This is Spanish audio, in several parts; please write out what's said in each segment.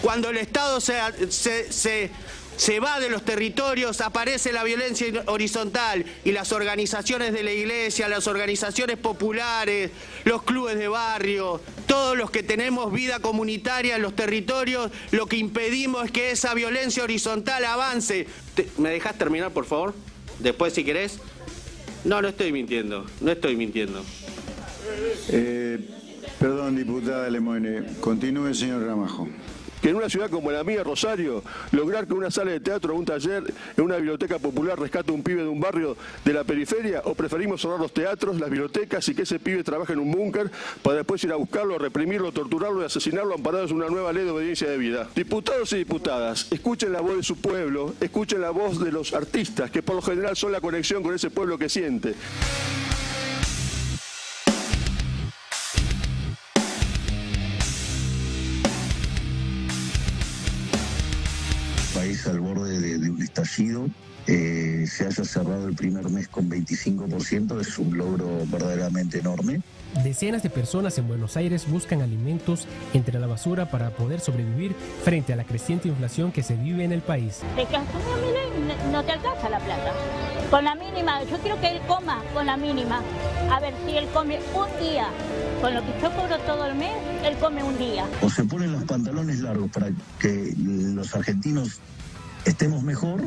Cuando el Estado se, va de los territorios, aparece la violencia horizontal y las organizaciones de la iglesia, las organizaciones populares, los clubes de barrio, todos los que tenemos vida comunitaria en los territorios, lo que impedimos es que esa violencia horizontal avance. ¿Me dejas terminar, por favor? Después, si querés. No, no estoy mintiendo, no estoy mintiendo. Eh, perdón, diputada Lemoine. Continúe, señor Ramajo que en una ciudad como la mía, Rosario, lograr que una sala de teatro, un taller, en una biblioteca popular rescate un pibe de un barrio de la periferia? ¿O preferimos cerrar los teatros, las bibliotecas y que ese pibe trabaje en un búnker para después ir a buscarlo, reprimirlo, torturarlo y asesinarlo amparados en una nueva ley de obediencia de vida? Diputados y diputadas, escuchen la voz de su pueblo, escuchen la voz de los artistas, que por lo general son la conexión con ese pueblo que siente. sido eh, se haya cerrado el primer mes con 25% es un logro verdaderamente enorme. Decenas de personas en Buenos Aires buscan alimentos entre la basura para poder sobrevivir frente a la creciente inflación que se vive en el país. no te alcanza la plata. Con la mínima, yo quiero que él coma con la mínima. A ver si él come un día. Con lo que yo cobro todo el mes, él come un día. O se ponen los pantalones largos para que los argentinos estemos mejor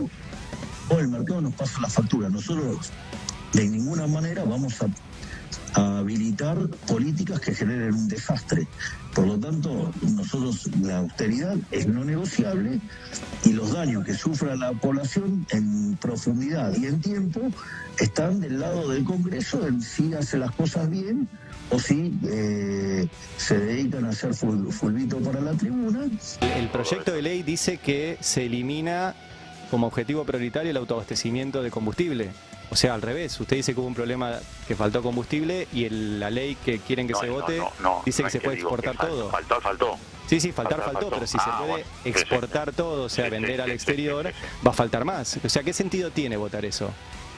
o el mercado nos pasa la factura. Nosotros de ninguna manera vamos a, habilitar políticas que generen un desastre. Por lo tanto, nosotros la austeridad es no negociable y los daños que sufra la población en profundidad y en tiempo están del lado del Congreso, en si hace las cosas bien o si eh, se dedican a hacer para la tribuna. El proyecto de ley dice que se elimina como objetivo prioritario el autoabastecimiento de combustible. O sea, al revés, usted dice que hubo un problema que faltó combustible y la ley que quieren que se vote dice que se puede exportar todo. Faltó, faltó. Sí, sí, faltar faltó, pero si se ah, puede exportar todo, o sea, vender al exterior, va a faltar más. O sea, ¿qué sentido tiene votar eso?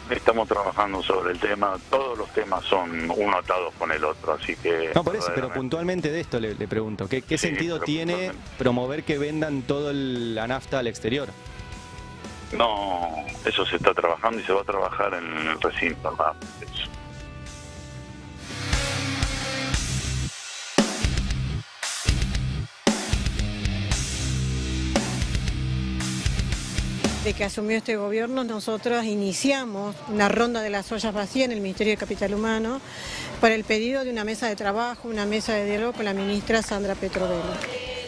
Estamos trabajando sobre el tema, todos los temas son uno atados con el otro, así que... No, por eso, pero puntualmente de esto le, pregunto, ¿qué, sentido tiene promover que vendan todo la nafta al exterior? No, eso se está trabajando y se va a trabajar en el recinto, ¿verdad? de que asumió este gobierno, nosotros iniciamos una ronda de las ollas vacías en el Ministerio de Capital Humano para el pedido de una mesa de trabajo, una mesa de diálogo con la ministra Sandra Petrovelo.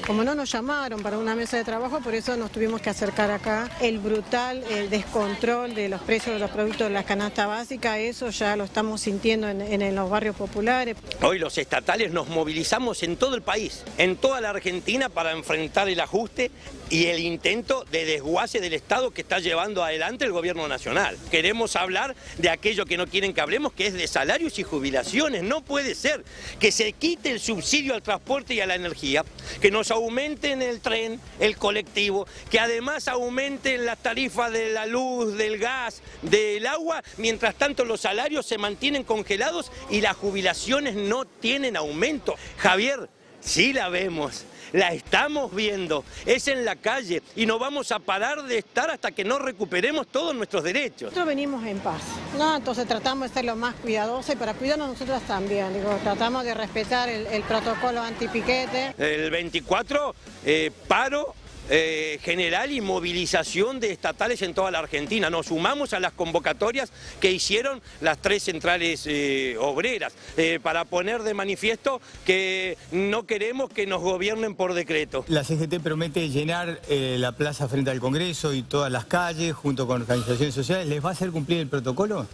Como no nos llamaron para una mesa de trabajo, por eso nos tuvimos que acercar acá. El brutal descontrol de los precios de los productos de la canasta básica, eso ya lo estamos sintiendo en, los barrios populares. Hoy los estatales nos movilizamos en todo el país, en toda la Argentina, para enfrentar el ajuste y el intento de desguace del Estado que está llevando adelante el gobierno nacional. Queremos hablar de aquello que no quieren que hablemos, que es de salarios y jubilaciones. No puede ser que se quite el subsidio al transporte y a la energía, que nos aumenten el tren, el colectivo, que además aumenten las tarifas de la luz, del gas, del agua, mientras tanto los salarios se mantienen congelados y las jubilaciones no tienen aumento. Javier, sí la vemos la estamos viendo, es en la calle y no vamos a parar de estar hasta que no recuperemos todos nuestros derechos. Nosotros venimos en paz, ¿no? entonces tratamos de ser lo más cuidadosos y para cuidarnos nosotros también, digo, tratamos de respetar el, protocolo antipiquete. El 24, eh, paro eh, general y movilización de estatales en toda la Argentina. Nos sumamos a las convocatorias que hicieron las tres centrales eh, obreras eh, para poner de manifiesto que no queremos que nos gobiernen por decreto. La CGT promete llenar la plaza frente al Congreso y todas las calles junto con organizaciones sociales. ¿Les va a hacer cumplir el protocolo?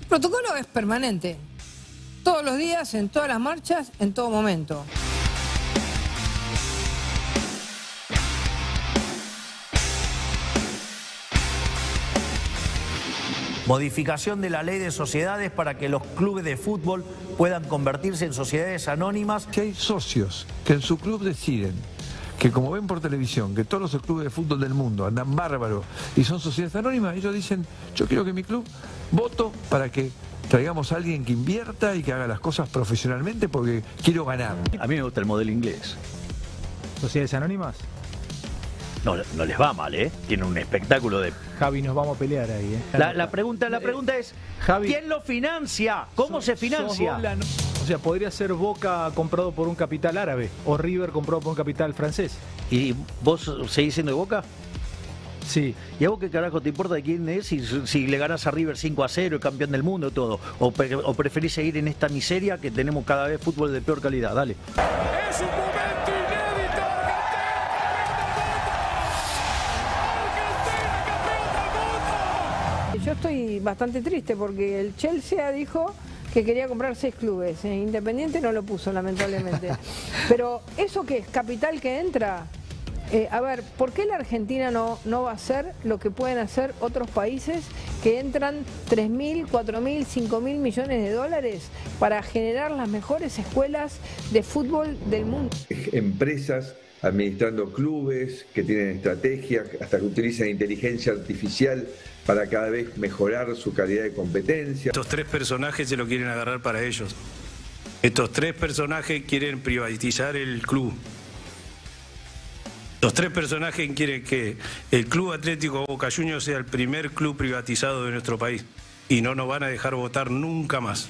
El protocolo es permanente. Todos los días, en todas las marchas, en todo momento. Modificación de la ley de sociedades para que los clubes de fútbol puedan convertirse en sociedades anónimas. Que hay socios que en su club deciden que como ven por televisión que todos los clubes de fútbol del mundo andan bárbaros y son sociedades anónimas, ellos dicen, yo quiero que mi club voto para que traigamos a alguien que invierta y que haga las cosas profesionalmente porque quiero ganar. A mí me gusta el modelo inglés. ¿Sociedades anónimas? no, les va mal, ¿eh? Tienen un espectáculo de. Javi, nos vamos a pelear ahí, ¿eh? La, pregunta, la eh, pregunta es: ¿quién lo financia? ¿Cómo se financia? O sea, podría ser Boca comprado por un capital árabe o River comprado por un capital francés. ¿Y vos seguís siendo de Boca? Sí. ¿Y a vos qué carajo te importa de quién es? Si, si le ganas a River 5 a 0, el campeón del mundo, y todo. O, preferís seguir en esta miseria que tenemos cada vez fútbol de peor calidad? Dale. Es un y bastante triste porque el Chelsea dijo que quería comprar seis clubes. Eh, Independiente no lo puso, lamentablemente. Pero eso que es capital que entra, eh, a ver, ¿por qué la Argentina no, no va a hacer lo que pueden hacer otros países que entran 3.000, 4.000, 5.000 millones de dólares para generar las mejores escuelas de fútbol del mundo? Empresas administrando clubes que tienen estrategias, hasta que utilizan inteligencia artificial para cada vez mejorar su calidad de competencia. Estos tres personajes se lo quieren agarrar para ellos. Estos tres personajes quieren privatizar el club. Los tres personajes quieren que el Club Atlético Boca Juniors sea el primer club privatizado de nuestro país y no nos van a dejar votar nunca más.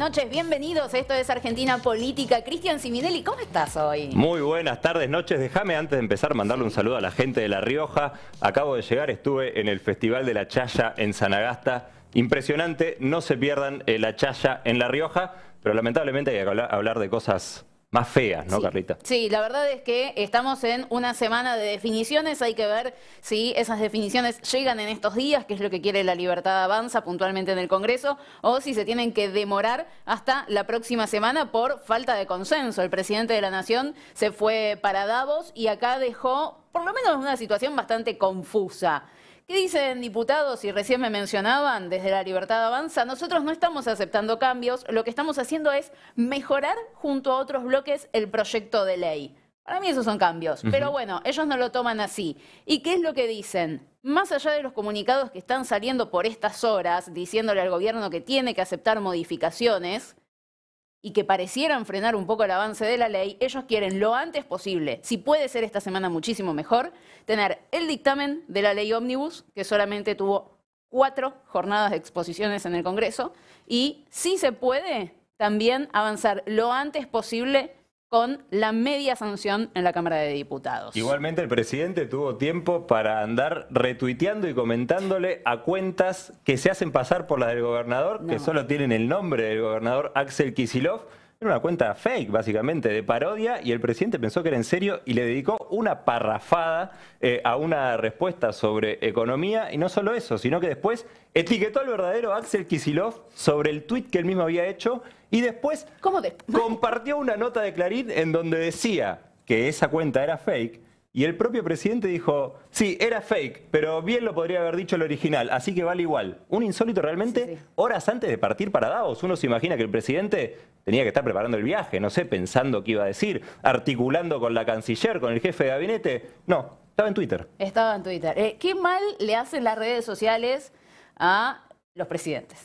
noches, bienvenidos. Esto es Argentina Política. Cristian Siminelli, ¿cómo estás hoy? Muy buenas tardes, noches. Déjame antes de empezar mandarle un saludo a la gente de La Rioja. Acabo de llegar, estuve en el Festival de la Chaya en Sanagasta. Impresionante, no se pierdan eh, la Chaya en La Rioja, pero lamentablemente hay que hablar de cosas más feas, ¿no, Carlita? Sí, la verdad es que estamos en una semana de definiciones, hay que ver si esas definiciones llegan en estos días, que es lo que quiere la libertad avanza puntualmente en el Congreso, o si se tienen que demorar hasta la próxima semana por falta de consenso. El presidente de la Nación se fue para Davos y acá dejó por lo menos una situación bastante confusa. ¿Qué dicen diputados? Y recién me mencionaban desde la Libertad Avanza, nosotros no estamos aceptando cambios, lo que estamos haciendo es mejorar junto a otros bloques el proyecto de ley. Para mí esos son cambios, pero bueno, ellos no lo toman así. ¿Y qué es lo que dicen? Más allá de los comunicados que están saliendo por estas horas diciéndole al gobierno que tiene que aceptar modificaciones, y que parecieran frenar un poco el avance de la ley, ellos quieren lo antes posible, si puede ser esta semana muchísimo mejor, tener el dictamen de la ley ómnibus, que solamente tuvo cuatro jornadas de exposiciones en el Congreso, y si se puede, también avanzar lo antes posible con la media sanción en la Cámara de Diputados. Igualmente el presidente tuvo tiempo para andar retuiteando y comentándole a cuentas que se hacen pasar por las del gobernador, que solo tienen el nombre del gobernador Axel Kisilov era una cuenta fake, básicamente, de parodia, y el presidente pensó que era en serio y le dedicó una parrafada eh, a una respuesta sobre economía, y no solo eso, sino que después etiquetó al verdadero Axel Kisilov sobre el tweet que él mismo había hecho, y después compartió una nota de Clarín en donde decía que esa cuenta era fake, y el propio presidente dijo, sí, era fake, pero bien lo podría haber dicho el original, así que vale igual. Un insólito realmente, horas antes de partir para Davos, uno se imagina que el presidente tenía que estar preparando el viaje, no sé, pensando qué iba a decir, articulando con la canciller, con el jefe de gabinete. No, estaba en Twitter. Estaba en Twitter. Eh, ¿Qué mal le hacen las redes sociales a los presidentes.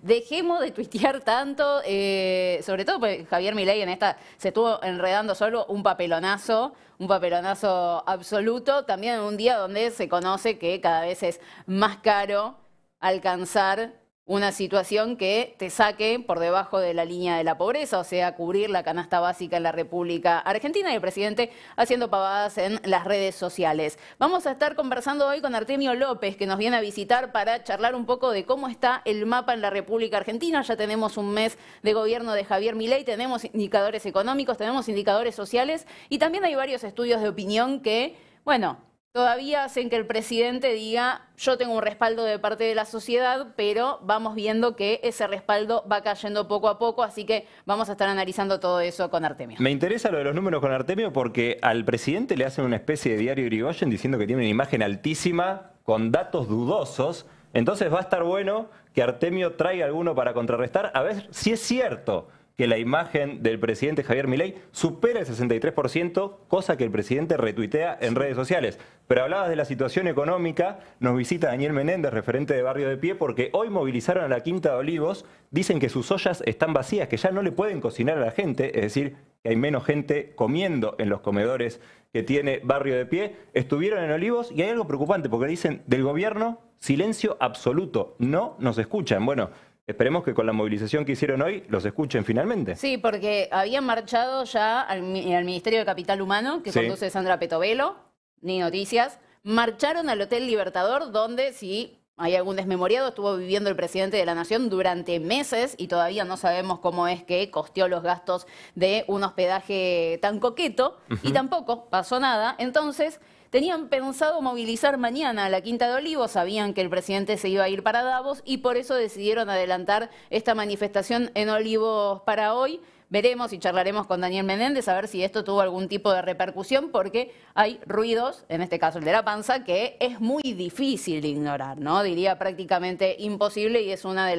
Dejemos de tuitear tanto, eh, sobre todo porque Javier Milei en esta se estuvo enredando solo un papelonazo, un papelonazo absoluto, también en un día donde se conoce que cada vez es más caro alcanzar una situación que te saque por debajo de la línea de la pobreza, o sea, cubrir la canasta básica en la República Argentina y el presidente haciendo pavadas en las redes sociales. Vamos a estar conversando hoy con Artemio López, que nos viene a visitar para charlar un poco de cómo está el mapa en la República Argentina. Ya tenemos un mes de gobierno de Javier Milei, tenemos indicadores económicos, tenemos indicadores sociales y también hay varios estudios de opinión que, bueno, todavía hacen que el presidente diga, yo tengo un respaldo de parte de la sociedad, pero vamos viendo que ese respaldo va cayendo poco a poco, así que vamos a estar analizando todo eso con Artemio. Me interesa lo de los números con Artemio porque al presidente le hacen una especie de diario Irigoyen diciendo que tiene una imagen altísima con datos dudosos, entonces va a estar bueno que Artemio traiga alguno para contrarrestar, a ver si es cierto que la imagen del presidente Javier Milei supera el 63%, cosa que el presidente retuitea en redes sociales. Pero hablabas de la situación económica, nos visita Daniel Menéndez, referente de Barrio de Pie, porque hoy movilizaron a la Quinta de Olivos, dicen que sus ollas están vacías, que ya no le pueden cocinar a la gente, es decir, que hay menos gente comiendo en los comedores que tiene Barrio de Pie, estuvieron en Olivos y hay algo preocupante porque dicen del gobierno silencio absoluto, no nos escuchan. Bueno, Esperemos que con la movilización que hicieron hoy los escuchen finalmente. Sí, porque habían marchado ya al, Ministerio de Capital Humano, que conduce Sandra Petovelo, ni noticias. Marcharon al Hotel Libertador, donde si hay algún desmemoriado, estuvo viviendo el presidente de la Nación durante meses y todavía no sabemos cómo es que costeó los gastos de un hospedaje tan coqueto y tampoco pasó nada. Entonces... Tenían pensado movilizar mañana a la Quinta de Olivos, sabían que el presidente se iba a ir para Davos y por eso decidieron adelantar esta manifestación en Olivos para hoy. Veremos y charlaremos con Daniel Menéndez a ver si esto tuvo algún tipo de repercusión, porque hay ruidos, en este caso el de la panza, que es muy difícil de ignorar, ¿no? Diría prácticamente imposible y es uno de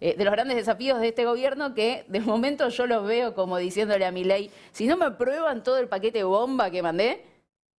eh, de los grandes desafíos de este gobierno que de momento yo los veo como diciéndole a mi ley, si no me aprueban todo el paquete bomba que mandé,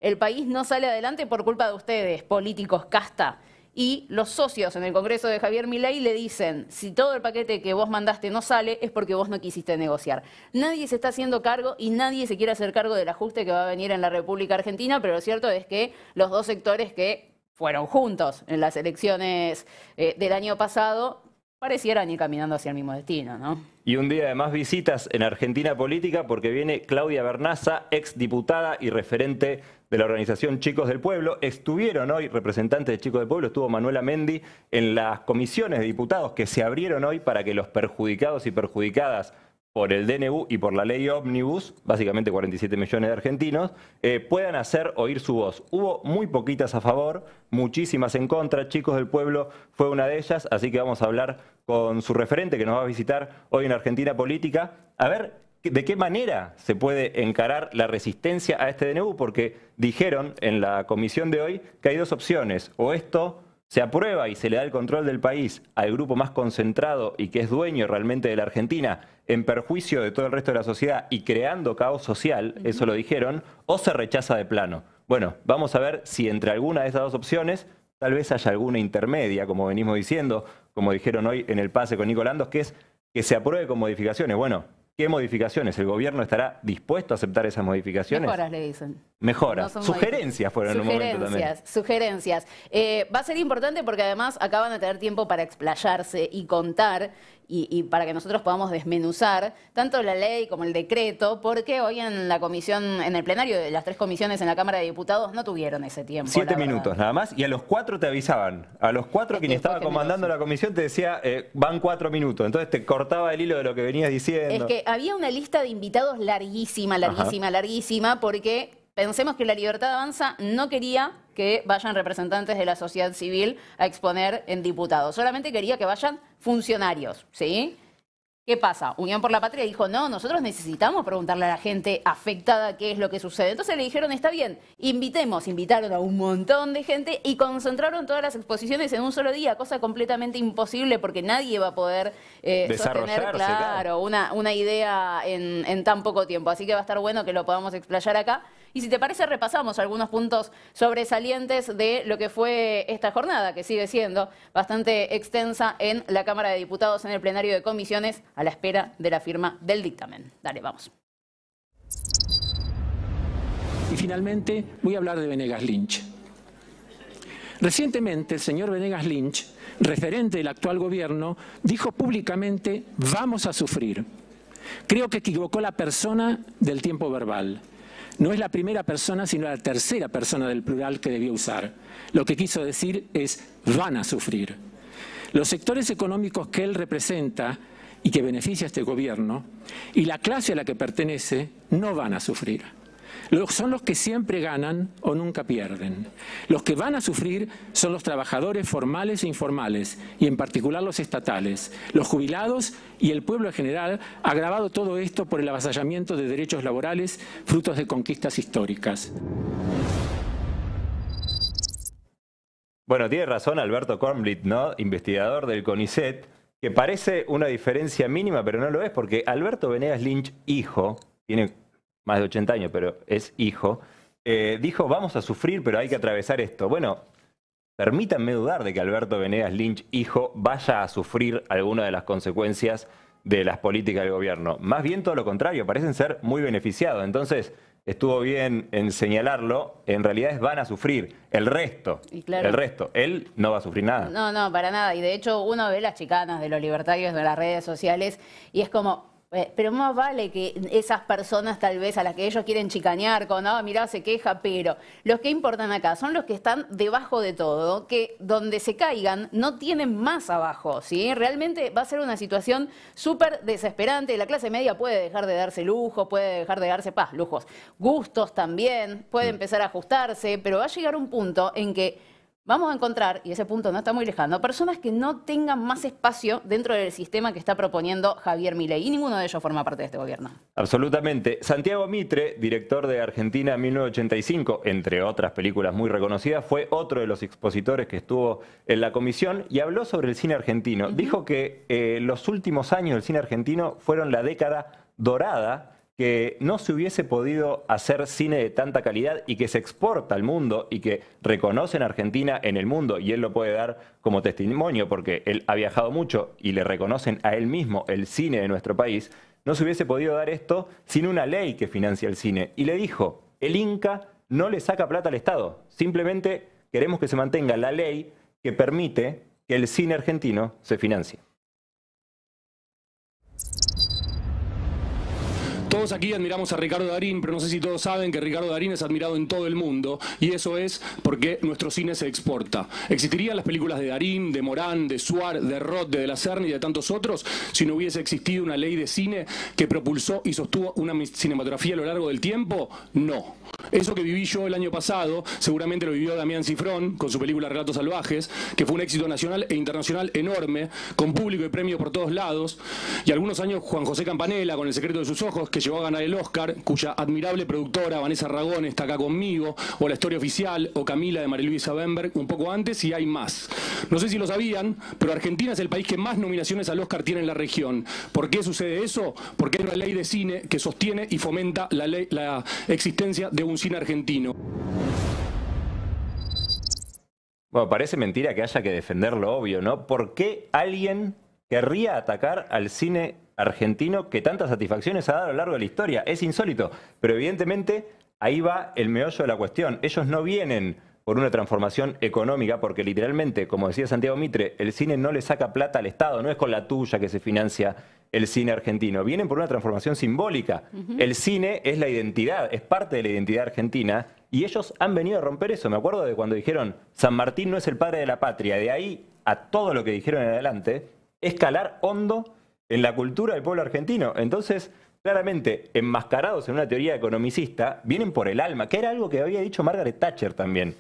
el país no sale adelante por culpa de ustedes, políticos casta. Y los socios en el Congreso de Javier Milei le dicen, si todo el paquete que vos mandaste no sale, es porque vos no quisiste negociar. Nadie se está haciendo cargo y nadie se quiere hacer cargo del ajuste que va a venir en la República Argentina, pero lo cierto es que los dos sectores que fueron juntos en las elecciones eh, del año pasado parecieran ir caminando hacia el mismo destino, ¿no? Y un día de más visitas en Argentina Política porque viene Claudia Bernaza, ex diputada y referente de la organización Chicos del Pueblo. Estuvieron hoy representantes de Chicos del Pueblo, estuvo Manuela Mendi en las comisiones de diputados que se abrieron hoy para que los perjudicados y perjudicadas por el DNU y por la ley Omnibus, básicamente 47 millones de argentinos, eh, puedan hacer oír su voz. Hubo muy poquitas a favor, muchísimas en contra, Chicos del Pueblo fue una de ellas, así que vamos a hablar con su referente que nos va a visitar hoy en Argentina Política, a ver de qué manera se puede encarar la resistencia a este DNU, porque dijeron en la comisión de hoy que hay dos opciones, o esto se aprueba y se le da el control del país al grupo más concentrado y que es dueño realmente de la Argentina, en perjuicio de todo el resto de la sociedad y creando caos social, eso lo dijeron, o se rechaza de plano. Bueno, vamos a ver si entre alguna de esas dos opciones tal vez haya alguna intermedia, como venimos diciendo, como dijeron hoy en el pase con Nicolandos, que es que se apruebe con modificaciones. Bueno, ¿Qué modificaciones? ¿El gobierno estará dispuesto a aceptar esas modificaciones? Mejoras, le dicen. Mejoras. sugerencias fueron en un momento también. Sugerencias. Eh, va a ser importante porque además acaban de tener tiempo para explayarse y contar y, para que nosotros podamos desmenuzar tanto la ley como el decreto, porque hoy en la comisión, en el plenario de las tres comisiones en la Cámara de Diputados no tuvieron ese tiempo. Siete minutos nada más, y a los cuatro te avisaban. A los cuatro quienes quien estaba comandando la comisión te decía, eh, van cuatro minutos. Entonces te cortaba el hilo de lo que venías diciendo. Es que había una lista de invitados larguísima, larguísima, larguísima, porque Pensemos que la libertad avanza no quería que vayan representantes de la sociedad civil a exponer en diputados, solamente quería que vayan funcionarios, ¿sí? ¿Qué pasa? Unión por la Patria dijo, no, nosotros necesitamos preguntarle a la gente afectada qué es lo que sucede. Entonces le dijeron, está bien, invitemos, invitaron a un montón de gente y concentraron todas las exposiciones en un solo día, cosa completamente imposible porque nadie va a poder eh, claro, Una, idea en, en tan poco tiempo. Así que va a estar bueno que lo podamos explayar acá. Y si te parece, repasamos algunos puntos sobresalientes de lo que fue esta jornada, que sigue siendo bastante extensa en la Cámara de Diputados en el plenario de comisiones a la espera de la firma del dictamen. Dale, vamos. Y finalmente voy a hablar de Venegas Lynch. Recientemente el señor Venegas Lynch, referente del actual gobierno, dijo públicamente, vamos a sufrir. Creo que equivocó la persona del tiempo verbal. No es la primera persona, sino la tercera persona del plural que debió usar. Lo que quiso decir es van a sufrir. Los sectores económicos que él representa y que beneficia este gobierno y la clase a la que pertenece no van a sufrir son los que siempre ganan o nunca pierden. Los que van a sufrir son los trabajadores formales e informales, y en particular los estatales, los jubilados y el pueblo en general, agravado todo esto por el avasallamiento de derechos laborales frutos de conquistas históricas. Bueno, tiene razón Alberto Kornblit, ¿no? Investigador del CONICET, que parece una diferencia mínima, pero no lo es, porque Alberto Venegas Lynch, hijo, tiene más de 80 años, pero es hijo, eh, dijo, vamos a sufrir, pero hay que atravesar esto. Bueno, permítanme dudar de que Alberto Venegas Lynch, hijo, vaya a sufrir alguna de las consecuencias de las políticas del gobierno. Más bien todo lo contrario, parecen ser muy beneficiados. Entonces, estuvo bien en señalarlo, en realidad es van a sufrir el resto. Y el resto. Él no va a sufrir nada. No, no, para nada. Y de hecho uno ve las chicanas de los libertarios de las redes sociales y es como, eh, pero más vale que esas personas tal vez a las que ellos quieren chicañar con, ah, mira se queja, pero los que importan acá son los que están debajo de todo, que donde se caigan no tienen más abajo, ¿sí? Realmente va a ser una situación súper desesperante. La clase media puede dejar de darse lujos, puede dejar de darse, paz, lujos, gustos también, puede mm. empezar a ajustarse, pero va a llegar un punto en que vamos a encontrar, y ese punto no está muy lejano, personas que no tengan más espacio dentro del sistema que está proponiendo Javier Milei. Y ninguno de ellos forma parte de este gobierno. Absolutamente. Santiago Mitre, director de Argentina 1985, entre otras películas muy reconocidas, fue otro de los expositores que estuvo en la comisión y habló sobre el cine argentino. Dijo que eh, los últimos años del cine argentino fueron la década dorada que no se hubiese podido hacer cine de tanta calidad y que se exporta al mundo y que reconocen a Argentina en el mundo. Y él lo puede dar como testimonio porque él ha viajado mucho y le reconocen a él mismo el cine de nuestro país. No se hubiese podido dar esto sin una ley que financia el cine. Y le dijo, el Inca no le saca plata al Estado. Simplemente queremos que se mantenga la ley que permite que el cine argentino se financie. Todos aquí admiramos a Ricardo Darín, pero no sé si todos saben que Ricardo Darín es admirado en todo el mundo y eso es porque nuestro cine se exporta. ¿Existirían las películas de Darín, de Morán, de Suar, de Roth, de, de la y de tantos otros si no hubiese existido una ley de cine que propulsó y sostuvo una cinematografía a lo largo del tiempo? No. Eso que viví yo el año pasado, seguramente lo vivió Damián Cifrón con su película Relatos Salvajes, que fue un éxito nacional e internacional enorme, con público y premio por todos lados, y algunos años Juan José Campanella con El secreto de sus ojos, que va a ganar el Oscar, cuya admirable productora Vanessa Ragón está acá conmigo, o La Historia Oficial, o Camila de María Luisa un poco antes, y hay más. No sé si lo sabían, pero Argentina es el país que más nominaciones al Oscar tiene en la región. ¿Por qué sucede eso? Porque hay una ley de cine que sostiene y fomenta la, existencia de un cine argentino. Bueno, parece mentira que haya que defender lo obvio, ¿no? ¿Por qué alguien querría atacar al cine argentino que tantas satisfacciones ha dado a lo largo de la historia. Es insólito, pero evidentemente ahí va el meollo de la cuestión. Ellos no vienen por una transformación económica, porque literalmente, como decía Santiago Mitre, el cine no le saca plata al Estado, no es con la tuya que se financia el cine argentino, vienen por una transformación simbólica. El cine es la identidad, es parte de la identidad argentina, y ellos han venido a romper eso. Me acuerdo de cuando dijeron, San Martín no es el padre de la patria, de ahí a todo lo que dijeron en adelante, escalar hondo en la cultura del pueblo argentino. Entonces, claramente, enmascarados en una teoría economicista, vienen por el alma, que era algo que había dicho Margaret Thatcher también.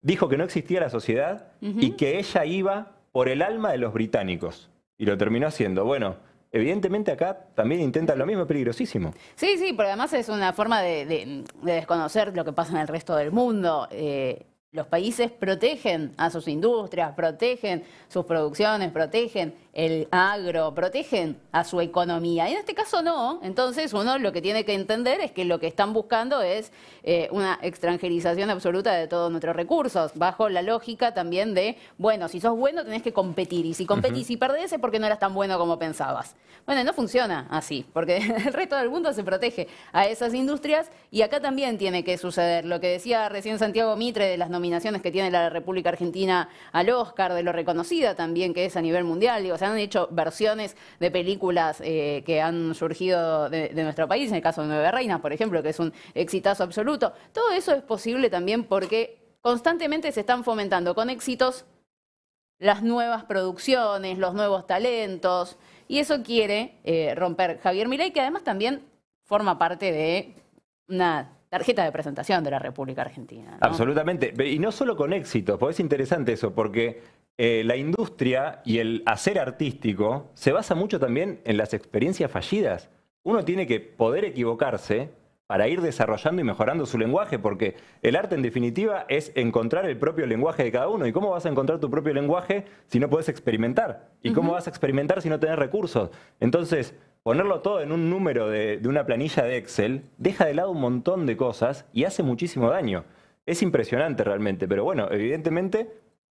Dijo que no existía la sociedad y que ella iba por el alma de los británicos. Y lo terminó haciendo. Bueno, evidentemente acá también intentan lo mismo, es peligrosísimo. Sí, sí, pero además es una forma de, desconocer lo que pasa en el resto del mundo. Eh, los países protegen a sus industrias, protegen sus producciones, protegen el agro, protegen a su economía. en este caso no. Entonces uno lo que tiene que entender es que lo que están buscando es eh, una extranjerización absoluta de todos nuestros recursos, bajo la lógica también de, bueno, si sos bueno tenés que competir. Y si competís y perdés es porque no eras tan bueno como pensabas. Bueno, no funciona así, porque el resto del mundo se protege a esas industrias y acá también tiene que suceder. Lo que decía recién Santiago Mitre de las nominaciones que tiene la República Argentina al Oscar, de lo reconocida también que es a nivel mundial. Digo, han hecho versiones de películas eh, que han surgido de, nuestro país, en el caso de Nueve Reinas, por ejemplo, que es un exitazo absoluto. Todo eso es posible también porque constantemente se están fomentando con éxitos las nuevas producciones, los nuevos talentos, y eso quiere eh, romper Javier Milei, que además también forma parte de una tarjeta de presentación de la República Argentina. Absolutamente. Y no solo con éxito, porque es interesante eso, porque eh, la industria y el hacer artístico se basa mucho también en las experiencias fallidas. Uno tiene que poder equivocarse para ir desarrollando y mejorando su lenguaje, porque el arte en definitiva es encontrar el propio lenguaje de cada uno. ¿Y cómo vas a encontrar tu propio lenguaje si no puedes experimentar? ¿Y cómo vas a experimentar si no tenés recursos? Entonces, ponerlo todo en un número de, una planilla de Excel deja de lado un montón de cosas y hace muchísimo daño. Es impresionante realmente, pero bueno, evidentemente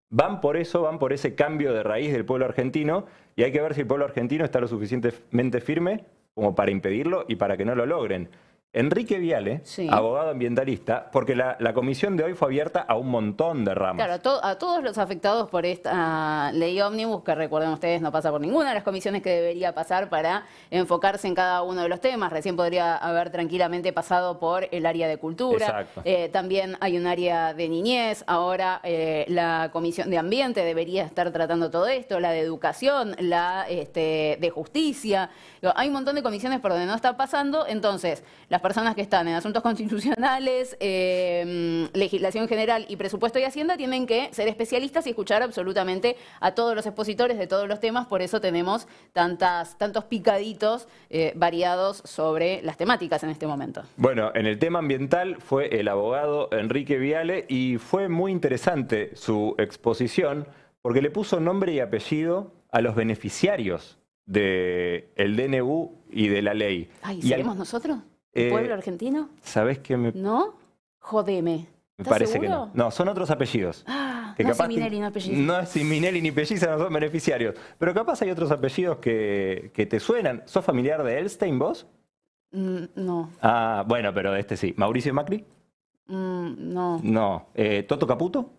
van por eso, van por ese cambio de raíz del pueblo argentino y hay que ver si el pueblo argentino está lo suficientemente firme como para impedirlo y para que no lo logren. Enrique Viale, abogado ambientalista, porque la, comisión de hoy fue abierta a un montón de ramas. Claro, a, todos los afectados por esta ley ómnibus, que recuerden ustedes no pasa por ninguna de las comisiones que debería pasar para enfocarse en cada uno de los temas. Recién podría haber tranquilamente pasado por el área de cultura, eh, también hay un área de niñez, ahora eh, la comisión de ambiente debería estar tratando todo esto, la de educación, la este, de justicia. Hay un montón de comisiones por donde no está pasando, entonces las personas que están en asuntos constitucionales, eh, mm, legislación general y presupuesto y hacienda tienen que ser especialistas y escuchar absolutamente a todos los expositores de todos los temas, por eso tenemos tantas, tantos picaditos eh, variados sobre las temáticas en este momento. Bueno, en el tema ambiental fue el abogado Enrique Viale y fue muy interesante su exposición porque le puso nombre y apellido a los beneficiarios del DNU y de la ley. Ay, ¿seremos nosotros? ¿Pueblo eh, argentino? ¿Sabés qué me.? ¿No? Jodeme. Me parece que no. No, son otros apellidos. Ah, no es Minelli, no No es Minelli ni Pelliza, no son beneficiarios. Pero capaz hay otros apellidos que, te suenan. ¿Sos familiar de Elstein vos? Mm, no. Ah, bueno, pero este sí. ¿Mauricio Macri? Mm, no. No. Eh, ¿Toto Caputo?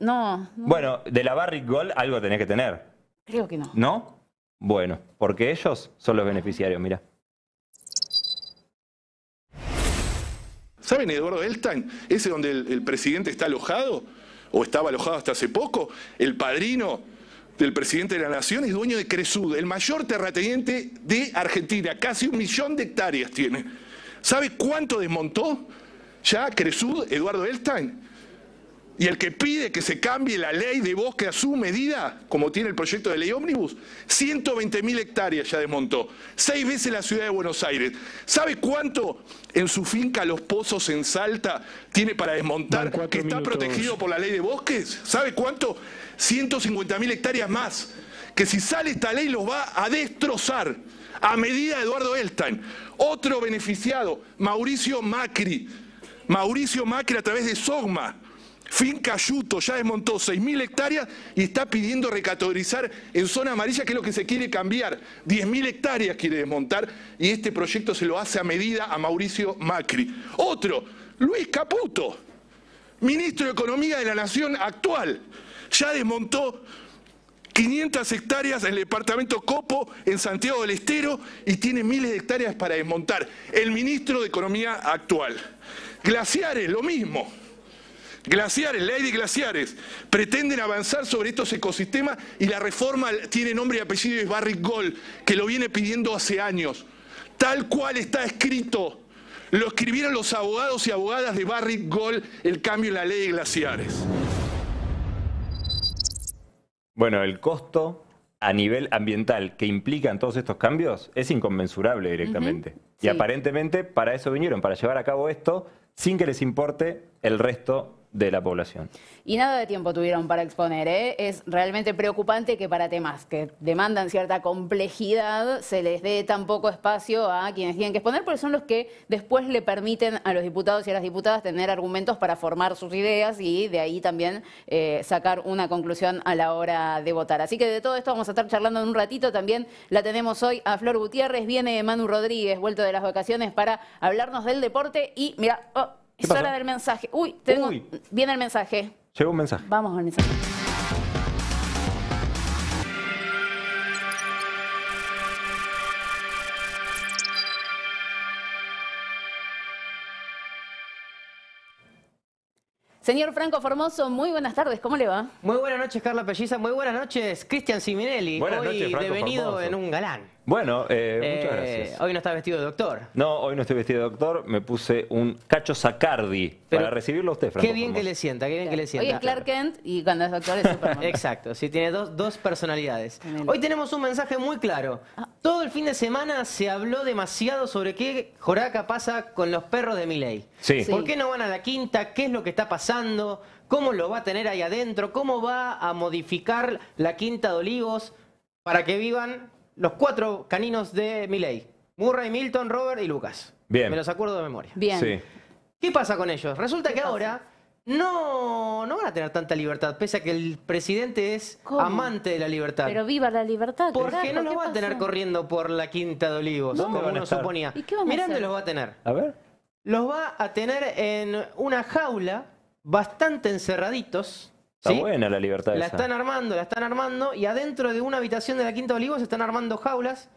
No, no, Bueno, de la Barrick Gold algo tenés que tener. Creo que no. ¿No? Bueno, porque ellos son los beneficiarios, mira. ¿Saben Eduardo Elstein, Ese donde el, presidente está alojado, o estaba alojado hasta hace poco, el padrino del presidente de la nación es dueño de Cresud, el mayor terrateniente de Argentina, casi un millón de hectáreas tiene. ¿Sabe cuánto desmontó ya Cresud Eduardo Elstein? y el que pide que se cambie la ley de bosque a su medida, como tiene el proyecto de ley ómnibus, mil hectáreas ya desmontó, seis veces la ciudad de Buenos Aires. ¿Sabe cuánto en su finca Los Pozos en Salta tiene para desmontar que está protegido por la ley de bosques? ¿Sabe cuánto? 150 mil hectáreas más, que si sale esta ley los va a destrozar. A medida de Eduardo Elstein, otro beneficiado, Mauricio Macri. Mauricio Macri a través de Sogma, Finca Ayuto ya desmontó 6.000 hectáreas y está pidiendo recategorizar en zona amarilla, que es lo que se quiere cambiar. 10.000 hectáreas quiere desmontar y este proyecto se lo hace a medida a Mauricio Macri. Otro, Luis Caputo, ministro de Economía de la Nación actual, ya desmontó 500 hectáreas en el departamento Copo, en Santiago del Estero, y tiene miles de hectáreas para desmontar. El ministro de Economía actual. Glaciares, lo mismo. Glaciares, ley de glaciares, pretenden avanzar sobre estos ecosistemas y la reforma tiene nombre y apellido de es Barrick Gold, que lo viene pidiendo hace años. Tal cual está escrito, lo escribieron los abogados y abogadas de Barry Gold, el cambio en la ley de glaciares. Bueno, el costo a nivel ambiental que implican todos estos cambios es inconmensurable directamente. Y aparentemente para eso vinieron, para llevar a cabo esto sin que les importe el resto de la población. Y nada de tiempo tuvieron para exponer. ¿eh? Es realmente preocupante que para temas que demandan cierta complejidad se les dé tan poco espacio a quienes tienen que exponer, porque son los que después le permiten a los diputados y a las diputadas tener argumentos para formar sus ideas y de ahí también eh, sacar una conclusión a la hora de votar. Así que de todo esto vamos a estar charlando en un ratito. También la tenemos hoy a Flor Gutiérrez, viene Manu Rodríguez, vuelto de las vacaciones, para hablarnos del deporte y mira... Oh, es hora del mensaje. Uy, tengo, viene el mensaje. Llegó un mensaje. Vamos al mensaje. Señor Franco Formoso, muy buenas tardes, ¿cómo le va? Muy buenas noches, Carla Pelliza, muy buenas noches, Cristian Siminelli, buenas hoy noches, devenido en un galán. Bueno, eh, muchas eh, gracias. Hoy no está vestido de doctor. No, hoy no estoy vestido de doctor, me puse un cacho sacardi para recibirlo a usted, Qué bien que le sienta, qué bien que le sienta. Hoy es Clark Kent y cuando es doctor es Superman. Exacto, sí, tiene dos, dos personalidades. Hoy tenemos un mensaje muy claro. Ah. Todo el fin de semana se habló demasiado sobre qué Joraca pasa con los perros de Miley. Sí. ¿Por qué no van a la quinta? ¿Qué es lo que está pasando? ¿Cómo lo va a tener ahí adentro? ¿Cómo va a modificar la quinta de Olivos para que vivan los cuatro caninos de Milley. Murray, Milton, Robert y Lucas. Bien. Me los acuerdo de memoria. Bien. Sí. ¿Qué pasa con ellos? Resulta que ahora no, no van a tener tanta libertad, pese a que el presidente es amante de la libertad. Pero viva la libertad. Porque no los va a tener corriendo por la Quinta de Olivos, como uno suponía. los va a tener. A ver. Los va a tener en una jaula, bastante encerraditos, Está buena la libertad. La están armando, la están armando y adentro de una habitación de la Quinta de Olivos están armando jaulas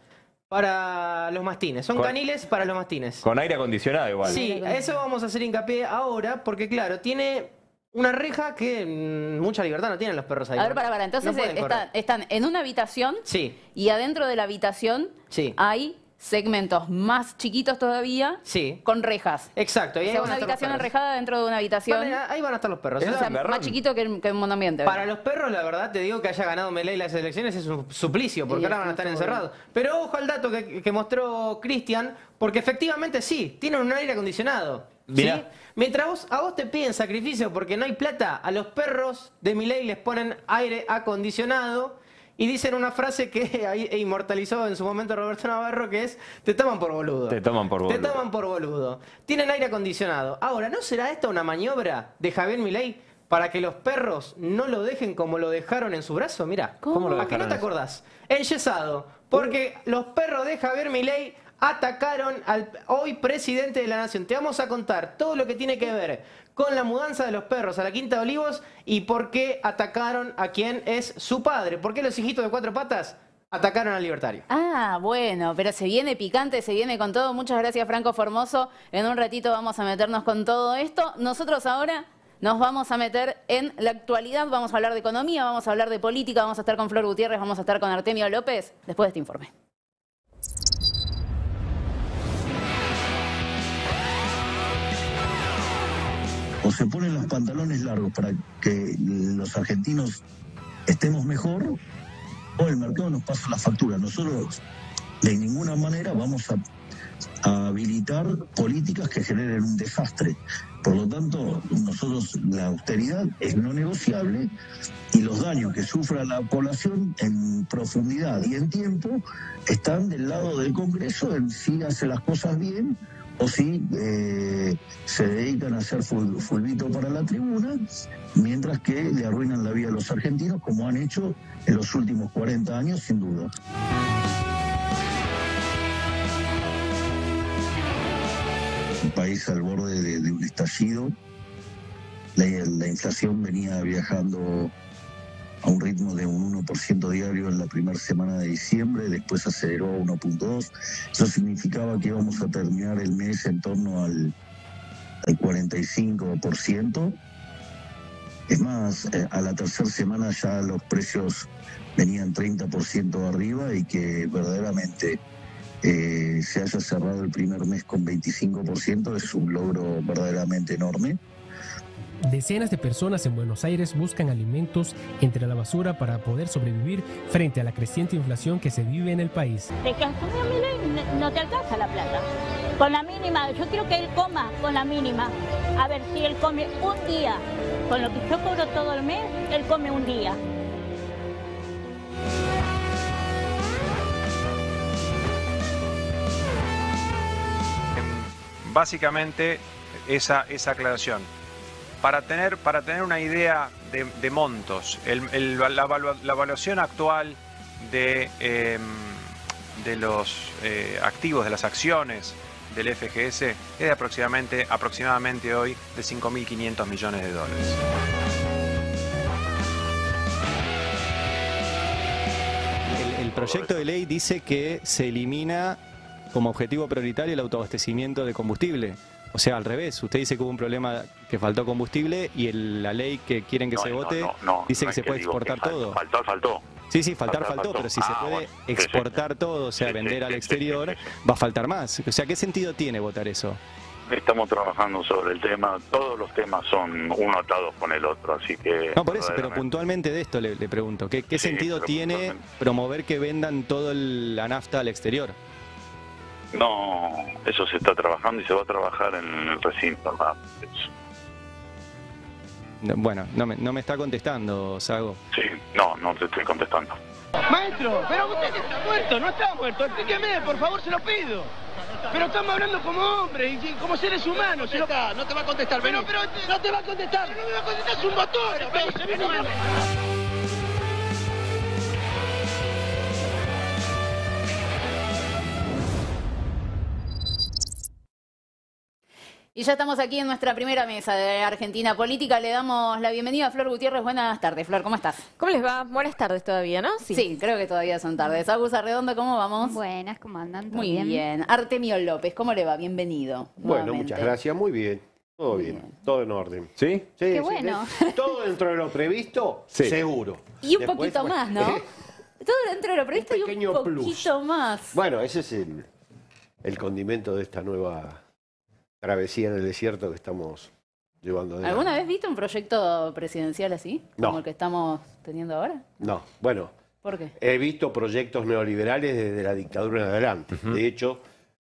para los mastines. Son caniles para los mastines. Con aire acondicionado igual. Sí, eso vamos a hacer hincapié ahora porque claro, tiene una reja que mm, mucha libertad no tienen los perros ahí. A ver, para, para, entonces están, en una habitación y adentro de la habitación hay segmentos más chiquitos todavía, sí. con rejas. Exacto. Y una habitación enrejada dentro de una habitación. ahí van a estar los perros. ¿eh? más chiquito que, que ambiente Para los perros, la verdad, te digo que haya ganado Miley las elecciones es un suplicio, porque ahora van a estar encerrados. Pero ojo al dato que, mostró Cristian, porque efectivamente sí, tienen un aire acondicionado. ¿sí? Mientras a vos te piden sacrificio porque no hay plata, a los perros de Miley les ponen aire acondicionado y dicen una frase que ahí inmortalizó en su momento Roberto Navarro, que es, te toman por boludo. Te toman por boludo. Te toman por boludo. Tienen aire acondicionado. Ahora, ¿no será esta una maniobra de Javier Milei para que los perros no lo dejen como lo dejaron en su brazo? Mira, ¿cómo ¿A qué no te acordás? Enyesado. Porque uh. los perros de Javier Milei atacaron al hoy presidente de la nación. Te vamos a contar todo lo que tiene que ver con la mudanza de los perros a la Quinta de Olivos y por qué atacaron a quien es su padre. ¿Por qué los hijitos de cuatro patas? Atacaron al libertario. Ah, bueno, pero se viene picante, se viene con todo. Muchas gracias, Franco Formoso. En un ratito vamos a meternos con todo esto. Nosotros ahora nos vamos a meter en la actualidad, vamos a hablar de economía, vamos a hablar de política, vamos a estar con Flor Gutiérrez, vamos a estar con Artemio López, después de este informe. o se ponen los pantalones largos para que los argentinos estemos mejor, o el mercado nos pasa la factura. Nosotros de ninguna manera vamos a, habilitar políticas que generen un desastre. Por lo tanto, nosotros la austeridad es no negociable y los daños que sufra la población en profundidad y en tiempo están del lado del Congreso, en si hace las cosas bien o si eh, se dedican a hacer fulvito fulbito para la tribuna, mientras que le arruinan la vida a los argentinos, como han hecho en los últimos 40 años, sin duda. Un país al borde de, un estallido, la, la inflación venía viajando a un ritmo de un 1% diario en la primera semana de diciembre, después aceleró a 1.2. Eso significaba que íbamos a terminar el mes en torno al, al 45%. Es más, eh, a la tercera semana ya los precios venían 30% arriba y que verdaderamente eh, se haya cerrado el primer mes con 25% es un logro verdaderamente enorme. Decenas de personas en Buenos Aires buscan alimentos entre la basura para poder sobrevivir frente a la creciente inflación que se vive en el país. De Te no te alcanza la plata. Con la mínima, yo quiero que él coma con la mínima. A ver si él come un día. Con lo que yo cobro todo el mes, él come un día. Básicamente esa, esa aclaración. Para tener, para tener una idea de, montos, la, evaluación actual de, em, de los eh, activos, de las acciones del FGS es de aproximadamente, aproximadamente hoy de 5.500 millones de dólares. el proyecto de ley dice que se elimina como objetivo prioritario el autoabastecimiento de combustible. O sea, al revés, usted dice que hubo un problema que faltó combustible y la ley que quieren que se vote dice que se puede exportar todo. Faltó, faltó. Sí, sí, faltar, faltó, pero si se ah, puede exportar todo, o sea, vender al exterior, va a faltar más. O sea, ¿qué sentido tiene votar eso? Estamos trabajando sobre el tema, todos los temas son uno atados con el otro, así que... No, por eso, pero puntualmente de esto le, pregunto, ¿qué, qué sentido tiene promover que vendan toda la nafta al exterior? No, eso se está trabajando y se va a trabajar en el recinto. Bueno, no me, no me está contestando, Sago. Sí, no, no te estoy contestando. Maestro, pero usted está muerto, no está muerto, explíqueme, por favor, se lo pido. Pero estamos hablando como hombres y como seres humanos. No, no te va a contestar, pero, no te va a contestar. no me va a contestar, es un botón. Y ya estamos aquí en nuestra primera mesa de Argentina Política. Le damos la bienvenida a Flor Gutiérrez. Buenas tardes, Flor, ¿cómo estás? ¿Cómo les va? Buenas tardes todavía, ¿no? Sí, creo que todavía son tardes. Agus Arredondo, ¿cómo vamos? Buenas, ¿cómo andan? Muy bien? bien. Artemio López, ¿cómo le va? Bienvenido. Bueno, muchas gracias, muy bien. Todo bien, todo en orden. ¿Sí? sí Qué bueno. Todo dentro de lo previsto, seguro. Y un poquito más, ¿no? Eh, todo dentro de lo previsto y un poquito más. Bueno, ese es el condimento de esta nueva travesía en el desierto que estamos llevando. ¿Alguna vez visto un proyecto presidencial así? Como el que estamos teniendo ahora. No, bueno. ¿Por qué? He visto proyectos neoliberales desde la dictadura en adelante. De hecho,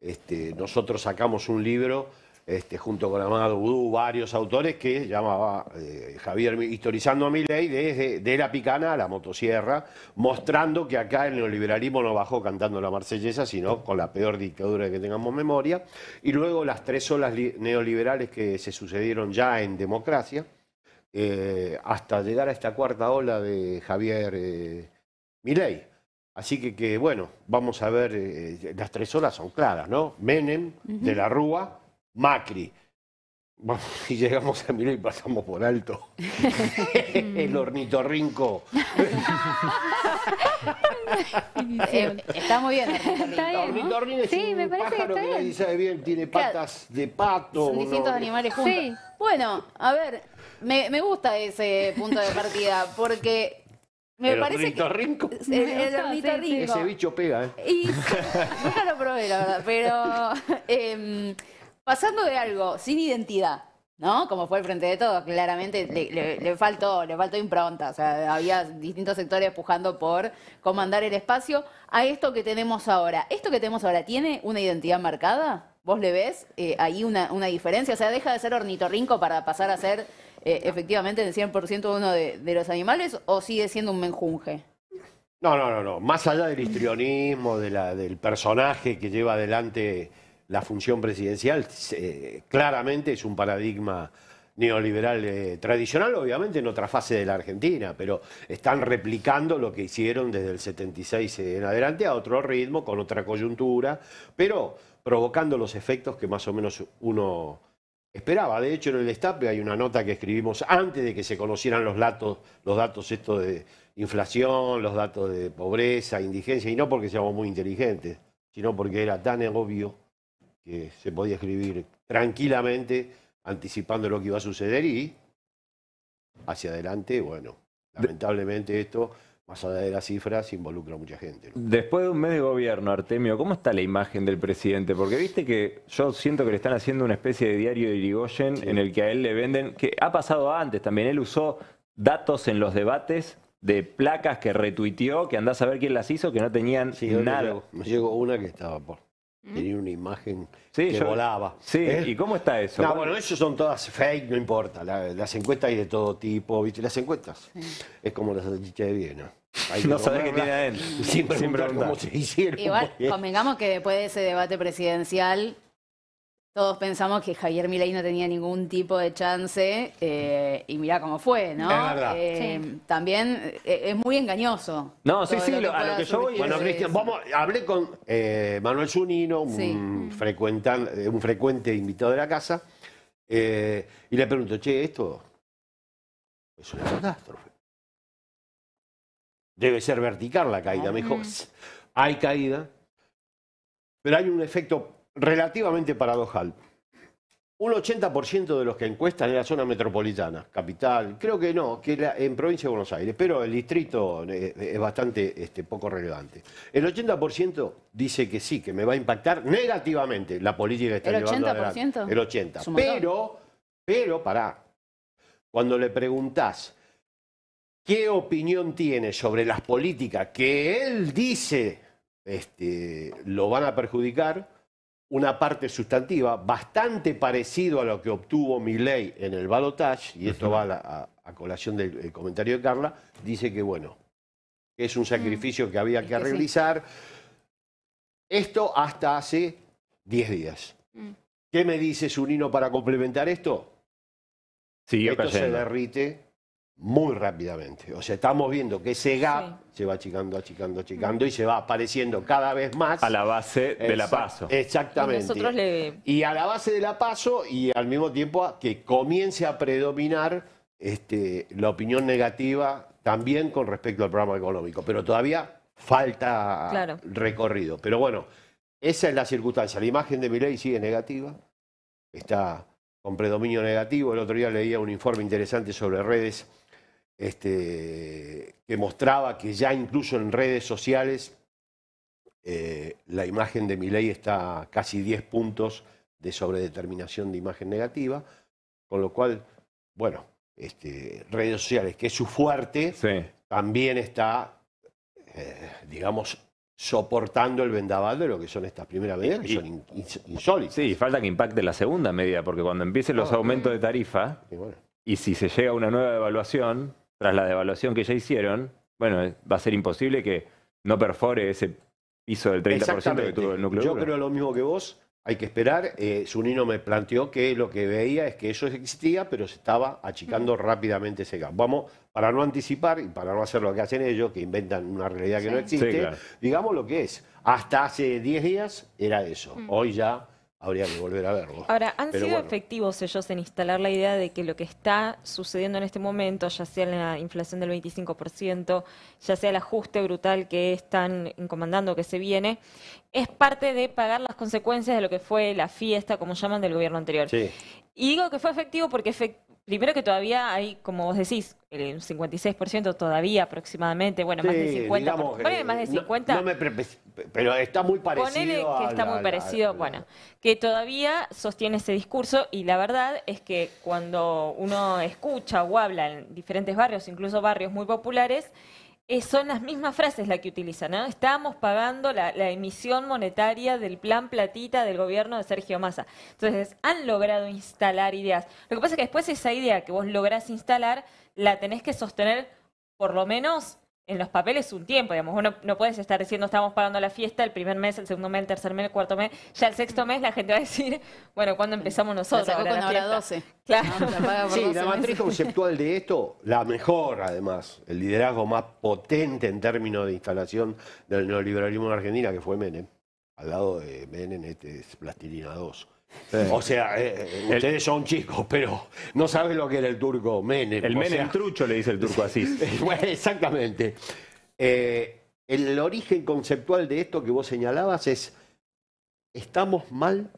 este, nosotros sacamos un libro este, junto con Amado Vudú, varios autores que llamaba eh, Javier historizando a mi desde de la picana a la motosierra, mostrando que acá el neoliberalismo no bajó cantando la marsellesa, sino con la peor dictadura que tengamos memoria, y luego las tres olas neoliberales que se sucedieron ya en democracia, eh, hasta llegar a esta cuarta ola de Javier eh, miley. Así que, que, bueno, vamos a ver, las tres olas son claras, ¿no? Menem, de la Rúa, Macri. Y llegamos a mirar y pasamos por alto. el ornitorrinco. Eh, está muy bien. El ornitorrinco es sí, me parece pájaro que, está que bien, tiene patas de pato. Son distintos animales juntos. Bueno, a ver, me, me gusta ese punto de partida porque me el parece que El, ornitorrinco. Ese bicho pega, ¿eh? Y, nunca lo probé, la verdad, pero... Em, pasando de algo sin identidad, ¿no? Como fue el frente de todo, claramente le, faltó, le faltó impronta. O sea, había distintos sectores pujando por comandar el espacio a esto que tenemos ahora. ¿Esto que tenemos ahora tiene una identidad marcada? ¿Vos le ves eh, ahí una, diferencia? O sea, deja de ser ornitorrinco para pasar a ser eh, efectivamente el 100% uno de, los animales o sigue siendo un menjunje? No, no, no, no. Más allá del histrionismo, de la, del personaje que lleva adelante la función presidencial eh, claramente es un paradigma neoliberal eh, tradicional, obviamente en otra fase de la Argentina, pero están replicando lo que hicieron desde el 76 eh, en adelante a otro ritmo, con otra coyuntura, pero provocando los efectos que más o menos uno esperaba. De hecho, en el destape hay una nota que escribimos antes de que se conocieran los datos, los datos estos de inflación, los datos de pobreza, indigencia, y no porque seamos muy inteligentes, sino porque era tan obvio se podía escribir tranquilamente anticipando lo que iba a suceder y hacia adelante, bueno, lamentablemente esto, más allá de las cifras, involucra a mucha gente. Después de un mes de gobierno, Artemio, ¿cómo está la imagen del presidente? Porque viste que yo siento que le están haciendo una especie de diario de Irigoyen en el que a él le venden, que ha pasado antes también, él usó datos en los debates de placas que retuiteó, que andás a ver quién las hizo, que no tenían nada. Me llegó una que estaba por ¿Mm? Tenía una imagen que volaba. Sí, ¿Eh? ¿y cómo está eso? No, bueno, ellos son todas fake, no importa. las encuestas hay de todo tipo, ¿viste? Las encuestas es como las salchichas de Viena. no sabés qué tiene él. Siempre preguntar, se hicieron. Igual, convengamos que después de ese debate presidencial todos pensamos que Javier Milei no tenía ningún tipo de chance eh, y mirá cómo fue, ¿no? Eh, también eh, es muy engañoso. No, sí, sí, a lo que yo voy. Bueno, Cristian, hablé con Manuel Zunino, un, frecuente invitado de la casa, y le pregunto, che, esto es una catástrofe. Debe ser vertical la caída. mejor. Ah. hay caída, pero hay un efecto relativamente paradojal. Un 80% de los que encuestan en la zona metropolitana, capital, creo que no, que en provincia de Buenos Aires, pero el distrito eh, es, bastante este, poco relevante. El 80% dice que sí, que me va a impactar negativamente la política que está ¿El 80%? El 80%. Pero, pero, pará, cuando le preguntás qué opinión tiene sobre las políticas que él dice este, lo van a perjudicar, una parte sustantiva bastante parecido a lo que obtuvo Milley en el balotage, y esto va a, colación del comentario de Carla, dice que bueno, es un mm. sacrificio que había que, realizar. Esto hasta hace 10 días. Mm. ¿Qué me dice Zunino para complementar esto? sí esto se derrite muy rápidamente. O sea, estamos viendo que ese gap se va achicando, achicando, achicando y se va apareciendo cada vez más. A la base de la paso. Exactamente. Y, a la base de la paso y al mismo tiempo que comience a predominar este, la opinión negativa también con respecto al programa económico. Pero todavía falta recorrido. Pero bueno, esa es la circunstancia. La imagen de Milei sigue negativa. Está con predominio negativo. El otro día leía un informe interesante sobre redes este, que mostraba que ya incluso en redes sociales eh, la imagen de ley está casi 10 puntos de sobredeterminación de imagen negativa, con lo cual, bueno, este, redes sociales, que es su fuerte, también está, eh, digamos, soportando el vendaval de lo que son estas primeras medidas, que son insólitas. Sí, falta que impacte la segunda medida, porque cuando empiecen los ah, aumentos de tarifa, y, y si se llega a una nueva evaluación, tras la devaluación que ya hicieron, bueno, va a ser imposible que no perfore ese piso del 30% que tuvo el núcleo Yo creo lo mismo que vos, hay que esperar. Eh, Sunino me planteó que lo que veía es que eso existía, pero se estaba achicando rápidamente ese gap. Vamos, para no anticipar y para no hacer lo que hacen ellos, que inventan una realidad que no existe, digamos lo que es. Hasta hace 10 días era eso. Hoy ya habría que volver a verlo. Ahora, ¿han sido efectivos ellos en instalar la idea de que lo que está sucediendo en este momento, ya sea la inflación del 25%, ya sea el ajuste brutal que están encomendando que se viene, es parte de pagar las consecuencias de lo que fue la fiesta, como llaman, del gobierno anterior? Sí. Y digo que fue efectivo porque efectivamente Primero que todavía hay, como vos decís, el 56% todavía aproximadamente, bueno, más de 50%. más de 50%. No, me pero está muy parecido. Ponele que está muy parecido, bueno, que todavía sostiene ese discurso y la verdad es que cuando uno escucha o habla en diferentes barrios, incluso barrios muy populares, son las mismas frases las que utilizan. ¿no? Estamos pagando la, la, emisión monetaria del plan platita del gobierno de Sergio Massa. Entonces, han logrado instalar ideas. Lo que pasa es que después esa idea que vos lográs instalar, la tenés que sostener por lo menos en los papeles un tiempo, digamos, uno no puedes estar diciendo estamos pagando la fiesta el primer mes, el segundo mes, el tercer mes, el cuarto mes, ya el sexto mes la gente va a decir, bueno, ¿cuándo empezamos nosotros? La 12. Claro. sí, la matriz conceptual de esto, la mejor además, el liderazgo más potente en términos de instalación del neoliberalismo en Argentina, que fue Menem, al lado de Menem este es Plastilina II. O sea, eh, el, ustedes son chicos, pero no saben lo que era el turco Menem. El Menem trucho le dice el turco así. exactamente. Eh, el origen conceptual de esto que vos señalabas es, estamos mal,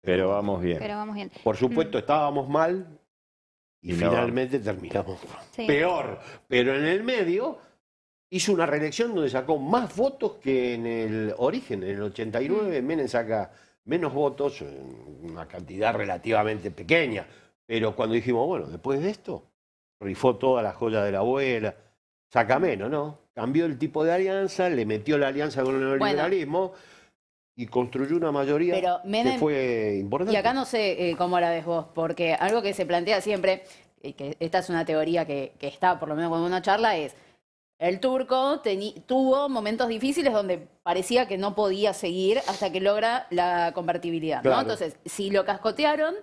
pero vamos bien. Pero vamos bien. Por supuesto, estábamos mal y, finalmente terminamos peor. Pero en el medio hizo una reelección donde sacó más votos que en el origen. En el 89 mm. saca menos votos, una cantidad relativamente pequeña. Pero cuando dijimos, bueno, después de esto, rifó toda la joya de la abuela, saca menos, ¿no? Cambió el tipo de alianza, le metió la alianza con el neoliberalismo. y construyó una mayoría que fue importante. Y acá no sé eh, cómo la ves vos, porque algo que se plantea siempre, y que esta es una teoría que, está, por lo menos cuando una charla, es el turco tuvo momentos difíciles donde parecía que no podía seguir hasta que logra la convertibilidad. Entonces, si lo cascotearon,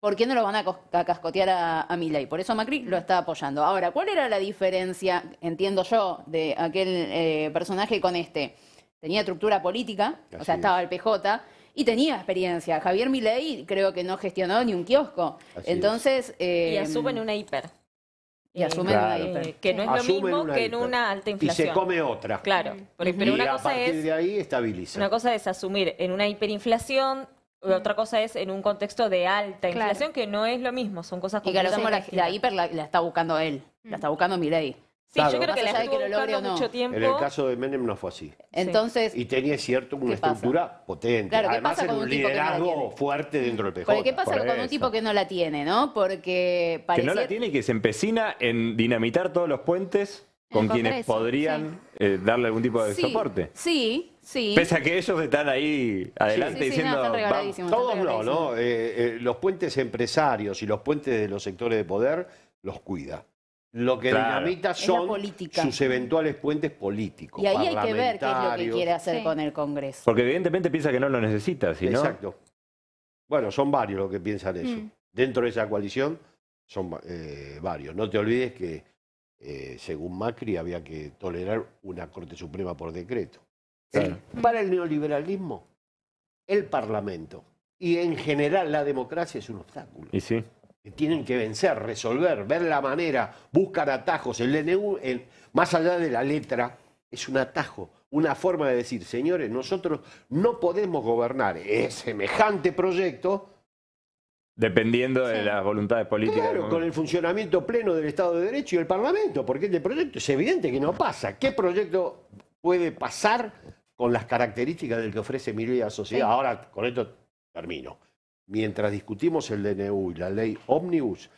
¿por qué no lo van a, cascotear a, a Por eso Macri lo está apoyando. Ahora, ¿cuál era la diferencia, entiendo yo, de aquel eh, personaje con este? Tenía estructura política, o sea, estaba el PJ y tenía experiencia. Javier Milei creo que no gestionó ni un kiosco. Entonces. Eh, y asume em, una hiper. Y asumen eh, que no es lo mismo que en una alta inflación. Y se come otra. Claro, pero, y una a cosa partir es de ahí estabiliza. Una cosa es asumir en una hiperinflación otra cosa es en un contexto de alta inflación que no es lo mismo, son cosas que la, la, hiper la, está buscando él, la mm. está buscando Mirei Sí, yo creo que la gente lo mucho tiempo. En el caso de Menem no fue así. Entonces, y tenía cierto una estructura potente. Claro, ¿qué Además, pasa con un, tipo liderazgo que no fuerte dentro del PJ. qué pasa con un tipo que no la tiene, ¿no? Porque parece... Que no la tiene y que se empecina en dinamitar todos los puentes con quienes podrían eh, darle algún tipo de soporte. Sí, sí. Pese a que ellos están ahí adelante diciendo... todos no, ¿no? Eh, eh, los puentes empresarios y los puentes de los sectores de poder los cuida. Lo que dinamita son sus eventuales puentes políticos. Y ahí hay que ver qué es lo que quiere hacer con el Congreso. Porque evidentemente piensa que no lo necesita, sino... Exacto. Bueno, son varios los que piensan eso. Mm. Dentro de esa coalición son eh, varios. No te olvides que, eh, según Macri, había que tolerar una Corte Suprema por decreto. para el neoliberalismo, el Parlamento y en general la democracia es un obstáculo. Y sí tienen que vencer, resolver, ver la manera, buscar atajos. El DNU, más allá de la letra, es un atajo, una forma de decir, señores, nosotros no podemos gobernar es semejante proyecto. Dependiendo de las voluntades políticas. Claro, con el funcionamiento pleno del Estado de Derecho y el Parlamento, porque este proyecto es evidente que no pasa. ¿Qué proyecto puede pasar con las características del que ofrece mi vida sociedad? Ahora, con esto termino mientras discutimos el DNU y la ley Omnibus,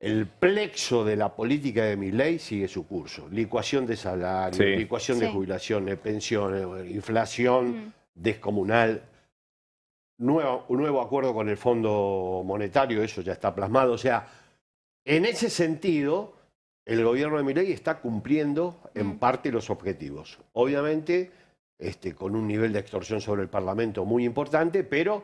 el plexo de la política de mi ley sigue su curso. Licuación de salarios, licuación de jubilaciones, pensiones, inflación descomunal, nuevo, un nuevo acuerdo con el Fondo Monetario, eso ya está plasmado. O sea, en ese sentido, el gobierno de mi ley está cumpliendo en parte los objetivos. Obviamente, este, con un nivel de extorsión sobre el Parlamento muy importante, pero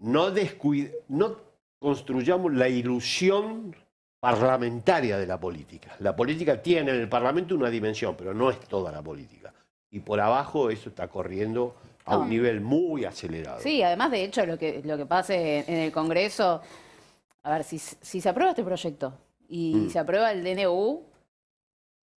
no, construyamos la ilusión parlamentaria de la política. La política tiene en el Parlamento una dimensión, pero no es toda la política. Y por abajo eso está corriendo a un ah. nivel muy acelerado. Sí, además de hecho lo que, lo pase en el Congreso, a ver, si, se aprueba este proyecto y mm. se aprueba el DNU,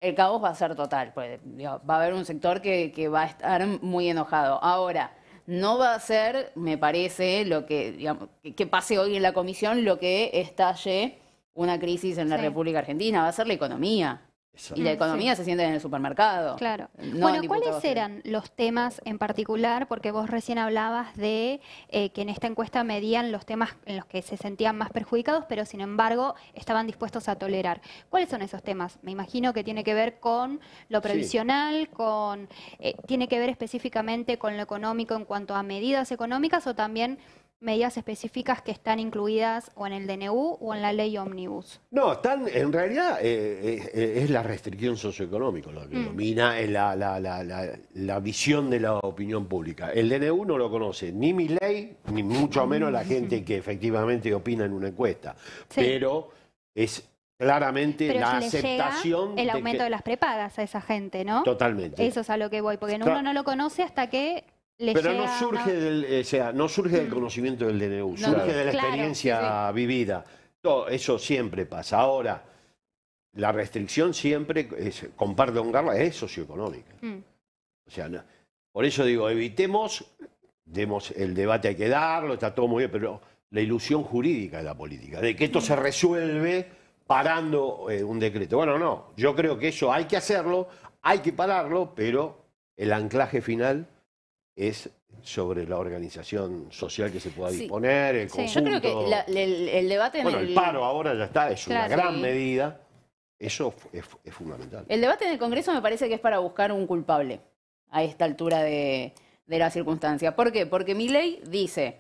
el caos va a ser total, pues, va a haber un sector que, que va a estar muy enojado. Ahora, no va a ser, me parece, lo que, digamos, que pase hoy en la comisión lo que estalle una crisis en la República Argentina, va a ser la economía. Y la ah, economía se siente en el supermercado. Claro. bueno, ¿cuáles eran los temas en particular? Porque vos recién hablabas de eh, que en esta encuesta medían los temas en los que se sentían más perjudicados, pero sin embargo estaban dispuestos a tolerar. ¿Cuáles son esos temas? Me imagino que tiene que ver con lo previsional, con eh, tiene que ver específicamente con lo económico en cuanto a medidas económicas o también medidas específicas que están incluidas o en el DNU o en la ley Omnibus. No, están, en realidad eh, eh, eh, es la restricción socioeconómica lo que mm. domina es la, la, la, la, visión de la opinión pública. El DNU no lo conoce ni mi ley, ni mucho menos la mm. gente que efectivamente opina en una encuesta. Pero es claramente la aceptación llega el aumento de, las prepagas a esa gente, ¿no? Totalmente. Eso es a lo que voy, porque uno no lo conoce hasta que pero no surge, del, eh, no surge mm. conocimiento del DNU, surge de la experiencia vivida. eso siempre pasa. Ahora, la restricción siempre, es, comparto con Carla, es socioeconómica. Mm. O sea, por eso digo, evitemos, demos el debate hay que darlo, está todo muy bien, pero la ilusión jurídica de la política, de que esto se mm. resuelve parando eh, un decreto. Bueno, no, yo creo que eso hay que hacerlo, hay que pararlo, pero el anclaje final es sobre la organización social que se pueda disponer. El Yo creo que el, debate... En el... paro ahora ya está, es una gran medida. Eso es, fundamental. El debate en el Congreso me parece que es para buscar un culpable a esta altura de, la circunstancia. ¿Por qué? Porque mi ley dice,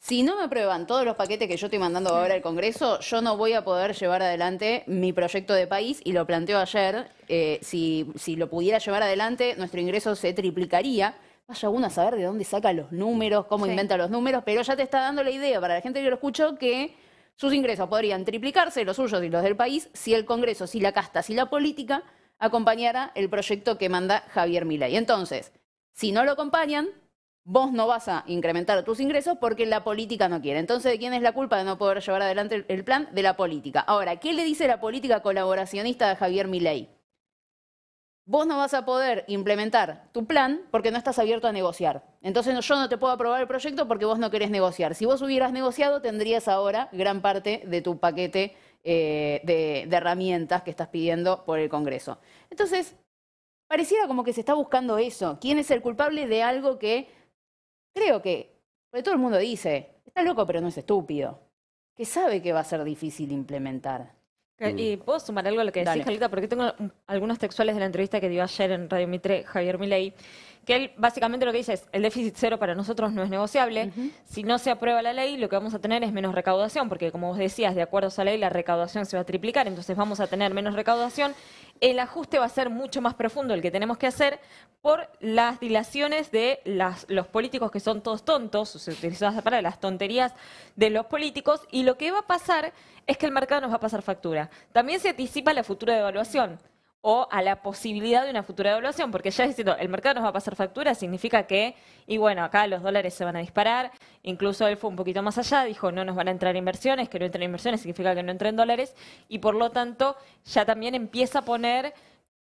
si no me aprueban todos los paquetes que yo estoy mandando ahora al Congreso, yo no voy a poder llevar adelante mi proyecto de país y lo planteo ayer. Eh, si, si, lo pudiera llevar adelante, nuestro ingreso se triplicaría vaya uno a saber de dónde saca los números, cómo inventa los números, pero ya te está dando la idea para la gente que lo escuchó que sus ingresos podrían triplicarse, los suyos y los del país, si el Congreso, si la casta, si la política acompañara el proyecto que manda Javier Milei. Entonces, si no lo acompañan, vos no vas a incrementar tus ingresos porque la política no quiere. Entonces, ¿de quién es la culpa de no poder llevar adelante el plan? De la política. Ahora, ¿qué le dice la política colaboracionista de Javier Milei? vos no vas a poder implementar tu plan porque no estás abierto a negociar. Entonces yo no te puedo aprobar el proyecto porque vos no querés negociar. Si vos hubieras negociado, tendrías ahora gran parte de tu paquete eh, de, herramientas que estás pidiendo por el Congreso. Entonces, pareciera como que se está buscando eso. ¿Quién es el culpable de algo que creo que todo el mundo dice, está loco pero no es estúpido, que sabe que va a ser difícil implementar? Mm. Y puedo sumar algo a lo que decís, Jalita, porque tengo algunos textuales de la entrevista que dio ayer en Radio Mitre Javier Milei, que básicamente lo que dice es, el déficit cero para nosotros no es negociable, si no se aprueba la ley lo que vamos a tener es menos recaudación, porque como vos decías, de acuerdo a esa ley la recaudación se va a triplicar, entonces vamos a tener menos recaudación, el ajuste va a ser mucho más profundo el que tenemos que hacer por las dilaciones de los políticos que son todos tontos, se utiliza esa las tonterías de los políticos, y lo que va a pasar es que el mercado nos va a pasar factura. También se anticipa la futura devaluación o a la posibilidad de una futura devaluación, porque ya diciendo, el mercado nos va a pasar factura, significa que, y bueno, acá los dólares se van a disparar, incluso él fue un poquito más allá, dijo, no nos van a entrar inversiones, que no entren inversiones significa que no entren dólares, y por lo tanto ya también empieza a poner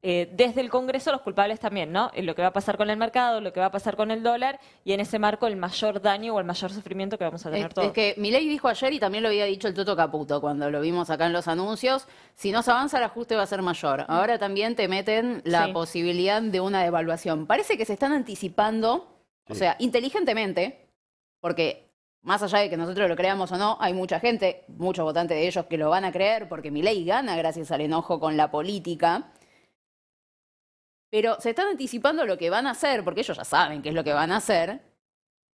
eh, desde el Congreso los culpables también, ¿no? En lo que va a pasar con el mercado, lo que va a pasar con el dólar y en ese marco el mayor daño o el mayor sufrimiento que vamos a tener todos. Es que Milei dijo ayer y también lo había dicho el Toto Caputo cuando lo vimos acá en los anuncios, si no se avanza el ajuste va a ser mayor. Mm. Ahora también te meten la posibilidad de una devaluación. Parece que se están anticipando, o sea, inteligentemente, porque más allá de que nosotros lo creamos o no, hay mucha gente, muchos votantes de ellos que lo van a creer porque mi ley gana gracias al enojo con la política pero se están anticipando lo que van a hacer, porque ellos ya saben qué es lo que van a hacer,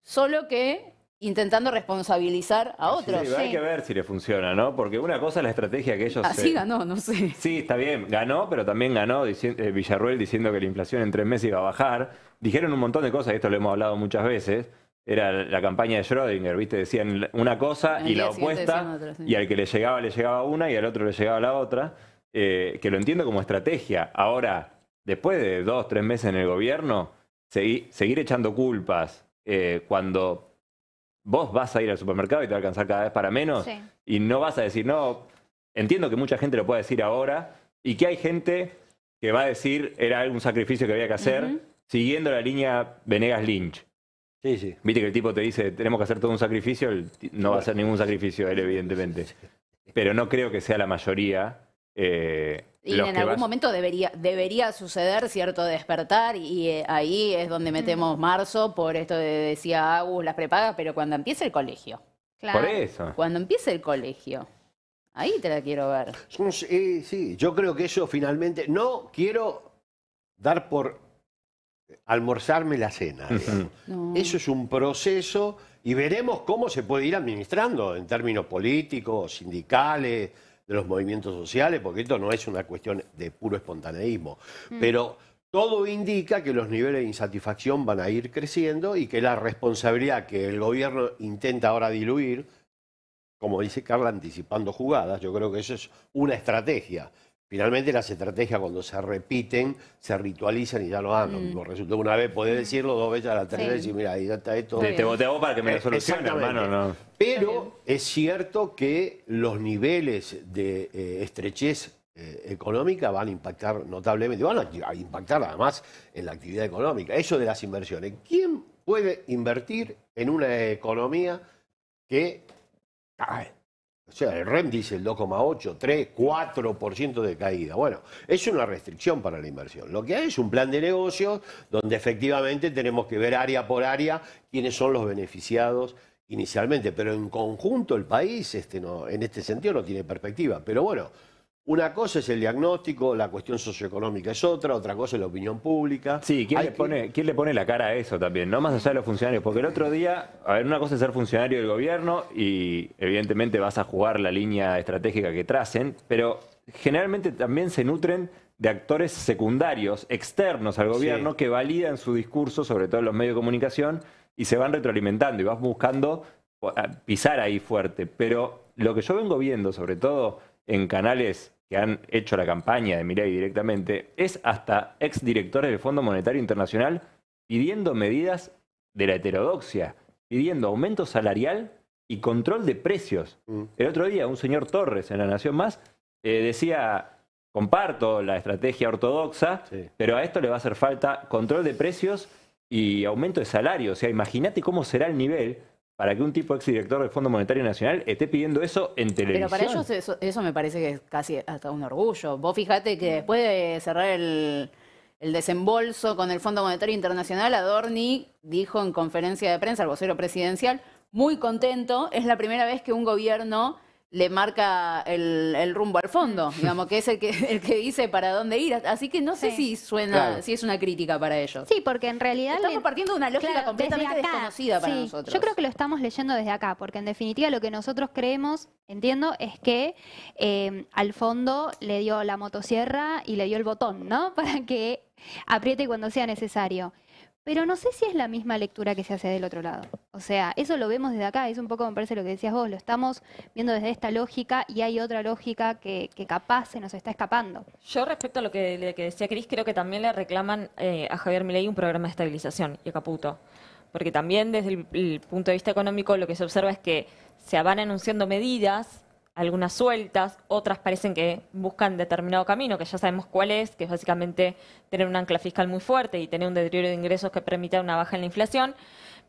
solo que intentando responsabilizar a otros. Sí, Hay que ver si le funciona, ¿no? Porque una cosa es la estrategia que ellos... Así ganó, no sé. Sí, está bien, ganó, pero también ganó eh, Villarruel diciendo que la inflación en tres meses iba a bajar. Dijeron un montón de cosas, esto lo hemos hablado muchas veces. Era la campaña de Schrödinger, ¿viste? Decían una cosa y la opuesta, y al que le llegaba le llegaba una y al otro le llegaba la otra, eh, que lo entiendo como estrategia. Ahora, después de dos, tres meses en el gobierno, seguir echando culpas eh, cuando vos vas a ir al supermercado y te va a alcanzar cada vez para menos y no vas a decir, no, entiendo que mucha gente lo puede decir ahora y que hay gente que va a decir era algún sacrificio que había que hacer siguiendo la línea Venegas Lynch. Sí, sí. Viste que el tipo te dice, tenemos que hacer todo un sacrificio, no va a hacer ningún sacrificio él, evidentemente. Pero no creo que sea la mayoría. Eh, y en algún momento debería, debería suceder cierto despertar y eh, ahí es donde mm. metemos marzo por esto de, decía Agus, las prepagas, pero cuando empiece el colegio. Claro. Por eso. Cuando empiece el colegio. Ahí te la quiero ver. Eh, sí, yo creo que eso finalmente... No quiero dar por almorzarme la cena. Eso es un proceso y veremos cómo se puede ir administrando en términos políticos, sindicales de los movimientos sociales, porque esto no es una cuestión de puro espontaneísmo. Mm. Pero todo indica que los niveles de insatisfacción van a ir creciendo y que la responsabilidad que el gobierno intenta ahora diluir, como dice Carla, anticipando jugadas, yo creo que eso es una estrategia. Finalmente las estrategias cuando se repiten, se ritualizan y ya lo dan. Mm. Resulta Resultó una vez podés mm. decirlo, dos veces a la tres mira, ahí ya está esto. Te para que me lo hermano. Pero es cierto que los niveles de eh, estrechez eh, económica van a impactar notablemente, van a, impactar además en la actividad económica. Eso de las inversiones. ¿Quién puede invertir en una economía que cae? O sea, el REM dice el 2,8, 3, 4% de caída. Bueno, es una restricción para la inversión. Lo que hay es un plan de negocios donde efectivamente tenemos que ver área por área quiénes son los beneficiados inicialmente, pero en conjunto el país este no, en este sentido no tiene perspectiva. Pero bueno, una cosa es el diagnóstico, la cuestión socioeconómica es otra, otra cosa es la opinión pública. Sí, ¿quién, le, pone, ¿quién le pone la cara a eso también? No más allá de los funcionarios, porque el otro día, a ver, una cosa es ser funcionario del gobierno y evidentemente vas a jugar la línea estratégica que tracen, pero generalmente también se nutren de actores secundarios, externos al gobierno, que validan su discurso, sobre todo en los medios de comunicación, y se van retroalimentando y vas buscando pisar ahí fuerte. Pero lo que yo vengo viendo, sobre todo en canales que han hecho la campaña de Mirai directamente, es hasta exdirectores del Fondo Monetario Internacional pidiendo medidas de la heterodoxia, pidiendo aumento salarial y control de precios. Mm. El otro día un señor Torres en La Nación Más eh, decía, comparto la estrategia ortodoxa, pero a esto le va a hacer falta control de precios y aumento de salario. O sea, imagínate cómo será el nivel para que un tipo exdirector del Fondo Monetario Nacional esté pidiendo eso en televisión. Pero para ellos eso, me parece que es casi hasta un orgullo. Vos fijate que después de cerrar el, desembolso con el Fondo Monetario Internacional, Adorni dijo en conferencia de prensa, al vocero presidencial, muy contento, es la primera vez que un gobierno le marca el, rumbo al fondo, digamos, que es el que, el que dice para dónde ir. Así que no sé si suena, si es una crítica para ellos. Sí, porque en realidad... Estamos partiendo de una lógica completamente desconocida para nosotros. Yo creo que lo estamos leyendo desde acá, porque en definitiva lo que nosotros creemos, entiendo, es que em, al fondo le dio la motosierra y le dio el botón, ¿no? Para que apriete cuando sea necesario. Pero no sé si es la misma lectura que se hace del otro lado. O sea, eso lo vemos desde acá, es un poco, me parece, lo que decías vos, lo estamos viendo desde esta lógica y hay otra lógica que, capaz se nos está escapando. Yo respecto a lo que, decía Cris, creo que también le reclaman eh, a Javier Milei un programa de estabilización y a Caputo. Porque también desde el punto de vista económico lo que se observa es que se van anunciando medidas algunas sueltas, otras parecen que buscan determinado camino, que ya sabemos cuál es, que es básicamente tener un ancla fiscal muy fuerte y tener un deterioro de ingresos que permita una baja en la inflación.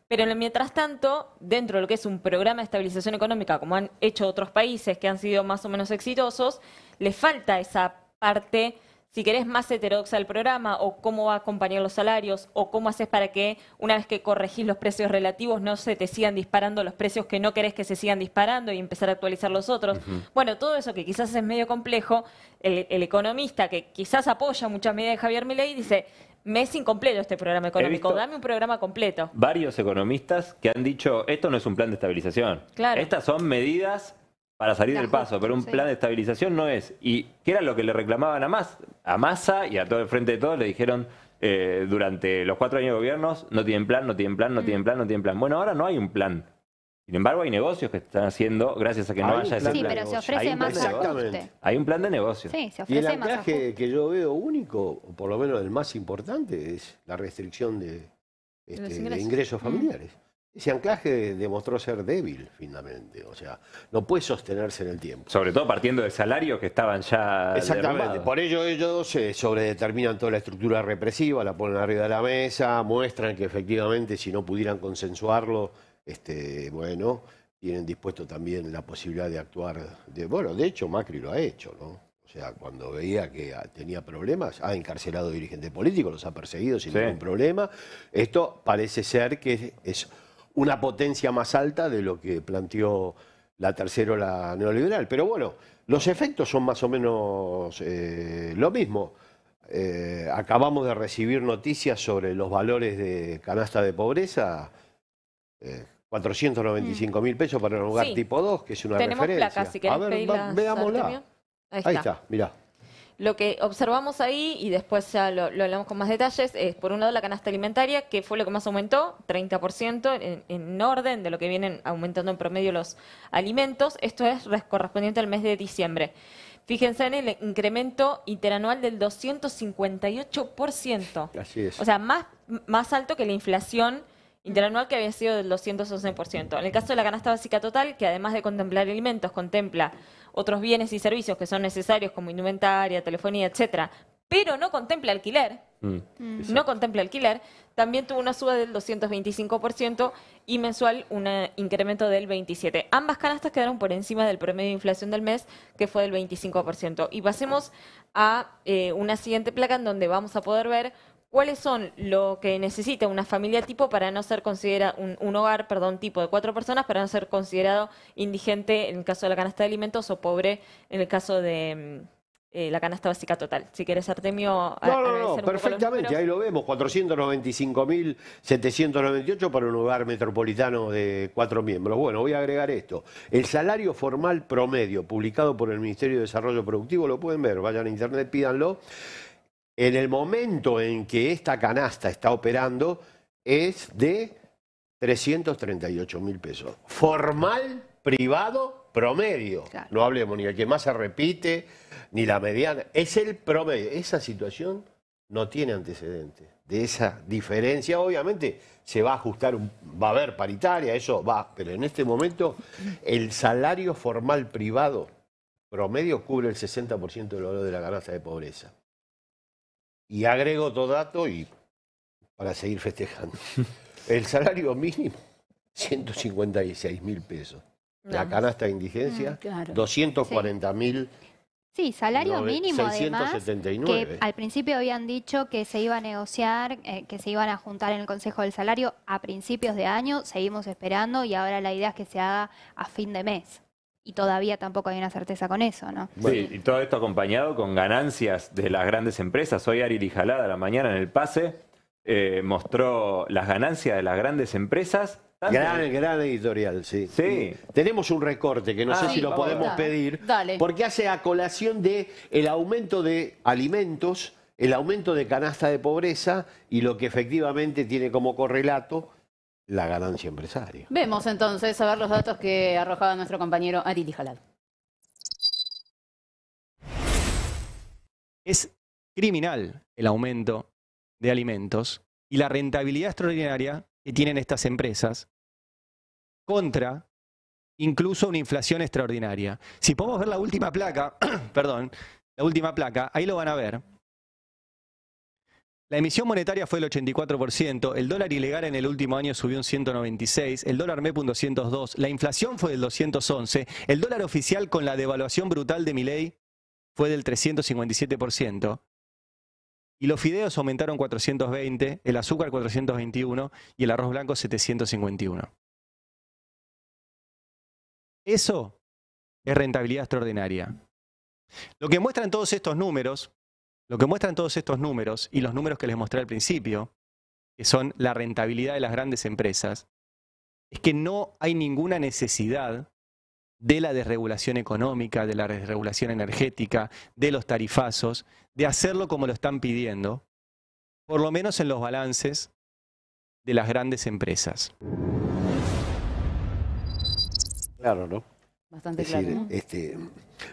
Pero mientras tanto, dentro de lo que es un programa de estabilización económica, como han hecho otros países que han sido más o menos exitosos, le falta esa parte si querés más heterodoxa el programa o cómo va a acompañar los salarios o cómo haces para que una vez que corregís los precios relativos no se te sigan disparando los precios que no querés que se sigan disparando y empezar a actualizar los otros. Bueno, todo eso que quizás es medio complejo, el, economista que quizás apoya muchas medidas de Javier Milei dice, me es incompleto este programa económico, dame un programa completo. Varios economistas que han dicho, esto no es un plan de estabilización. Claro. Estas son medidas para salir del paso, pero un plan de estabilización no es. ¿Y qué era lo que le reclamaban a, más a Massa y a todo el frente de todos? Le dijeron eh, durante los cuatro años de gobiernos, no tienen plan, no tienen plan, no mm. tienen plan, no tienen plan. Bueno, ahora no hay un plan. Sin embargo, hay negocios que están haciendo gracias a que no haya ese plan. Sí, pero se ofrece hay más Hay un plan de negocios Sí, se ofrece y el anclaje que yo veo único, o por lo menos el más importante, es la restricción de, este, ingresos mm. familiares. Ese anclaje demostró ser débil, finalmente. O sea, no puede sostenerse en el tiempo. Sobre todo partiendo del salario que estaban ya. Exactamente. Por ello, ellos eh, sobredeterminan toda la estructura represiva, la ponen arriba de la mesa, muestran que efectivamente, si no pudieran consensuarlo, este, bueno, tienen dispuesto también la posibilidad de actuar. De, bueno, de hecho, Macri lo ha hecho, ¿no? O sea, cuando veía que ah, tenía problemas, ha encarcelado dirigentes políticos, los ha perseguido sin ningún problema. Esto parece ser que es una potencia más alta de lo que planteó la tercera o la neoliberal. Pero bueno, los efectos son más o menos eh, lo mismo. Eh, acabamos de recibir noticias sobre los valores de canasta de pobreza. 495 eh, mil pesos para el hogar tipo 2, que es una referencia. A ver, Ahí, está. mira lo que observamos ahí, y después ya lo, hablamos con más detalles, es por un lado la canasta alimentaria, que fue lo que más aumentó, 30% en, en, orden de lo que vienen aumentando en promedio los alimentos. Esto es correspondiente al mes de diciembre. Fíjense en el incremento interanual del 258%. Así es. O sea, más, más alto que la inflación interanual que había sido del 211%. En el caso de la canasta básica total, que además de contemplar alimentos, contempla otros bienes y servicios que son necesarios como indumentaria, telefonía, etcétera, pero no contempla alquiler, mm. no contempla alquiler, también tuvo una suba del 225% y mensual un eh, incremento del 27%. Ambas canastas quedaron por encima del promedio de inflación del mes, que fue del 25%. Y pasemos a eh, una siguiente placa en donde vamos a poder ver ¿Cuáles son lo que necesita una familia tipo para no ser considerada, un, un, hogar, perdón, tipo de cuatro personas para no ser considerado indigente en el caso de la canasta de alimentos o pobre en el caso de mm, eh, la canasta básica total? Si quieres, Artemio. No, no, no, perfectamente, ahí lo vemos: 495.798 para un hogar metropolitano de cuatro miembros. Bueno, voy a agregar esto: el salario formal promedio publicado por el Ministerio de Desarrollo Productivo, lo pueden ver, vayan a internet, pídanlo en el momento en que esta canasta está operando es de 338 mil pesos. Formal, privado, promedio. No hablemos ni el que más se repite, ni la mediana. Es el promedio. Esa situación no tiene antecedentes. De esa diferencia, obviamente, se va a ajustar, va a haber paritaria, eso va. Pero en este momento, el salario formal privado promedio cubre el 60% del valor de la canasta de pobreza. Y agrego todo dato y para seguir festejando. El salario mínimo, 156 mil pesos. La canasta de indigencia, 240 mm, mil sí. salario mínimo 679. al principio habían dicho que se iba a negociar, eh, que se iban a juntar en el Consejo del Salario a principios de año, seguimos esperando y ahora la idea es que se haga a fin de mes y todavía tampoco hay una certeza con eso, ¿no? sí. y todo esto acompañado con ganancias de las grandes empresas. Hoy Ari Lijalada, la mañana en el pase, eh, mostró las ganancias de las grandes empresas. Gran, editorial, sí. Tenemos un recorte que no ah, sé si lo podemos pedir, porque hace a colación de el aumento de alimentos, el aumento de canasta de pobreza y lo que efectivamente tiene como correlato la ganancia empresaria. Vemos entonces a ver los datos que arrojaba nuestro compañero y Jalal. Es criminal el aumento de alimentos y la rentabilidad extraordinaria que tienen estas empresas contra incluso una inflación extraordinaria. Si podemos ver la última placa, perdón, la última placa, ahí lo van a ver. La emisión monetaria fue del 84%, el dólar ilegal en el último año subió un 196, el dólar MEP un 202, la inflación fue del 211, el dólar oficial con la devaluación brutal de ley fue del 357%, y los fideos aumentaron 420, el azúcar 421 y el arroz blanco 751. Eso es rentabilidad extraordinaria. Lo que muestran todos estos números lo que muestran todos estos números y los números que les mostré al principio, que son la rentabilidad de las grandes empresas, es que no hay ninguna necesidad de la desregulación económica, de la desregulación energética, de los tarifazos, de hacerlo como lo están pidiendo, por lo menos en los balances de las grandes empresas. Claro, ¿no? Bastante claro. Este,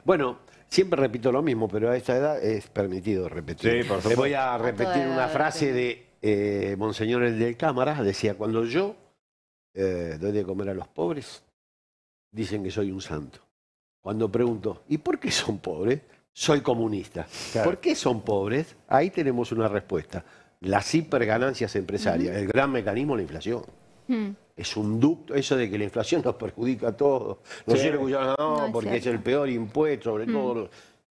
bueno, Siempre repito lo mismo, pero a esta edad es permitido repetir. Le eh, voy a repetir una frase de eh, Monseñor del Cámara. Decía, cuando yo eh, doy de comer a los pobres, dicen que soy un santo. Cuando pregunto, ¿y por qué son pobres? Soy comunista. ¿Por qué son pobres? Ahí tenemos una respuesta. Las hiperganancias empresarias, el gran mecanismo de la inflación. Es un ducto, eso de que la inflación nos perjudica a todos. No no, no porque es el peor impuesto, sobre todo.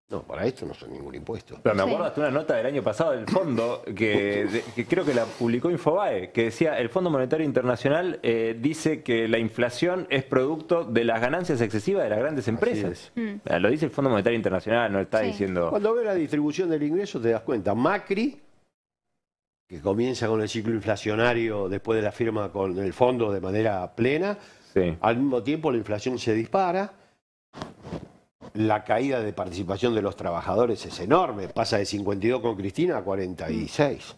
No, para esto no son ningún impuesto. Pero me acuerdo hasta una nota del año pasado del fondo que, creo que la publicó Infobae, que decía el Fondo Monetario Internacional eh, dice que la inflación es producto de las ganancias excesivas de las grandes empresas. Mm. Lo dice el Fondo Monetario Internacional, no está diciendo. Cuando ves la distribución del ingreso te das cuenta, Macri que comienza con el ciclo inflacionario después de la firma con el fondo de manera plena. Al mismo tiempo la inflación se dispara, la caída de participación de los trabajadores es enorme, pasa de 52 con Cristina a 46.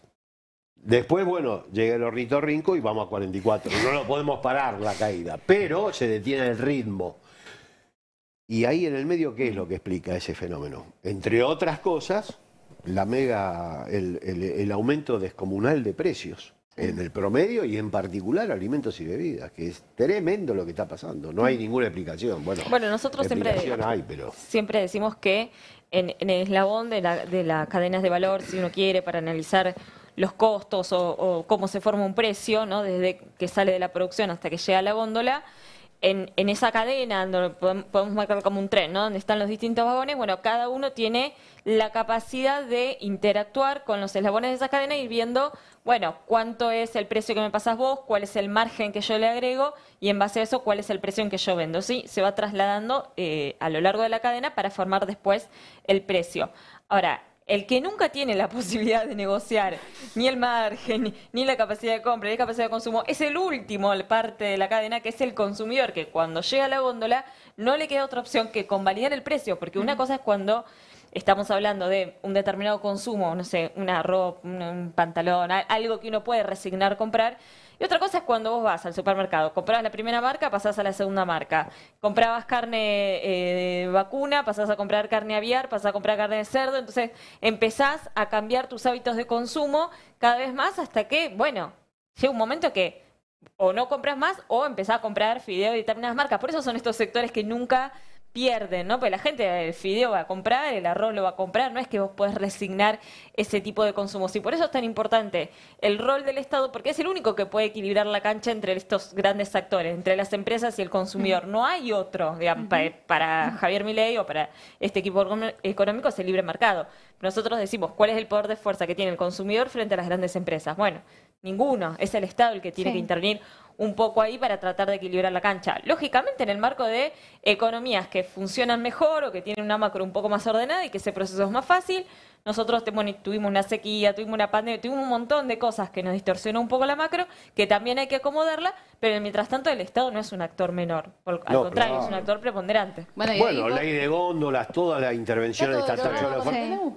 Después, bueno, llega el horrito rinco y vamos a 44. No lo podemos parar la caída, pero se detiene el ritmo. Y ahí en el medio, ¿qué es lo que explica ese fenómeno? Entre otras cosas, la mega, el, aumento descomunal de precios en el promedio y en particular alimentos y bebidas, que es tremendo lo que está pasando. No hay mm. ninguna explicación. Bueno, bueno nosotros siempre, siempre decimos que en, en el eslabón de, la, de, las cadenas de valor, si uno quiere, para analizar los costos o, o, cómo se forma un precio, ¿no? desde que sale de la producción hasta que llega a la góndola, en, esa cadena, podemos marcar como un tren, ¿no? donde están los distintos vagones, bueno, cada uno tiene la capacidad de interactuar con los eslabones de esa cadena y viendo, bueno, cuánto es el precio que me pasas vos, cuál es el margen que yo le agrego y en base a eso cuál es el precio en que yo vendo. ¿sí? Se va trasladando eh, a lo largo de la cadena para formar después el precio. Ahora, el que nunca tiene la posibilidad de negociar, ni el margen, ni la capacidad de compra, ni la capacidad de consumo, es el último parte de la cadena, que es el consumidor, que cuando llega a la góndola no le queda otra opción que convalidar el precio, porque una mm. cosa es cuando estamos hablando de un determinado consumo, no sé, una ropa, un pantalón, algo que uno puede resignar comprar y otra cosa es cuando vos vas al supermercado, comprabas la primera marca, pasás a la segunda marca. Comprabas carne eh, de vacuna, pasás a comprar carne aviar, pasás a comprar carne de cerdo. Entonces empezás a cambiar tus hábitos de consumo cada vez más hasta que, bueno, llega un momento que o no compras más o empezás a comprar fideo de determinadas marcas. Por eso son estos sectores que nunca pierden, ¿no? Pues la gente, el fideo va a comprar, el arroz lo va a comprar, no es que vos podés resignar ese tipo de consumo. Y por eso es tan importante el rol del Estado, porque es el único que puede equilibrar la cancha entre estos grandes actores, entre las empresas y el consumidor. No hay otro, digamos, para, eh, para Javier Milei o para este equipo económico es el libre mercado. Nosotros decimos, ¿cuál es el poder de fuerza que tiene el consumidor frente a las grandes empresas? Bueno, Ninguno. Es el Estado el que tiene que intervenir un poco ahí para tratar de equilibrar la cancha. Lógicamente, en el marco de economías que funcionan mejor o que tienen una macro un poco más ordenada y que ese proceso es más fácil, nosotros tuvimos una sequía, tuvimos una pandemia, tuvimos un montón de cosas que nos distorsionó un poco la macro, que también hay que acomodarla, pero mientras tanto, el Estado no es un actor menor. Al contrario, es un actor preponderante. Bueno, ley de góndolas, toda la intervención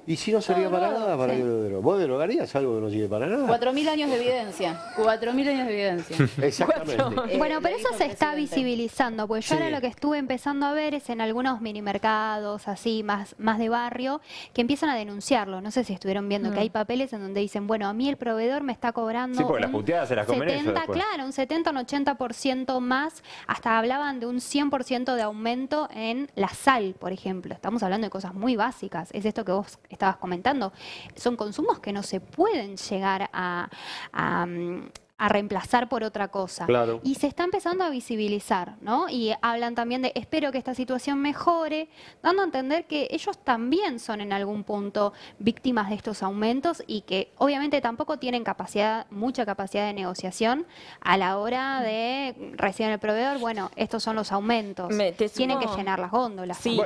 Y si no sería para nada, ¿para que lo ¿Vos derogarías algo que no sirve para nada? 4.000 años de evidencia. 4.000 años de evidencia. Exactamente. bueno, pero eso se está visibilizando. pues yo ahora lo que estuve empezando a ver es en algunos minimercados, así, más, más de barrio, que empiezan a denunciarlo. No sé si estuvieron viendo que mm. hay papeles en donde dicen, bueno, a mí el proveedor me está cobrando. Sí, porque las puteadas las comen Claro, un 70 o un 80% más, hasta hablaban de un 100% de aumento en la sal, por ejemplo. Estamos hablando de cosas muy básicas, es esto que vos estabas comentando. Son consumos que no se pueden llegar a, a, mm, a reemplazar por otra cosa. Y se está empezando a visibilizar, ¿no? Y hablan también de espero que esta situación mejore, dando a entender que ellos también son en algún punto víctimas de estos aumentos y que obviamente tampoco tienen capacidad, mucha capacidad de negociación a la hora de recibir el proveedor, bueno, estos son los aumentos. Tienen que llenar las góndolas. Sí,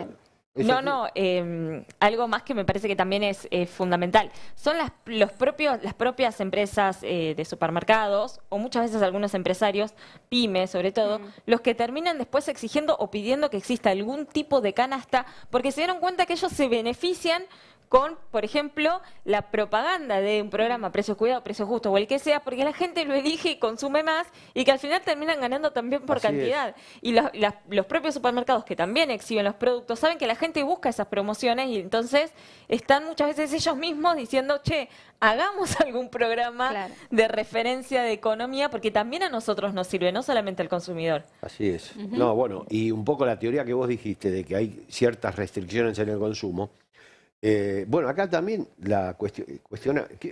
no, no, em, algo más que me parece que también es eh, fundamental. Son las, los propios, las propias empresas eh, de supermercados o muchas veces algunos empresarios, pymes sobre todo, los que terminan después exigiendo o pidiendo que exista algún tipo de canasta porque se dieron cuenta que ellos se benefician con, por ejemplo, la propaganda de un programa Precios Cuidados, Precios Justos o el que sea, porque la gente lo elige y consume más y que al final terminan ganando también por cantidad. Y los, propios supermercados que también exhiben los productos saben que la gente busca esas promociones y entonces están muchas veces ellos mismos diciendo, che, hagamos algún programa de referencia de economía porque también a nosotros nos sirve, no solamente al consumidor. Así es. No, bueno, y un poco la teoría que vos dijiste de que hay ciertas restricciones en el consumo eh, bueno, acá también la cuestión,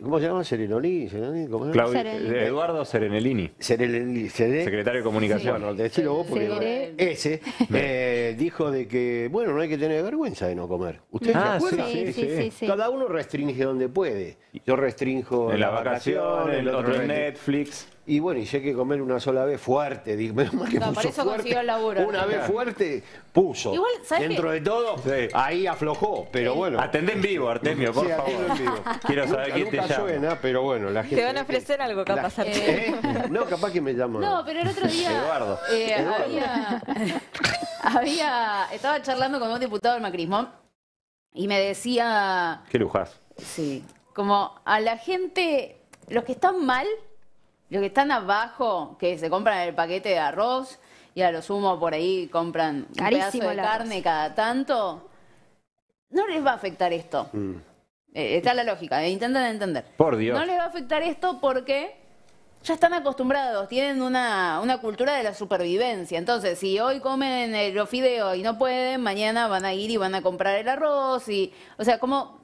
¿cómo se llama? Serenolini, eh, Eduardo Serenelini. Secretario de Comunicación. Bueno, ese eh, dijo de que, bueno, no hay que tener vergüenza de no comer. ¿Ustedes se ah, acuerdan? Sí, sí, sí, Cada uno restringe donde puede. Yo restringo en las vacaciones, el otro en Netflix. Y bueno, y si hay que comer una sola vez fuerte, digo, menos mal que puso por eso el laburo. Una vez fuerte puso. Igual, Dentro de todo, ahí aflojó, pero bueno. Atendé en vivo, Artemio, por favor. En vivo. Quiero saber qué quién te llama. Suena, pero bueno, la gente. Te van a ofrecer algo, capaz. Eh. No, capaz que me llaman. No, pero el otro día. Eduardo. Eh, había, había, Estaba charlando con un diputado del macrismo y me decía. Qué lujas. Sí. Como a la gente, los que están mal los que están abajo, que se compran el paquete de arroz y a lo sumo por ahí compran un pedazo de carne cada tanto, no les va a afectar esto. Mm. Eh, está la lógica, eh, intentan entender. Por Dios. No les va a afectar esto porque ya están acostumbrados, tienen una, cultura de la supervivencia. Entonces, si hoy comen el, los fideos y no pueden, mañana van a ir y van a comprar el arroz. y O sea, como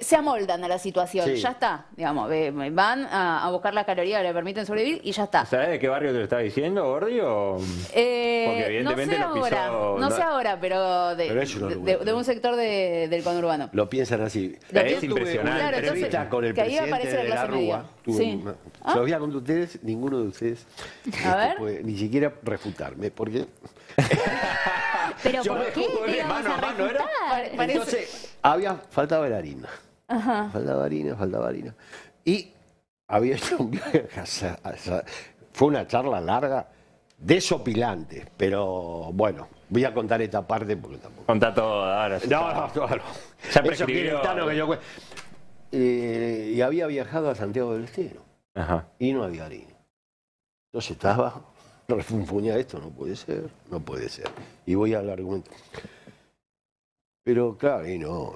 se amoldan a la situación, ya está, digamos, van a, buscar la caloría le permiten sobrevivir y ya está. ¿Sabes de qué barrio te lo está diciendo, Gordi? Eh, porque evidentemente no sé ahora, no, sé ahora, pero de, un sector de, del conurbano. Lo piensan así. es impresionante. con el presidente de la, Rúa. Sí. ¿Ah? ustedes, ninguno de ustedes ni siquiera refutarme, porque... ¿Pero por qué Entonces, había, faltaba la harina. Ajá. Faltaba harina, faltaba harina. Y había hecho un viaje Fue una charla larga, desopilante, pero bueno, Voy a contar esta parte porque tampoco. Contá todo ahora. No, eh, y había viajado a Santiago del Estero. Ajá. Y no había harina. Entonces estaba refunfuñar esto, no puede ser, no puede ser. Y voy al argumento. Pero claro, y no,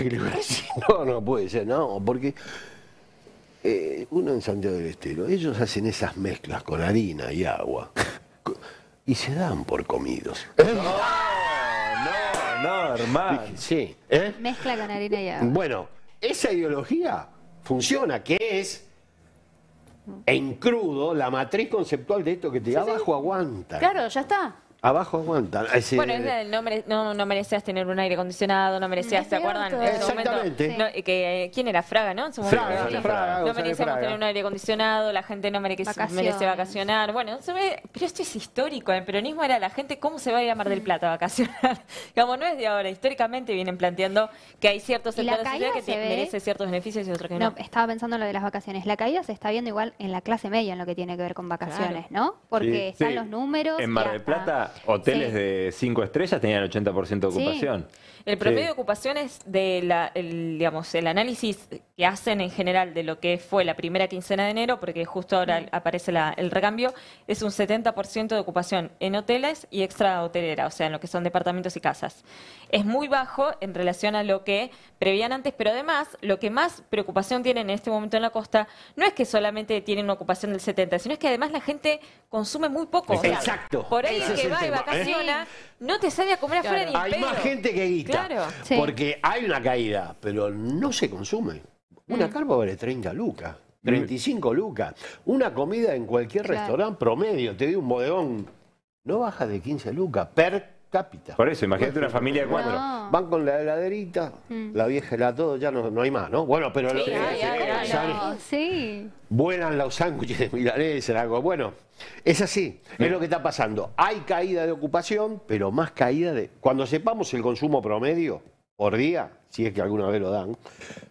no, no puede ser, no, porque eh, uno en Santiago del Estero, ellos hacen esas mezclas con harina y agua y se dan por comidos. No, no, hermano. Sí. ¿Eh? Mezcla con harina y agua. Bueno, esa ideología funciona, que es en crudo la matriz conceptual de esto que te da abajo aguanta. Claro, ya está. Abajo aguanta. bueno, es el, no, no, merecías tener un aire acondicionado, no merecías, ¿se acuerdan? Exactamente. Eh, ¿Quién era? Fraga, ¿no? Fraga, no merecíamos tener un aire acondicionado, la gente no merece, vacacionar. Bueno, ve, pero esto es histórico. El peronismo era la gente, ¿cómo se va a ir a Mar del Plata a vacacionar? Como no es de ahora, históricamente vienen planteando que hay ciertos sectores de la sociedad que merece ciertos beneficios y otros que no. No, estaba pensando en lo de las vacaciones. La caída se está viendo igual en la clase media en lo que tiene que ver con vacaciones, ¿no? Porque están los números. En Mar del Plata hoteles de 5 estrellas tenían 80% de ocupación. El promedio de ocupaciones de la, el, digamos, el análisis que hacen en general de lo que fue la primera quincena de enero, porque justo ahora aparece el recambio, es un 70% de ocupación en hoteles y extra hotelera, o sea, en lo que son departamentos y casas. Es muy bajo en relación a lo que prevían antes, pero además lo que más preocupación tienen en este momento en la costa no es que solamente tienen una ocupación del 70, sino es que además la gente consume muy poco. Exacto. por ahí que va y vacaciona, no te sale a comer afuera ni Hay más gente que guita. Porque hay una caída, pero no se consume. Una mm. carpa vale 30 lucas. 35 lucas. Una comida en cualquier restaurante promedio, te di un bodegón, no baja de 15 lucas per cápita. Por eso, imagínate una familia de cuatro. Van con la heladerita, mm. la vieja la todo, ya no, hay más, ¿no? Bueno, pero... Sí, lo, sí. Vuelan los sándwiches de algo. Bueno, es así, es lo que está pasando. Hay caída de ocupación, pero más caída de... Cuando sepamos el consumo promedio por día, si es que alguna vez lo dan,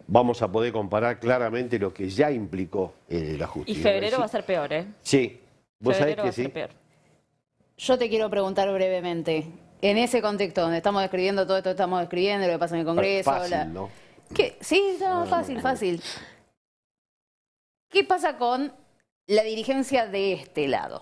vamos a poder comparar claramente lo que ya implicó el ajuste. Y febrero va a ser peor, ¿eh? Sí, vos sabés que sí. Yo te quiero preguntar brevemente, en ese contexto donde estamos describiendo todo esto, estamos describiendo lo que pasa en el Congreso. Fácil, Sí, fácil, fácil. ¿Qué pasa con la dirigencia de este lado?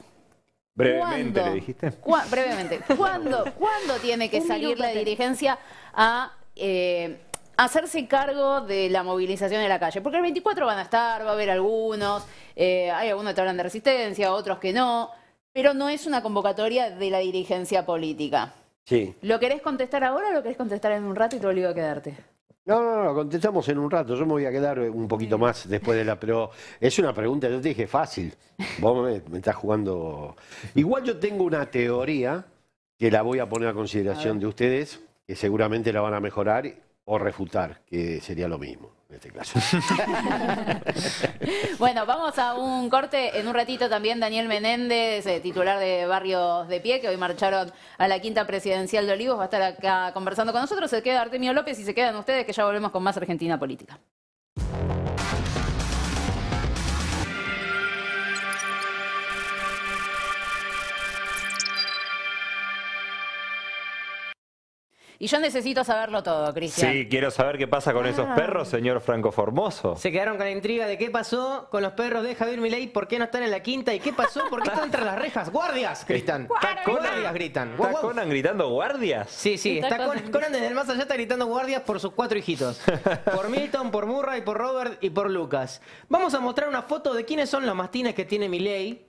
Brevemente, ¿le dijiste? brevemente. ¿Cuándo, ¿Cuándo, tiene que salir la dirigencia a eh, hacerse cargo de la movilización de la calle? Porque el 24 van a estar, va a haber algunos, eh, hay algunos que hablan de resistencia, otros que no, pero no es una convocatoria de la dirigencia política. ¿Lo querés contestar ahora o lo querés contestar en un rato y te obligo a quedarte? No, no, no, contestamos en un rato. Yo me voy a quedar un poquito más después de la. Pero es una pregunta, yo te dije fácil. Vos me, estás jugando. Igual yo tengo una teoría que la voy a poner a consideración de ustedes, que seguramente la van a mejorar o refutar, que sería lo mismo en este caso. bueno, vamos a un corte en un ratito también Daniel Menéndez, eh, titular de Barrios de Pie, que hoy marcharon a la quinta presidencial de Olivos, va a estar acá conversando con nosotros. Se queda Artemio López y se quedan ustedes, que ya volvemos con más Argentina Política. Y yo necesito saberlo todo, Cristian. Sí, quiero saber qué pasa con esos ah. perros, señor Franco Formoso. Se quedaron con la intriga de qué pasó con los perros de Javier Milei, por qué no están en la quinta y qué pasó, por qué están entre las rejas. ¡Guardias! gritan. Guardias gritan. ¿Está Conan gritando guardias? Sí, sí, Está Conan. desde el más allá está gritando guardias por sus cuatro hijitos. Por Milton, por Murray, por Robert y por Lucas. Vamos a mostrar una foto de quiénes son los mastines que tiene Milei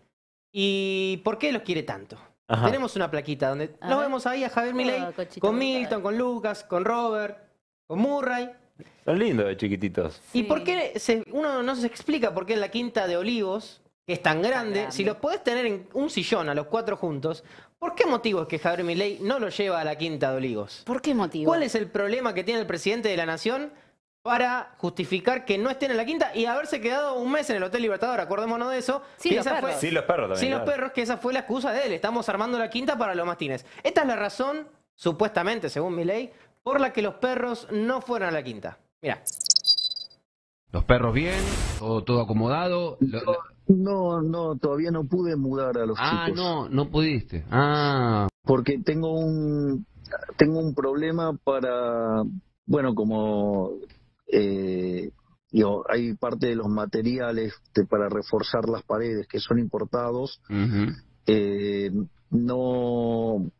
y por qué los quiere tanto. Tenemos una plaquita donde lo nos vemos ahí a Javier Milei, con Milton, con Lucas, con Robert, con Murray. Son lindos de chiquititos. ¿Y por qué uno no se explica por qué en la quinta de Olivos, que es tan grande, si los podés tener en un sillón a los cuatro juntos, ¿por qué motivo es que Javier Milei no lo lleva a la quinta de Olivos? ¿Por qué motivo? ¿Cuál es el problema que tiene el presidente de la nación para justificar que no estén en la quinta y haberse quedado un mes en el Hotel Libertador, acordémonos de eso. Sin los, perros. los perros que esa fue la excusa de él. Estamos armando la quinta para los Mastines. Esta es la razón, supuestamente, según mi ley, por la que los perros no fueron a la quinta. Mira. Los perros bien, todo, acomodado. No, no, todavía no pude mudar a los ah, chicos. Ah, no, no pudiste. Ah. Porque tengo un tengo un problema para bueno, como eh, hay parte de los materiales para reforzar las paredes que son importados. Eh, no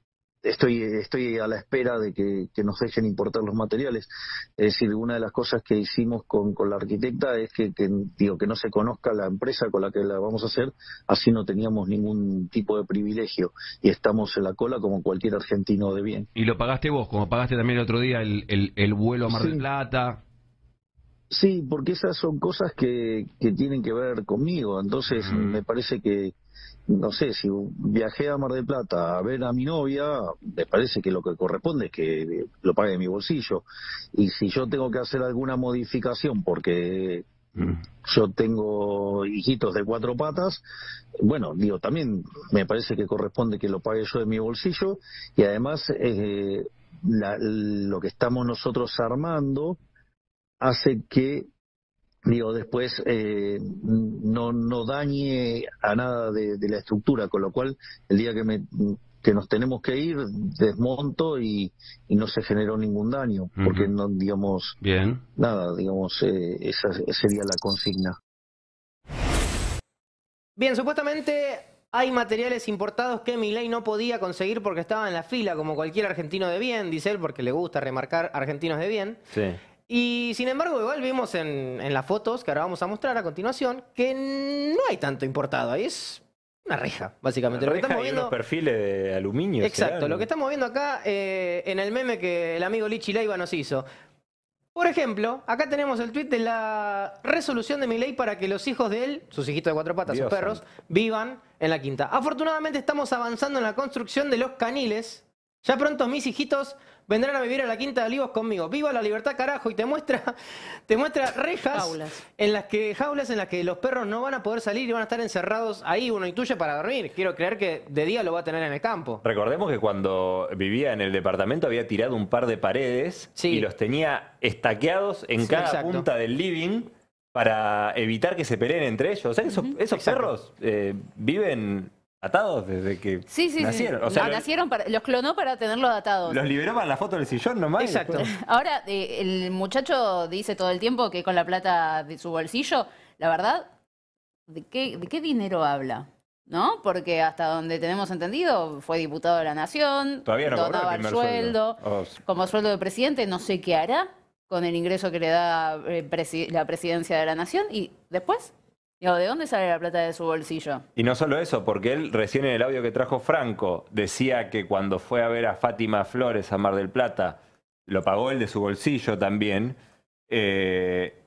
estoy estoy a la espera de que, nos dejen importar los materiales. Es decir, una de las cosas que hicimos con, la arquitecta es que, digo que no se conozca la empresa con la que la vamos a hacer, así no teníamos ningún tipo de privilegio y estamos en la cola como cualquier argentino de bien. Y lo pagaste vos, como pagaste también el otro día el, el, vuelo a Mar del Plata. Sí, porque esas son cosas que, que tienen que ver conmigo. Entonces, me parece que, no sé, si viajé a Mar del Plata a ver a mi novia, me parece que lo que corresponde es que lo pague de mi bolsillo. Y si yo tengo que hacer alguna modificación porque mm. yo tengo hijitos de cuatro patas, bueno, digo, también me parece que corresponde que lo pague yo de mi bolsillo. Y además, eh, lo que estamos nosotros armando hace que digo, después eh, no, no dañe a nada de, la estructura, con lo cual el día que, que nos tenemos que ir, desmonto y, no se generó ningún daño, porque no, digamos, Bien. nada, digamos, eh, esa sería la consigna. Bien, supuestamente hay materiales importados que ley no podía conseguir porque estaba en la fila, como cualquier argentino de bien, dice él, porque le gusta remarcar argentinos de bien. Sí. Y sin embargo, igual vimos en, las fotos que ahora vamos a mostrar a continuación que no hay tanto importado. Ahí es una reja, básicamente. lo que estamos viendo... perfiles de aluminio. Exacto. Lo que estamos viendo acá eh, en el meme que el amigo Lichi Leiva nos hizo. Por ejemplo, acá tenemos el tweet de la resolución de mi ley para que los hijos de él, sus hijitos de cuatro patas, sus perros, vivan en la quinta. Afortunadamente estamos avanzando en la construcción de los caniles. Ya pronto mis hijitos vendrán a vivir a la Quinta de Olivos conmigo. Viva la libertad, carajo. Y te muestra, te muestra rejas en las que, jaulas en las que los perros no van a poder salir y van a estar encerrados ahí, uno y tuya para dormir. Quiero creer que de día lo va a tener en el campo. Recordemos que cuando vivía en el departamento había tirado un par de paredes y los tenía estaqueados en cada punta del living para evitar que se peleen entre ellos. O sea, esos, perros eh, viven datados desde que sí, sí, nacieron. Sí. Ah, los, nacieron los clonó para tenerlos atados. Los liberó para la foto del sillón nomás. Exacto. Ahora, eh, el muchacho dice todo el tiempo que con la plata de su bolsillo, la verdad, ¿de qué, dinero habla? ¿No? Porque hasta donde tenemos entendido, fue diputado de la Nación, Todavía no sueldo, oh, como sueldo de presidente, no sé qué hará con el ingreso que le da eh, la presidencia de la Nación y después ¿de dónde sale la plata de su bolsillo? Y no solo eso, porque él recién en el audio que trajo Franco decía que cuando fue a ver a Fátima Flores a Mar del Plata, lo pagó él de su bolsillo también. Eh,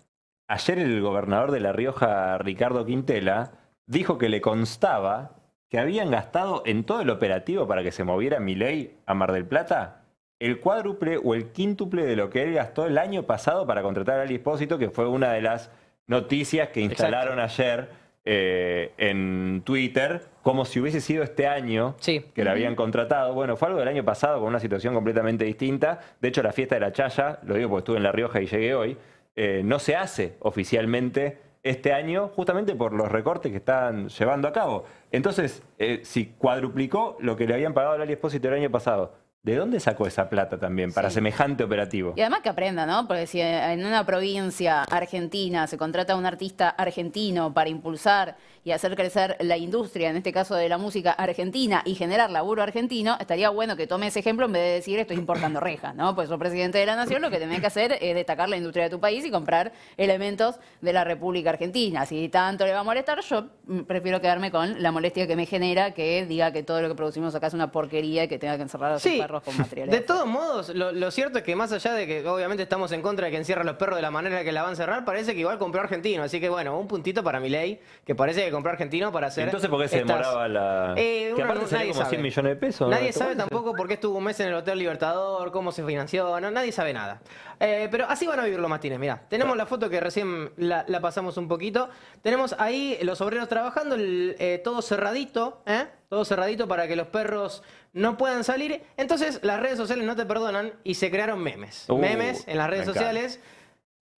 ayer el gobernador de La Rioja, Ricardo Quintela, dijo que le constaba que habían gastado en todo el operativo para que se moviera ley a Mar del Plata el cuádruple o el quíntuple de lo que él gastó el año pasado para contratar al Expósito, que fue una de las noticias que instalaron ayer eh, en Twitter, como si hubiese sido este año que la habían contratado. Bueno, fue algo del año pasado con una situación completamente distinta. De hecho, la fiesta de la Chaya, lo digo porque estuve en La Rioja y llegué hoy, eh, no se hace oficialmente este año justamente por los recortes que están llevando a cabo. Entonces, eh, si cuadruplicó lo que le habían pagado al Espósito el año pasado, ¿De dónde sacó esa plata también para semejante operativo? Y además que aprenda, ¿no? Porque si en una provincia argentina se contrata a un artista argentino para impulsar y hacer crecer la industria, en este caso de la música argentina, y generar laburo argentino, estaría bueno que tome ese ejemplo en vez de decir estoy importando rejas, ¿no? Pues sos presidente de la nación, lo que tenés que hacer es destacar la industria de tu país y comprar elementos de la República Argentina. Si tanto le va a molestar, yo mm, prefiero quedarme con la molestia que me genera que diga que todo lo que producimos acá es una porquería y que tenga que encerrar a sus perros con materiales. De todos modos, lo, cierto es que más allá de que obviamente estamos en contra de que encierra los perros de la manera que la van a cerrar, parece que igual compró argentino. Así que bueno, un puntito para mi ley, que parece que Comprar argentino para hacer. Entonces, ¿por qué se demoraba la.? Eh, que aparte sería como 100 millones de pesos. Nadie sabe tampoco por qué estuvo un mes en el Hotel Libertador, cómo se financió, nadie sabe nada. Eh, pero así van a vivir los Martínez, mirá. Tenemos la foto que recién la, pasamos un poquito. Tenemos ahí los obreros trabajando, el, eh, todo cerradito, Todo cerradito para que los perros no puedan salir. Entonces, las redes sociales no te perdonan y se crearon memes. Uh, memes en las redes sociales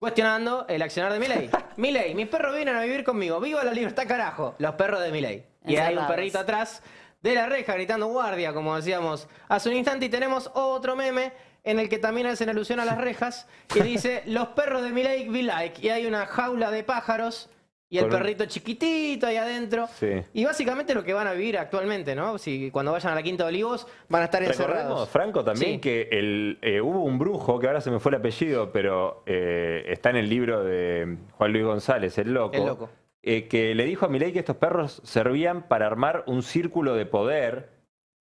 Cuestionando el accionar de Miley. Miley, mis perros vienen a vivir conmigo. ¡Viva la libertad, carajo! Los perros de Miley. Y hay un perrito atrás de la reja gritando guardia, como decíamos hace un instante. Y tenemos otro meme en el que también hacen alusión a las rejas, que dice, los perros de Miley be like. Y hay una jaula de pájaros y el perrito chiquitito ahí adentro. Y básicamente lo que van a vivir actualmente, ¿no? Si cuando vayan a la Quinta de Olivos van a estar encerrados. Franco, también que el, eh, hubo un brujo, que ahora se me fue el apellido, pero eh, está en el libro de Juan Luis González, El Loco. El Loco. Eh, que le dijo a Milei que estos perros servían para armar un círculo de poder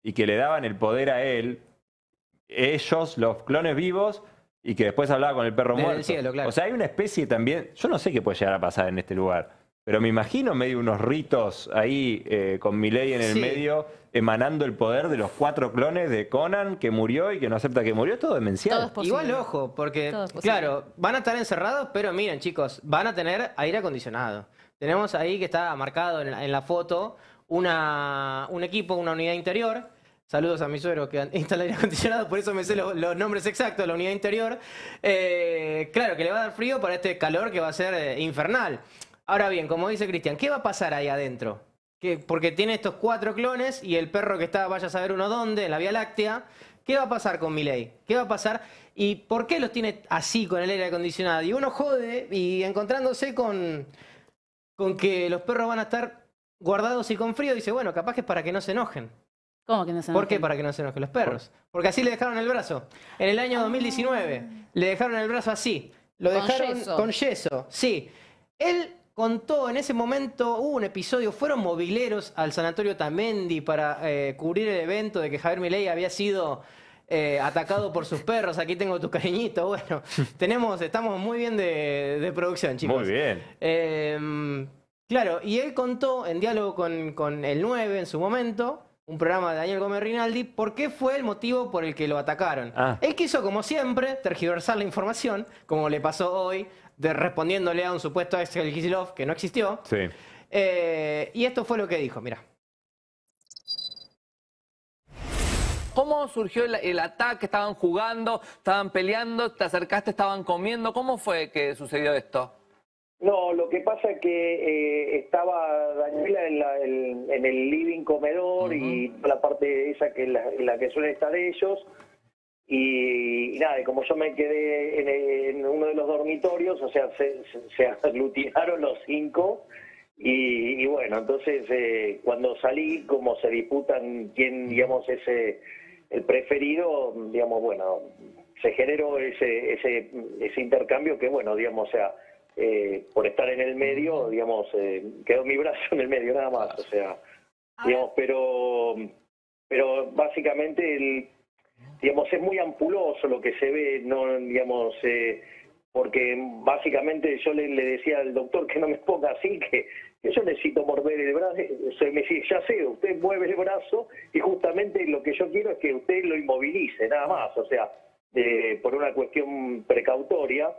y que le daban el poder a él. Ellos, los clones vivos, y que después hablaba con el perro muerto. O sea, hay una especie también, yo no sé qué puede llegar a pasar en este lugar, pero me imagino medio unos ritos ahí eh, con ley en el medio, emanando el poder de los cuatro clones de Conan que murió y que no acepta que murió, todo demencial. Igual ojo, porque claro, van a estar encerrados, pero miren chicos, van a tener aire acondicionado. Tenemos ahí que está marcado en la, foto una, un equipo, una unidad interior Saludos a mis suegros que instala aire acondicionado, por eso me sé los, nombres exactos de la unidad interior. Eh, claro, que le va a dar frío para este calor que va a ser eh, infernal. Ahora bien, como dice Cristian, ¿qué va a pasar ahí adentro? porque tiene estos cuatro clones y el perro que está, vaya a saber uno dónde, en la Vía Láctea. ¿Qué va a pasar con Miley? ¿Qué va a pasar? ¿Y por qué los tiene así con el aire acondicionado? Y uno jode y encontrándose con, con que los perros van a estar guardados y con frío, dice, bueno, capaz que es para que no se enojen. ¿Cómo que no se ¿Por qué? Para que no se enojen los perros. Porque así le dejaron el brazo. En el año 2019 ah. le dejaron el brazo así. Lo dejaron con yeso. Sí. Él contó en ese momento, hubo un episodio, fueron mobileros al sanatorio Tamendi para eh, cubrir el evento de que Javier Milei había sido eh, atacado por sus perros. Aquí tengo tu cariñito. Bueno, tenemos, estamos muy bien de, producción, chicos. Muy bien. Em, claro, y él contó en diálogo con, con el 9 en su momento un programa de Daniel Gómez Rinaldi, ¿por qué fue el motivo por el que lo atacaron? Ah. Él quiso, como siempre, tergiversar la información, como le pasó hoy, de, respondiéndole a un supuesto Axel Kisilov que no existió. Sí. Eh, y esto fue lo que dijo, mira. ¿Cómo surgió el, ataque? ¿Estaban jugando? ¿Estaban peleando? ¿Te acercaste? ¿Estaban comiendo? ¿Cómo fue que sucedió esto? No, lo que pasa es que eh, estaba Daniela en, en, el living comedor y la parte esa que la, la que suele estar de ellos. Y, nada, como yo me quedé en, uno de los dormitorios, o sea, se, se, aglutinaron los cinco. Y, bueno, entonces eh, cuando salí, como se disputan quién, digamos, es eh, el preferido, digamos, bueno, se generó ese, ese, ese intercambio que, bueno, digamos, o sea, eh, por estar en el medio, digamos, eh, quedó mi brazo en el medio nada más, o sea, digamos, pero, pero básicamente, digamos, es muy ampuloso lo que se ve, no, digamos, eh, porque básicamente yo le, decía al doctor que no me ponga así, que, yo necesito morder el brazo, o me decía, ya sé, usted mueve el brazo y justamente lo que yo quiero es que usted lo inmovilice, nada más, o sea, por una cuestión precautoria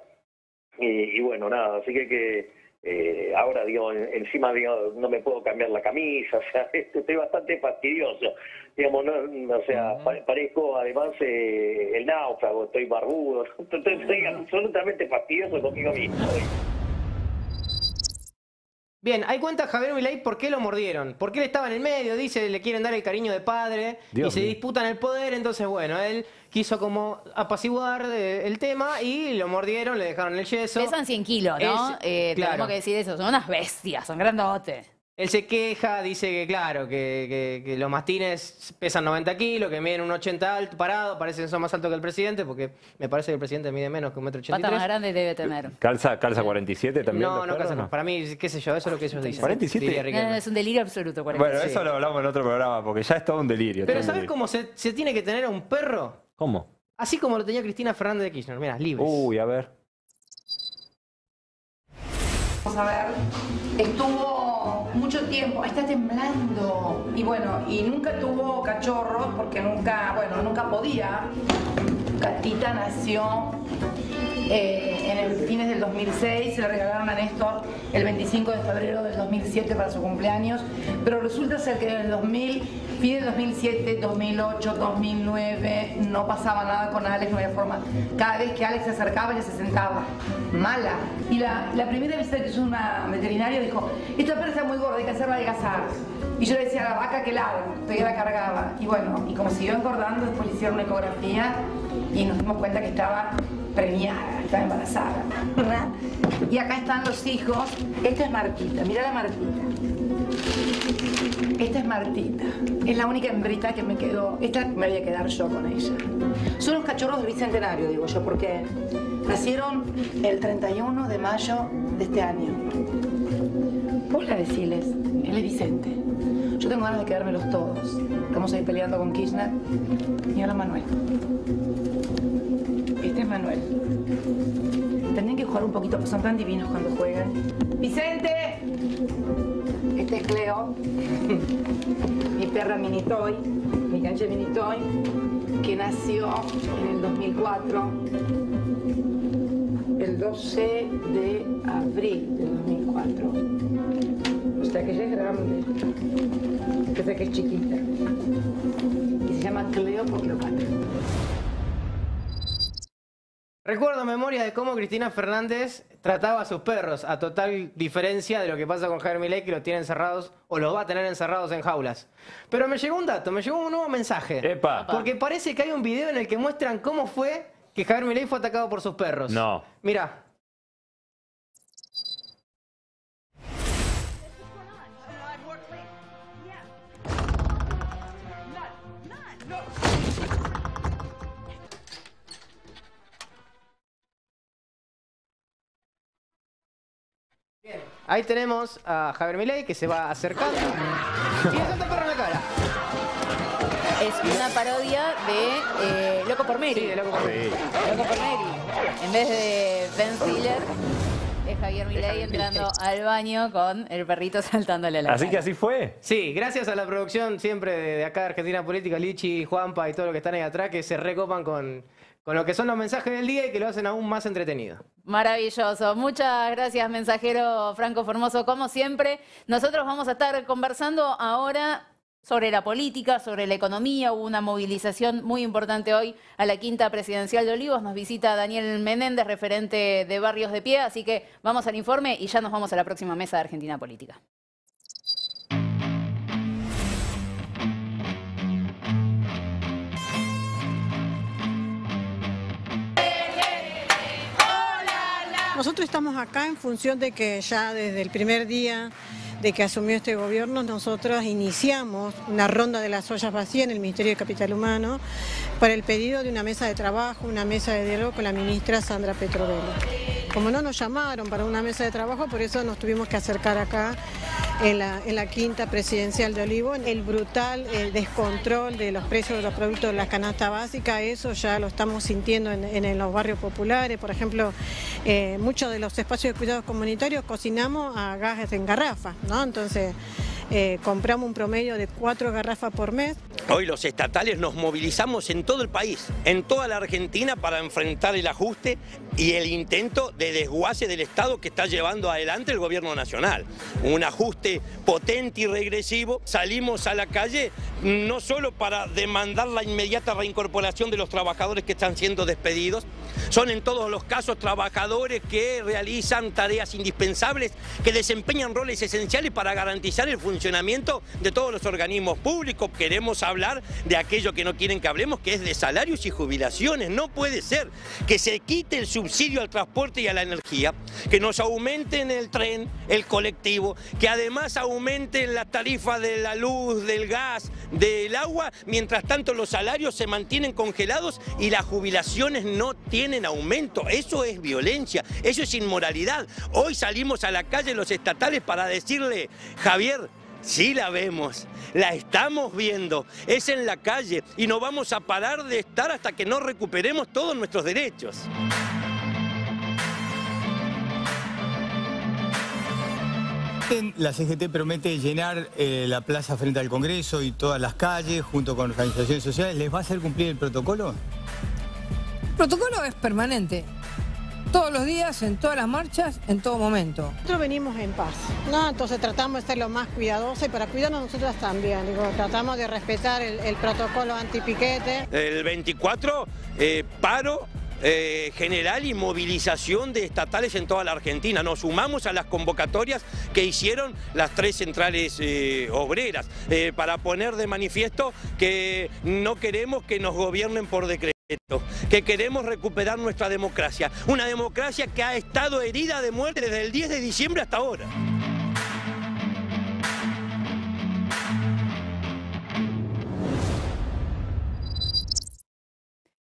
y, bueno, nada, así que, que eh, ahora, digo, encima, no me puedo cambiar la camisa, o sea, este, estoy bastante fastidioso, digamos, o sea, parezco además eh, el náufrago, estoy barbudo, estoy absolutamente fastidioso conmigo mismo. Bien, ahí cuenta Javier Milei por qué lo mordieron. Porque él estaba en el medio, dice, le quieren dar el cariño de padre y se disputan el poder. Entonces, bueno, él quiso como apaciguar eh, el tema y lo mordieron, le dejaron el yeso. Pesan 100 kilos, ¿no? Eh, tenemos que decir eso, son unas bestias, son grandotes. Él se queja, dice que claro, que, los mastines pesan 90 kilos, que miden un 80 alto, parado, parecen son más altos que el presidente, porque me parece que el presidente mide menos que un metro ochenta. Pata más grande debe tener. Eh, ¿Calza, 47 también? No, no calza, no? para mí, qué sé yo, eso es lo que ellos dicen. ¿47? Eh, es un delirio absoluto. Bueno, eso lo hablamos en otro programa, porque ya es todo un delirio. Pero ¿sabes cómo se, se, tiene que tener a un perro? ¿Cómo? Así como lo tenía Cristina Fernández de Kirchner, mira, libre. Uy, a ver. Vamos a ver, estuvo mucho tiempo, está temblando. Y bueno, y nunca tuvo cachorros porque nunca, bueno, nunca podía. Catita nació eh, en el fines del 2006 se le regalaron a Néstor el 25 de febrero del 2007 para su cumpleaños, pero resulta ser que en el 2000, fines del 2007, 2008, 2009 no pasaba nada con Alex, no había forma. Cada vez que Alex se acercaba ella se sentaba mala. Y la, primera visita que hizo una veterinaria dijo, esta perra está muy gorda, hay que hacerla adelgazar. Y yo le decía a la vaca que la, todavía la cargaba. Y bueno, y como siguió engordando, después le hicieron una ecografía y nos dimos cuenta que estaba Premiada, está embarazada, ¿verdad? Y acá están los hijos. Esta es Martita, mira la Martita. Esta es Martita. Es la única hembrita que me quedó. Esta me voy a quedar yo con ella. Son los cachorros del bicentenario, digo yo, porque nacieron el 31 de mayo de este año. Vos la deciles, él es Vicente. Yo tengo ganas de quedármelos todos. Estamos ahí peleando con Kirchner y ahora Manuel. Este es Manuel. Tendrían que jugar un poquito, son tan divinos cuando juegan. ¡Vicente! Este es Cleo, mi perra Minitoy, mi cancha Minitoy, que nació en el 2004, el 12 de abril del 2004. O sea que ella es grande, o sea que es chiquita. Y se llama Cleo por Cleopatra. Recuerdo memoria de cómo Cristina Fernández trataba a sus perros, a total diferencia de lo que pasa con Javier Milei, que los tiene encerrados o los va a tener encerrados en jaulas. Pero me llegó un dato, me llegó un nuevo mensaje. Epa. Porque parece que hay un video en el que muestran cómo fue que Javier Milei fue atacado por sus perros. No. Mira. Ahí tenemos a Javier Milei que se va acercando. Y perro en la cara. Es una parodia de eh, Loco por Mary. Sí, de Loco por Mary. Loco por Mary. En vez de Ben Stiller, es Javier Milei entrando al baño con el perrito saltándole la Así que así fue. Sí, gracias a la producción siempre de, acá de Argentina Política, Lichi, Juanpa y todo lo que están ahí atrás que se recopan con con lo que son los mensajes del día y que lo hacen aún más entretenido. Maravilloso. Muchas gracias, mensajero Franco Formoso. Como siempre, nosotros vamos a estar conversando ahora sobre la política, sobre la economía. Hubo una movilización muy importante hoy a la quinta presidencial de Olivos. Nos visita Daniel Menéndez, referente de Barrios de Pie. Así que vamos al informe y ya nos vamos a la próxima mesa de Argentina Política. Nosotros estamos acá en función de que ya desde el primer día de que asumió este gobierno, nosotros iniciamos una ronda de las ollas vacías en el Ministerio de Capital Humano para el pedido de una mesa de trabajo, una mesa de diálogo con la ministra Sandra Petrovelo. Como no nos llamaron para una mesa de trabajo, por eso nos tuvimos que acercar acá en la, quinta presidencial de Olivo. El brutal eh, descontrol de los precios de los productos de la canasta básica, eso ya lo estamos sintiendo en, los barrios populares. Por ejemplo, eh, muchos de los espacios de cuidados comunitarios cocinamos a gajes en garrafa, ¿no? Entonces... Eh, compramos un promedio de cuatro garrafas por mes. Hoy los estatales nos movilizamos en todo el país, en toda la Argentina para enfrentar el ajuste y el intento de desguace del Estado que está llevando adelante el gobierno nacional. Un ajuste potente y regresivo. Salimos a la calle no solo para demandar la inmediata reincorporación de los trabajadores que están siendo despedidos, son en todos los casos trabajadores que realizan tareas indispensables, que desempeñan roles esenciales para garantizar el funcionamiento de todos los organismos públicos. Queremos hablar de aquello que no quieren que hablemos, que es de salarios y jubilaciones. No puede ser que se quite el subsidio al transporte y a la energía, que nos aumenten el tren, el colectivo, que además aumenten las tarifas de la luz, del gas, del agua, mientras tanto los salarios se mantienen congelados y las jubilaciones no tienen aumento. Eso es violencia, eso es inmoralidad. Hoy salimos a la calle los estatales para decirle, Javier, Sí la vemos, la estamos viendo, es en la calle y no vamos a parar de estar hasta que no recuperemos todos nuestros derechos. La CGT promete llenar eh, la plaza frente al Congreso y todas las calles junto con organizaciones sociales. ¿Les va a hacer cumplir el protocolo? El protocolo es permanente todos los días, en todas las marchas, en todo momento. Nosotros venimos en paz, ¿no? Entonces tratamos de ser lo más cuidadosos y para cuidarnos nosotras también. tratamos de respetar el, protocolo protocolo antipiquete. El 24, eh, paro eh, general y movilización de estatales en toda la Argentina. Nos sumamos a las convocatorias que hicieron las tres centrales eh, obreras para poner de manifiesto que no queremos que nos gobiernen por decreto que queremos recuperar nuestra democracia, una democracia que ha estado herida de muerte desde el 10 de diciembre hasta ahora.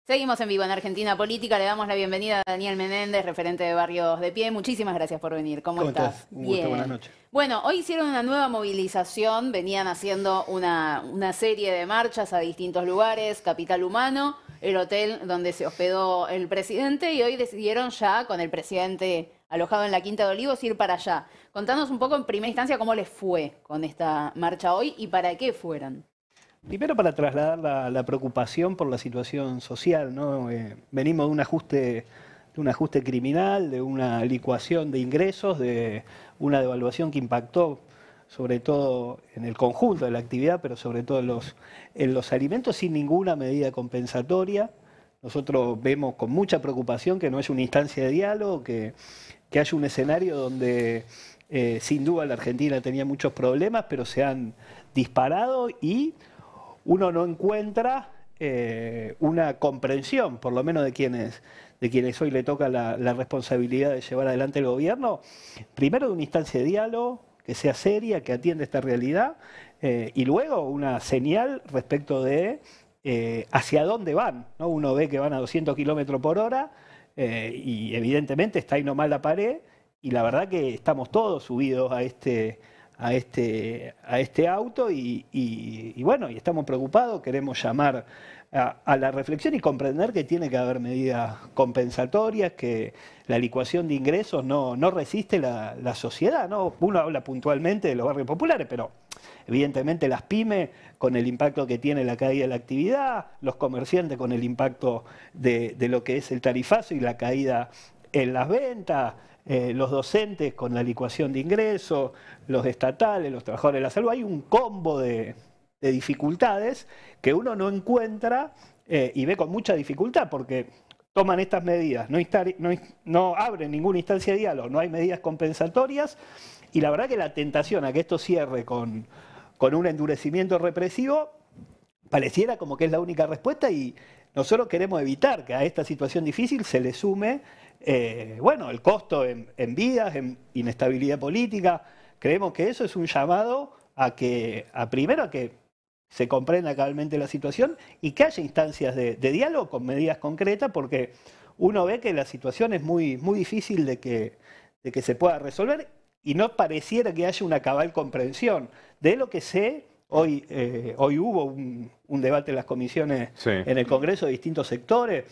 Seguimos en vivo en Argentina Política, le damos la bienvenida a Daniel Menéndez, referente de Barrios de Pie. Muchísimas gracias por venir. ¿Cómo, ¿Cómo estás? Un buenas noches. Bueno, hoy hicieron una nueva movilización, venían haciendo una, una serie de marchas a distintos lugares, Capital Humano el hotel donde se hospedó el presidente y hoy decidieron ya con el presidente alojado en la Quinta de Olivos ir para allá. Contanos un poco en primera instancia cómo les fue con esta marcha hoy y para qué fueron. Primero para trasladar la, preocupación por la situación social, ¿no? Eh, venimos de un ajuste de un ajuste criminal, de una licuación de ingresos, de una devaluación que impactó sobre todo en el conjunto de la actividad, pero sobre todo en los, en los alimentos sin ninguna medida compensatoria. Nosotros vemos con mucha preocupación que no es una instancia de diálogo, que, que haya un escenario donde eh, sin duda la Argentina tenía muchos problemas, pero se han disparado y uno no encuentra eh, una comprensión, por lo menos de quienes, de quienes hoy le toca la, la, responsabilidad de llevar adelante el gobierno, primero de una instancia de diálogo que sea seria, que atienda esta realidad, eh, y luego una señal respecto de eh, hacia dónde van. Uno ve que van a 200 kilómetros por hora eh, y evidentemente está ahí nomás la pared y la verdad que estamos todos subidos a este, a este, este auto y, y bueno, y estamos preocupados, queremos llamar a, la reflexión y comprender que tiene que haber medidas compensatorias, que la licuación de ingresos no, resiste la, sociedad. ¿no? Uno habla puntualmente de los barrios populares, pero evidentemente las pymes con el impacto que tiene la caída de la actividad, los comerciantes con el impacto de, lo que es el tarifazo y la caída en las ventas, eh, los docentes con la licuación de ingresos, los estatales, los trabajadores de la salud, hay un combo de, de dificultades que uno no encuentra eh, y ve con mucha dificultad, porque toman estas medidas, no, no, abren ninguna instancia de diálogo, no hay medidas compensatorias, y la verdad que la tentación a que esto cierre con, un endurecimiento represivo pareciera como que es la única respuesta y nosotros queremos evitar que a esta situación difícil se le sume eh, bueno, el costo en, vidas, en inestabilidad política. Creemos que eso es un llamado a que, a primero, a que se comprenda cabalmente la situación y que haya instancias de, diálogo con medidas concretas, porque uno ve que la situación es muy, muy difícil de que, que se pueda resolver y no pareciera que haya una cabal comprensión de lo que sé. Hoy, eh, hoy hubo un, debate en las comisiones en el Congreso de distintos sectores,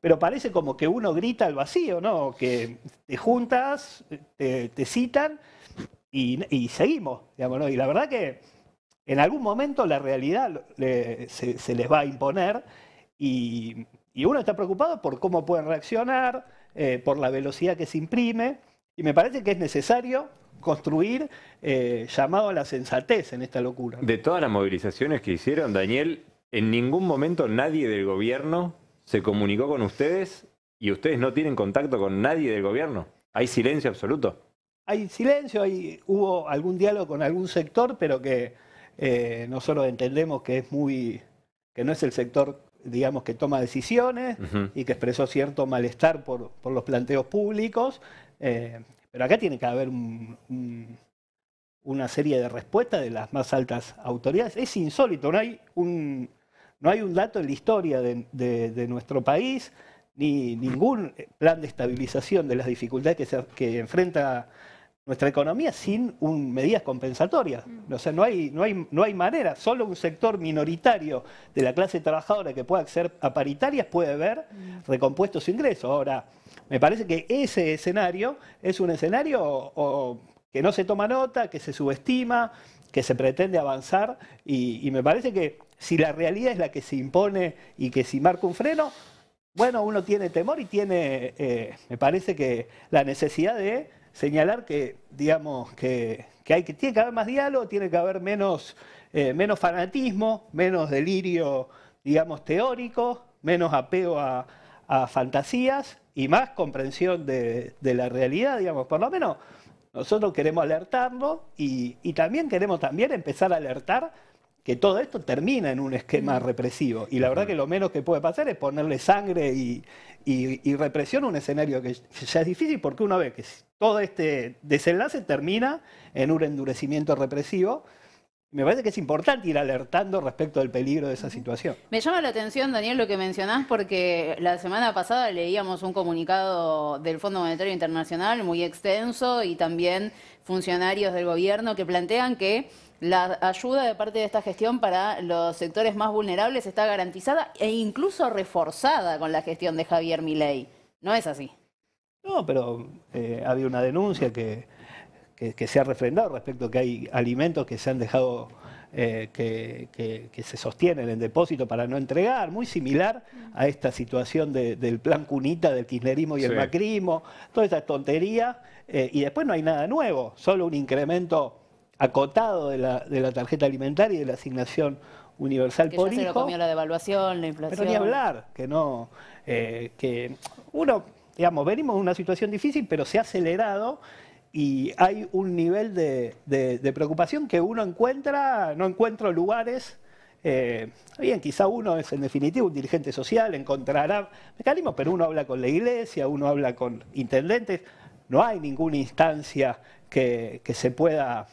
pero parece como que uno grita al vacío, ¿no? Que te juntas, te, citan y, y seguimos, digamos, Y la verdad que en algún momento la realidad se, les va a imponer y, uno está preocupado por cómo pueden reaccionar, eh, por la velocidad que se imprime, y me parece que es necesario construir eh, llamado a la sensatez en esta locura. De todas las movilizaciones que hicieron, Daniel, en ningún momento nadie del gobierno se comunicó con ustedes y ustedes no tienen contacto con nadie del gobierno. Hay silencio absoluto. Hay silencio, hubo algún diálogo con algún sector, pero que eh, nosotros entendemos que es muy, que no es el sector, digamos, que toma decisiones y que expresó cierto malestar por, por los planteos públicos, eh, pero acá tiene que haber una serie de respuestas de las más altas autoridades. Es insólito, no hay un, no hay un dato en la historia de, de nuestro país, ni ningún plan de estabilización de las dificultades que, se, que enfrenta nuestra economía sin un, medidas compensatorias. Mm. no hay, no, hay, no hay manera. Solo un sector minoritario de la clase trabajadora que pueda ser a paritarias puede ver mm. recompuesto su ingreso. Ahora, me parece que ese escenario es un escenario que no se toma nota, que se subestima, que se pretende avanzar y, me parece que si la realidad es la que se impone y que si marca un freno, bueno, uno tiene temor y tiene, eh, me parece que la necesidad de señalar que, digamos, que, hay, que tiene que haber más diálogo, tiene que haber menos, eh, menos fanatismo, menos delirio, digamos, teórico, menos apego a, fantasías y más comprensión de, la realidad, digamos, por lo menos nosotros queremos alertarlo y, y también queremos también empezar a alertar que todo esto termina en un esquema represivo. Y la verdad que lo menos que puede pasar es ponerle sangre y, y, y represión un escenario que ya es difícil porque uno ve que todo este desenlace termina en un endurecimiento represivo. Me parece que es importante ir alertando respecto al peligro de esa situación. Me llama la atención, Daniel, lo que mencionás, porque la semana pasada leíamos un comunicado del Fondo Monetario Internacional muy extenso y también funcionarios del gobierno que plantean que la ayuda de parte de esta gestión para los sectores más vulnerables está garantizada e incluso reforzada con la gestión de Javier Milei. ¿No es así? No, pero eh, había una denuncia que, se ha refrendado respecto a que hay alimentos que se han dejado, eh, que, se sostienen en depósito para no entregar, muy similar a esta situación del plan cunita del kirchnerismo y el macrismo, toda esa tontería, eh, y después no hay nada nuevo, solo un incremento acotado de la, tarjeta alimentaria y de la asignación universal que ya Se lo comió la devaluación, la inflación. Pero ni hablar, que no, eh, que uno, digamos, venimos de una situación difícil, pero se ha acelerado y hay un nivel de, preocupación que uno encuentra, no encuentro lugares. Eh, bien, quizá uno es en definitiva un dirigente social, encontrará mecanismos, pero uno habla con la iglesia, uno habla con intendentes, no hay ninguna instancia que se pueda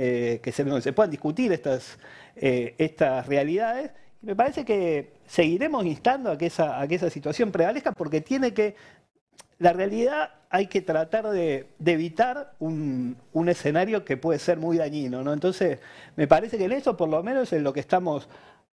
eh, que se, puedan discutir estas, eh, estas realidades. me parece que seguiremos instando a que, esa, que esa situación prevalezca porque tiene que, la realidad hay que tratar de, evitar un, escenario que puede ser muy dañino. ¿no? Entonces, me parece que en eso por lo menos es lo que estamos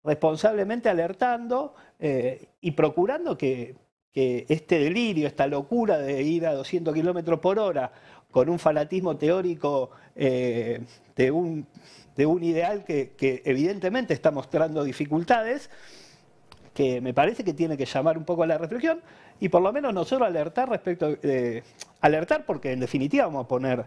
responsablemente alertando eh, y procurando que, que este delirio, esta locura de ir a 200 kilómetros por hora con un fanatismo teórico eh, de, un, de, un, ideal que, evidentemente está mostrando dificultades, que me parece que tiene que llamar un poco a la reflexión y por lo menos nosotros alertar respecto, eh, alertar porque en definitiva vamos a poner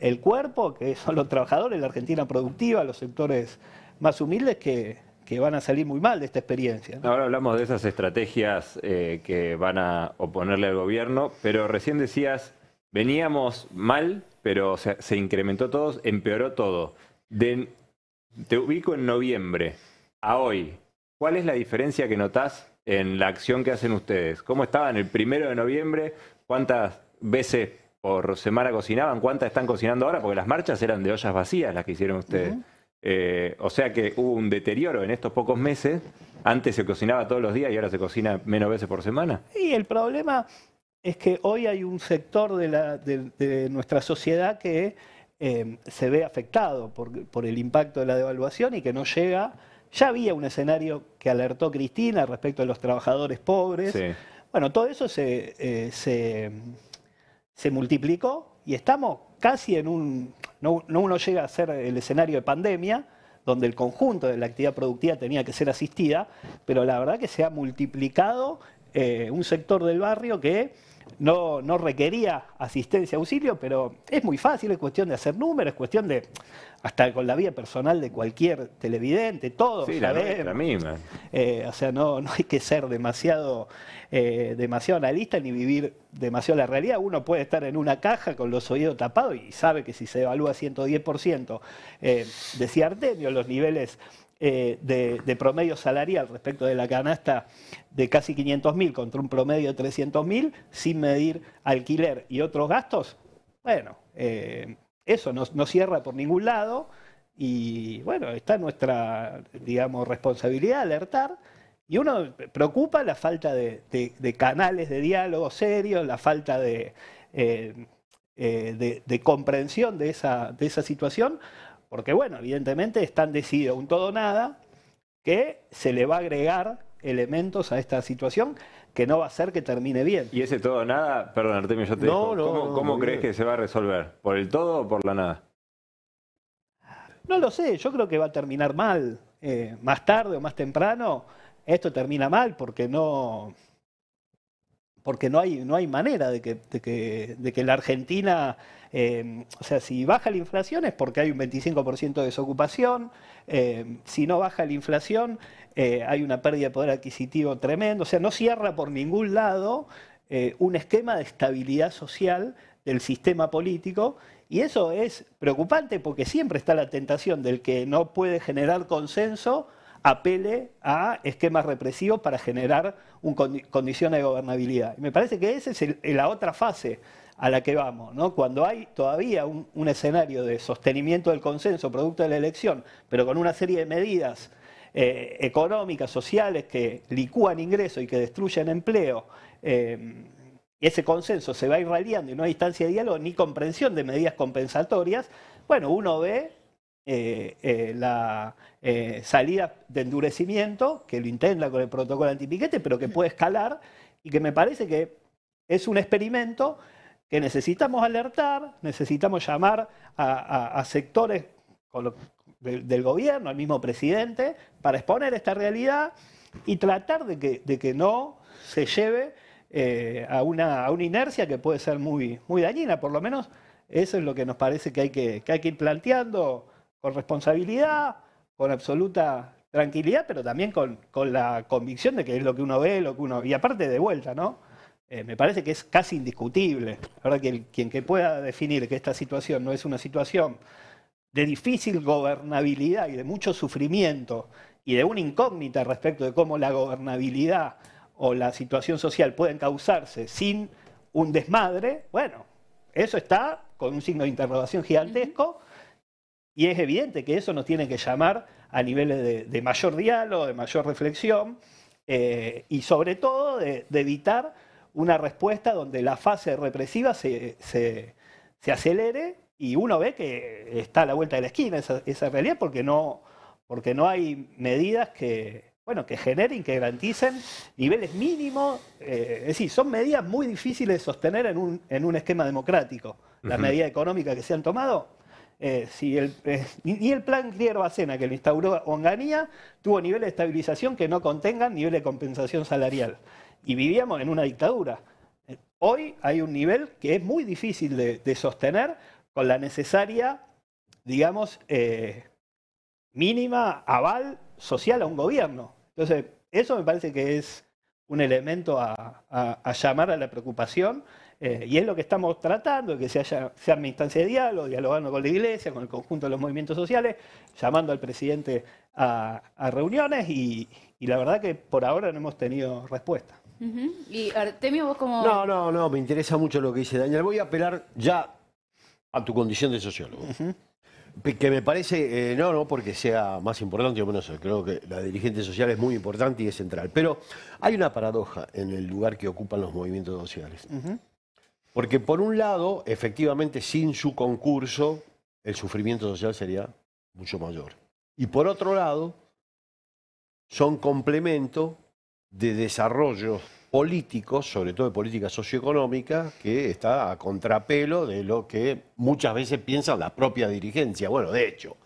el cuerpo, que son los trabajadores, la Argentina productiva, los sectores más humildes que, van a salir muy mal de esta experiencia. Ahora hablamos de esas estrategias eh, que van a oponerle al gobierno, pero recién decías Veníamos mal, pero se, incrementó todo, empeoró todo. te ubico en noviembre a hoy. ¿Cuál es la diferencia que notás en la acción que hacen ustedes? ¿Cómo estaban el primero de noviembre? ¿Cuántas veces por semana cocinaban? ¿Cuántas están cocinando ahora? Porque las marchas eran de ollas vacías las que hicieron ustedes. Eh, o sea que hubo un deterioro en estos pocos meses. Antes se cocinaba todos los días y ahora se cocina menos veces por semana. Y el problema es que hoy hay un sector de, nuestra sociedad que eh, se ve afectado por, el impacto de la devaluación y que no llega. Ya había un escenario que alertó Cristina respecto a los trabajadores pobres. Bueno, todo eso eh, se, se, multiplicó y estamos casi en un... No, uno llega a ser el escenario de pandemia, donde el conjunto de la actividad productiva tenía que ser asistida, pero la verdad que se ha multiplicado eh, un sector del barrio que no, no requería asistencia, auxilio, pero es muy fácil, es cuestión de hacer números, es cuestión de, hasta con la vía personal de cualquier televidente, todo. Sí, la, la, misma. Eh, o sea, no, no hay que ser demasiado, eh, demasiado analista ni vivir demasiado la realidad. Uno puede estar en una caja con los oídos tapados y sabe que si se evalúa 110% eh, decía Artemio, los niveles eh, de, promedio salarial respecto de la canasta de casi mil contra un promedio de 300.000 sin medir alquiler y otros gastos, bueno, eh, eso no, cierra por ningún lado y bueno, está nuestra, digamos, responsabilidad alertar. Y uno preocupa la falta de, canales de diálogo serios, la falta de, eh, de, comprensión de de esa situación, porque, bueno, evidentemente están decididos un todo nada que se le va a agregar elementos a esta situación que no va a hacer que termine bien. ¿Y ese todo nada? Perdón, Artemio, yo te digo, ¿cómo, crees que se va a resolver? ¿Por el todo o por la nada? No lo sé, yo creo que va a terminar mal. Eh, más tarde o más temprano, esto termina mal porque no, porque no, hay, no hay manera de que, de que la Argentina Em, o sea, si baja la inflación es porque hay un 25% de desocupación, em, si no baja la inflación eh, hay una pérdida de poder adquisitivo tremendo, o sea, no cierra por ningún lado eh, un esquema de estabilidad social del sistema político y eso es preocupante porque siempre está la tentación del que no puede generar consenso apele a esquemas represivos para generar un condición condiciones de gobernabilidad. me parece que esa es la otra fase a la que vamos, Cuando hay todavía un, escenario de sostenimiento del consenso producto de la elección, pero con una serie de medidas eh, económicas, sociales, que licúan ingresos y que destruyen empleo, eh, ese consenso se va irradiando ir y no hay instancia de diálogo ni comprensión de medidas compensatorias, bueno, uno ve eh, la salida de endurecimiento, que lo intenta con el protocolo antipiquete, pero que puede escalar y que me parece que es un experimento que necesitamos alertar, necesitamos llamar a, sectores del gobierno, al mismo presidente, para exponer esta realidad y tratar de que, no se lleve eh, a, una, inercia que puede ser muy, dañina. Por lo menos eso es lo que nos parece que hay que, ir planteando con responsabilidad, con absoluta tranquilidad, pero también con, con, la convicción de que es lo que uno ve, lo que uno... Y aparte de vuelta, ¿no? Eh, me parece que es casi indiscutible. La verdad que quien que pueda definir que esta situación no es una situación de difícil gobernabilidad y de mucho sufrimiento y de una incógnita respecto de cómo la gobernabilidad o la situación social pueden causarse sin un desmadre, bueno, eso está con un signo de interrogación gigantesco y es evidente que eso nos tiene que llamar a niveles de, mayor diálogo, de mayor reflexión eh, y sobre todo de evitar una respuesta donde la fase represiva se, se, acelere y uno ve que está a la vuelta de la esquina esa, realidad porque no, porque no hay medidas que, bueno, que generen, que garanticen niveles mínimos. Eh, es decir, son medidas muy difíciles de sostener en un, en un esquema democrático. Las medidas económicas que se han tomado, eh, el, eh, ni el plan Clier-Bacena que lo instauró Onganía tuvo niveles de estabilización que no contengan niveles de compensación salarial y vivíamos en una dictadura. Hoy hay un nivel que es muy difícil de, sostener con la necesaria, digamos, eh, mínima aval social a un gobierno. Entonces, eso me parece que es un elemento a, llamar a la preocupación eh, y es lo que estamos tratando, que se, haya, instancia de diálogo, dialogando con la iglesia, con el conjunto de los movimientos sociales, llamando al presidente a, reuniones y, y la verdad que por ahora no hemos tenido respuesta. ¿Y Artemio, vos como.? No, no, no, me interesa mucho lo que dice Daniel. Voy a apelar ya a tu condición de sociólogo. Que me parece, eh, no, no porque sea más importante o menos, creo que la dirigente social es muy importante y es central. Pero hay una paradoja en el lugar que ocupan los movimientos sociales. Porque por un lado, efectivamente, sin su concurso, el sufrimiento social sería mucho mayor. Y por otro lado, son complemento de desarrollo político, sobre todo de política socioeconómica, que está a contrapelo de lo que muchas veces piensa la propia dirigencia. Bueno, de hecho,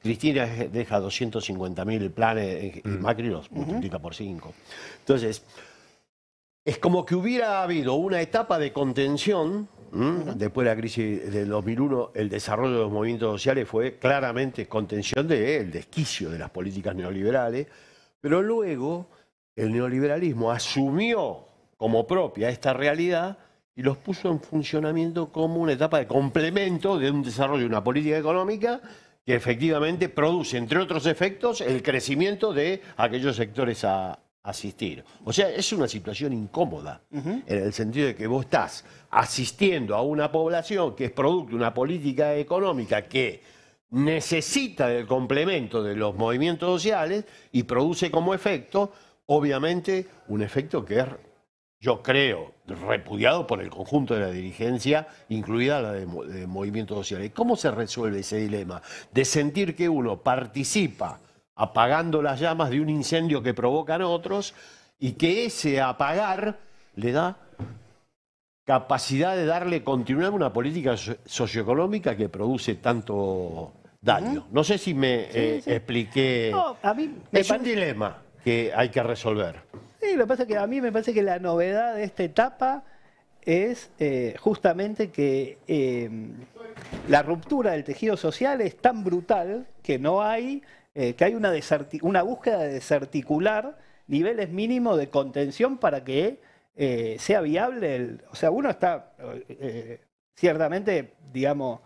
Cristina deja 250.000 planes eh, y mm. Macri los multiplica por 5. Entonces, es como que hubiera habido una etapa de contención. Después de la crisis del 2001, el desarrollo de los movimientos sociales fue claramente contención del desquicio de las políticas neoliberales, pero luego el neoliberalismo asumió como propia esta realidad y los puso en funcionamiento como una etapa de complemento de un desarrollo de una política económica que efectivamente produce, entre otros efectos, el crecimiento de aquellos sectores a asistir. O sea, es una situación incómoda, en el sentido de que vos estás asistiendo a una población que es producto de una política económica que necesita del complemento de los movimientos sociales y produce como efecto obviamente un efecto que es, yo creo, repudiado por el conjunto de la dirigencia, incluida la de, Movimiento movimientos sociales. ¿Cómo se resuelve ese dilema de sentir que uno participa apagando las llamas de un incendio que provocan otros y que ese apagar le da capacidad de darle continuidad a una política socioeconómica que produce tanto daño. No sé si me eh, expliqué. a mí me es un dilema que hay que resolver. Sí, lo que pasa es que a mí me parece que la novedad de esta etapa es eh, justamente que eh, la ruptura del tejido social es tan brutal que no hay, eh, que hay una, una, búsqueda de desarticular niveles mínimos de contención para que sea viable. o sea, uno está ciertamente, digamos,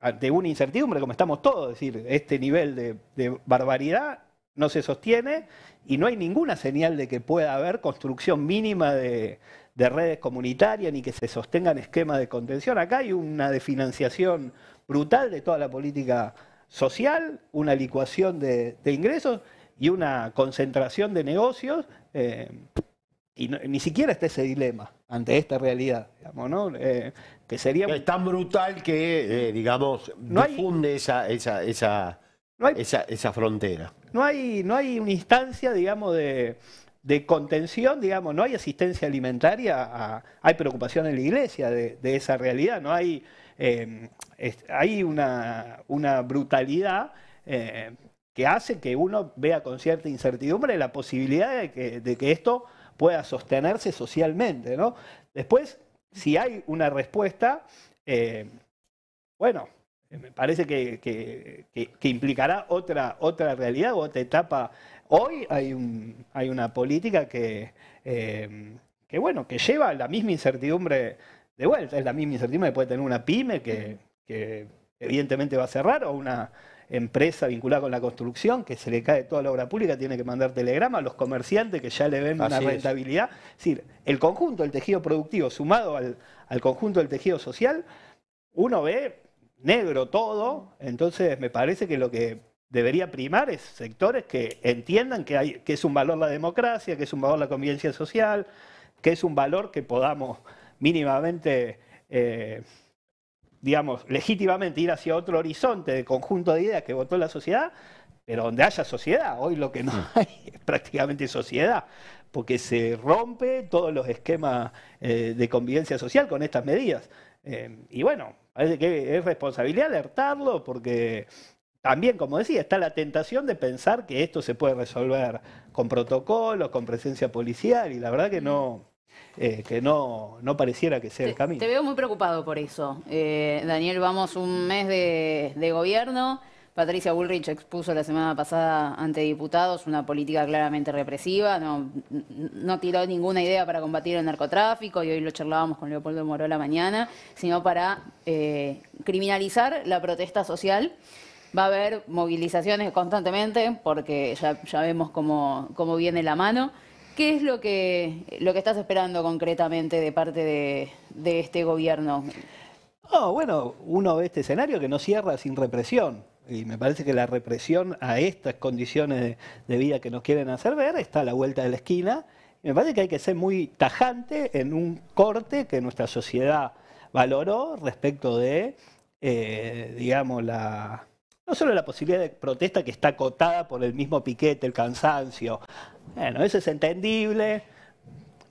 ante una incertidumbre, como estamos todos, es decir, este nivel de barbaridad no se sostiene y no hay ninguna señal de que pueda haber construcción mínima de, redes comunitarias ni que se sostengan esquemas de contención. Acá hay una desfinanciación brutal de toda la política social, una licuación de, ingresos y una concentración de negocios. Eh, y ni siquiera está ese dilema ante esta realidad, ¿no? Eh, que sería... Es tan brutal que, eh, digamos, no difunde esa, esa, esa, esa frontera no hay, una instancia, digamos, de, contención, digamos, no hay asistencia alimentaria, hay preocupación en la iglesia de, esa realidad, no hay, em, hay una, brutalidad em, que hace que uno vea con cierta incertidumbre la posibilidad de que, de que esto pueda sostenerse socialmente, ¿no? Después, si hay una respuesta, em, bueno, eh, me parece que, implicará otra, otra realidad, otra etapa. Hoy hay, un, hay una política que, eh, que, bueno, que lleva la misma incertidumbre de vuelta, es la misma incertidumbre que puede tener una pyme que, evidentemente va a cerrar o una empresa vinculada con la construcción que se le cae toda la obra pública, tiene que mandar telegrama a los comerciantes que ya le ven una rentabilidad. Es. decir, el conjunto del tejido productivo sumado al, al conjunto del tejido social, uno ve negro todo, entonces me parece que lo que debería primar es sectores que entiendan que, hay, que es un valor la democracia, que es un valor la convivencia social, que es un valor que podamos mínimamente, eh, digamos, legítimamente ir hacia otro horizonte de conjunto de ideas que votó la sociedad, pero donde haya sociedad. Hoy lo que no hay es prácticamente sociedad, porque se rompe todos los esquemas eh, de convivencia social con estas medidas. Em, y bueno, parece que es responsabilidad alertarlo porque también, como decía, está la tentación de pensar que esto se puede resolver con protocolos, con presencia policial, y la verdad que no, eh, que no, no pareciera que sea el camino. Te veo muy preocupado por eso. Eh, Daniel, vamos un mes de gobierno. Patricia Bullrich expuso la semana pasada ante diputados una política claramente represiva, no, no tiró ninguna idea para combatir el narcotráfico, y hoy lo charlábamos con Leopoldo Moró la mañana, sino para eh, criminalizar la protesta social. Va a haber movilizaciones constantemente, porque ya, vemos cómo, viene la mano. ¿Qué es lo que, lo que estás esperando concretamente de parte de, este gobierno? Oh bueno, uno ve este escenario que no cierra sin represión y me parece que la represión a estas condiciones de, vida que nos quieren hacer ver está a la vuelta de la esquina. me parece que hay que ser muy tajante en un corte que nuestra sociedad valoró respecto de, eh, digamos, la, no solo la posibilidad de protesta que está acotada por el mismo piquete, el cansancio. Bueno, eso es entendible.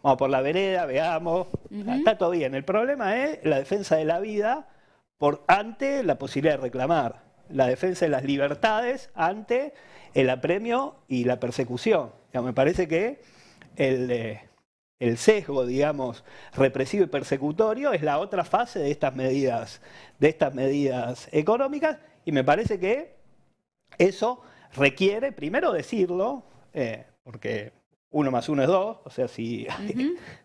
Vamos por la vereda, veamos. Está todo bien. El problema es la defensa de la vida por ante la posibilidad de reclamar la defensa de las libertades ante el apremio y la persecución. me parece que el, eh, el sesgo, digamos, represivo y persecutorio es la otra fase de estas medidas, de estas medidas económicas, y me parece que eso requiere, primero decirlo, eh, porque uno más uno es dos, o sea, si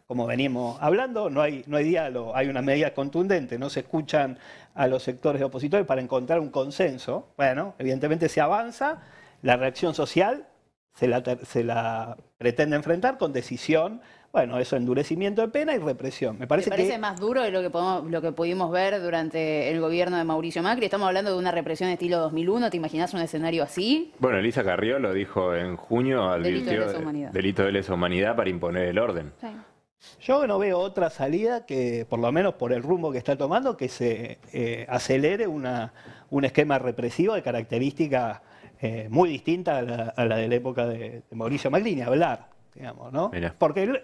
como venimos hablando, no hay, no hay diálogo, hay una medida contundente, no se escuchan a los sectores opositores para encontrar un consenso. Bueno, evidentemente se avanza, la reacción social se la, se la pretende enfrentar con decisión bueno, eso, endurecimiento de pena y represión. Me parece, parece más duro de lo que, lo que pudimos ver durante el gobierno de Mauricio Macri. Estamos hablando de una represión estilo 2001. ¿Te imaginas un escenario así? Bueno, Elisa Carrió lo dijo en junio, advirtió delito de delito de lesa humanidad para imponer el orden. Sí. Yo no veo otra salida que, por lo menos por el rumbo que está tomando, que se eh, acelere un esquema represivo de característica eh, muy distinta a la, de la época de, Mauricio Macri, ni hablar. Digamos, ¿no? Porque,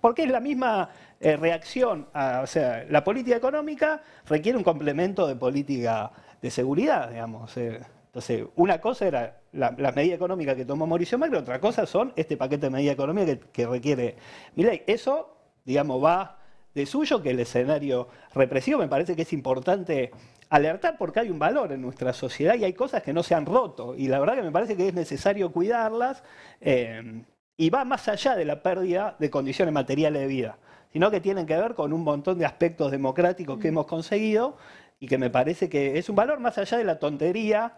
porque es la misma eh, reacción, a, o sea, la política económica requiere un complemento de política de seguridad, digamos. Entonces, una cosa era la, medida económica que tomó Mauricio Macri, otra cosa son este paquete de medidas económicas que, requiere mira Eso digamos, va de suyo que el escenario represivo. Me parece que es importante alertar porque hay un valor en nuestra sociedad y hay cosas que no se han roto. Y la verdad que me parece que es necesario cuidarlas eh, y va más allá de la pérdida de condiciones materiales de vida, sino que tienen que ver con un montón de aspectos democráticos que mm. hemos conseguido y que me parece que es un valor más allá de la tontería,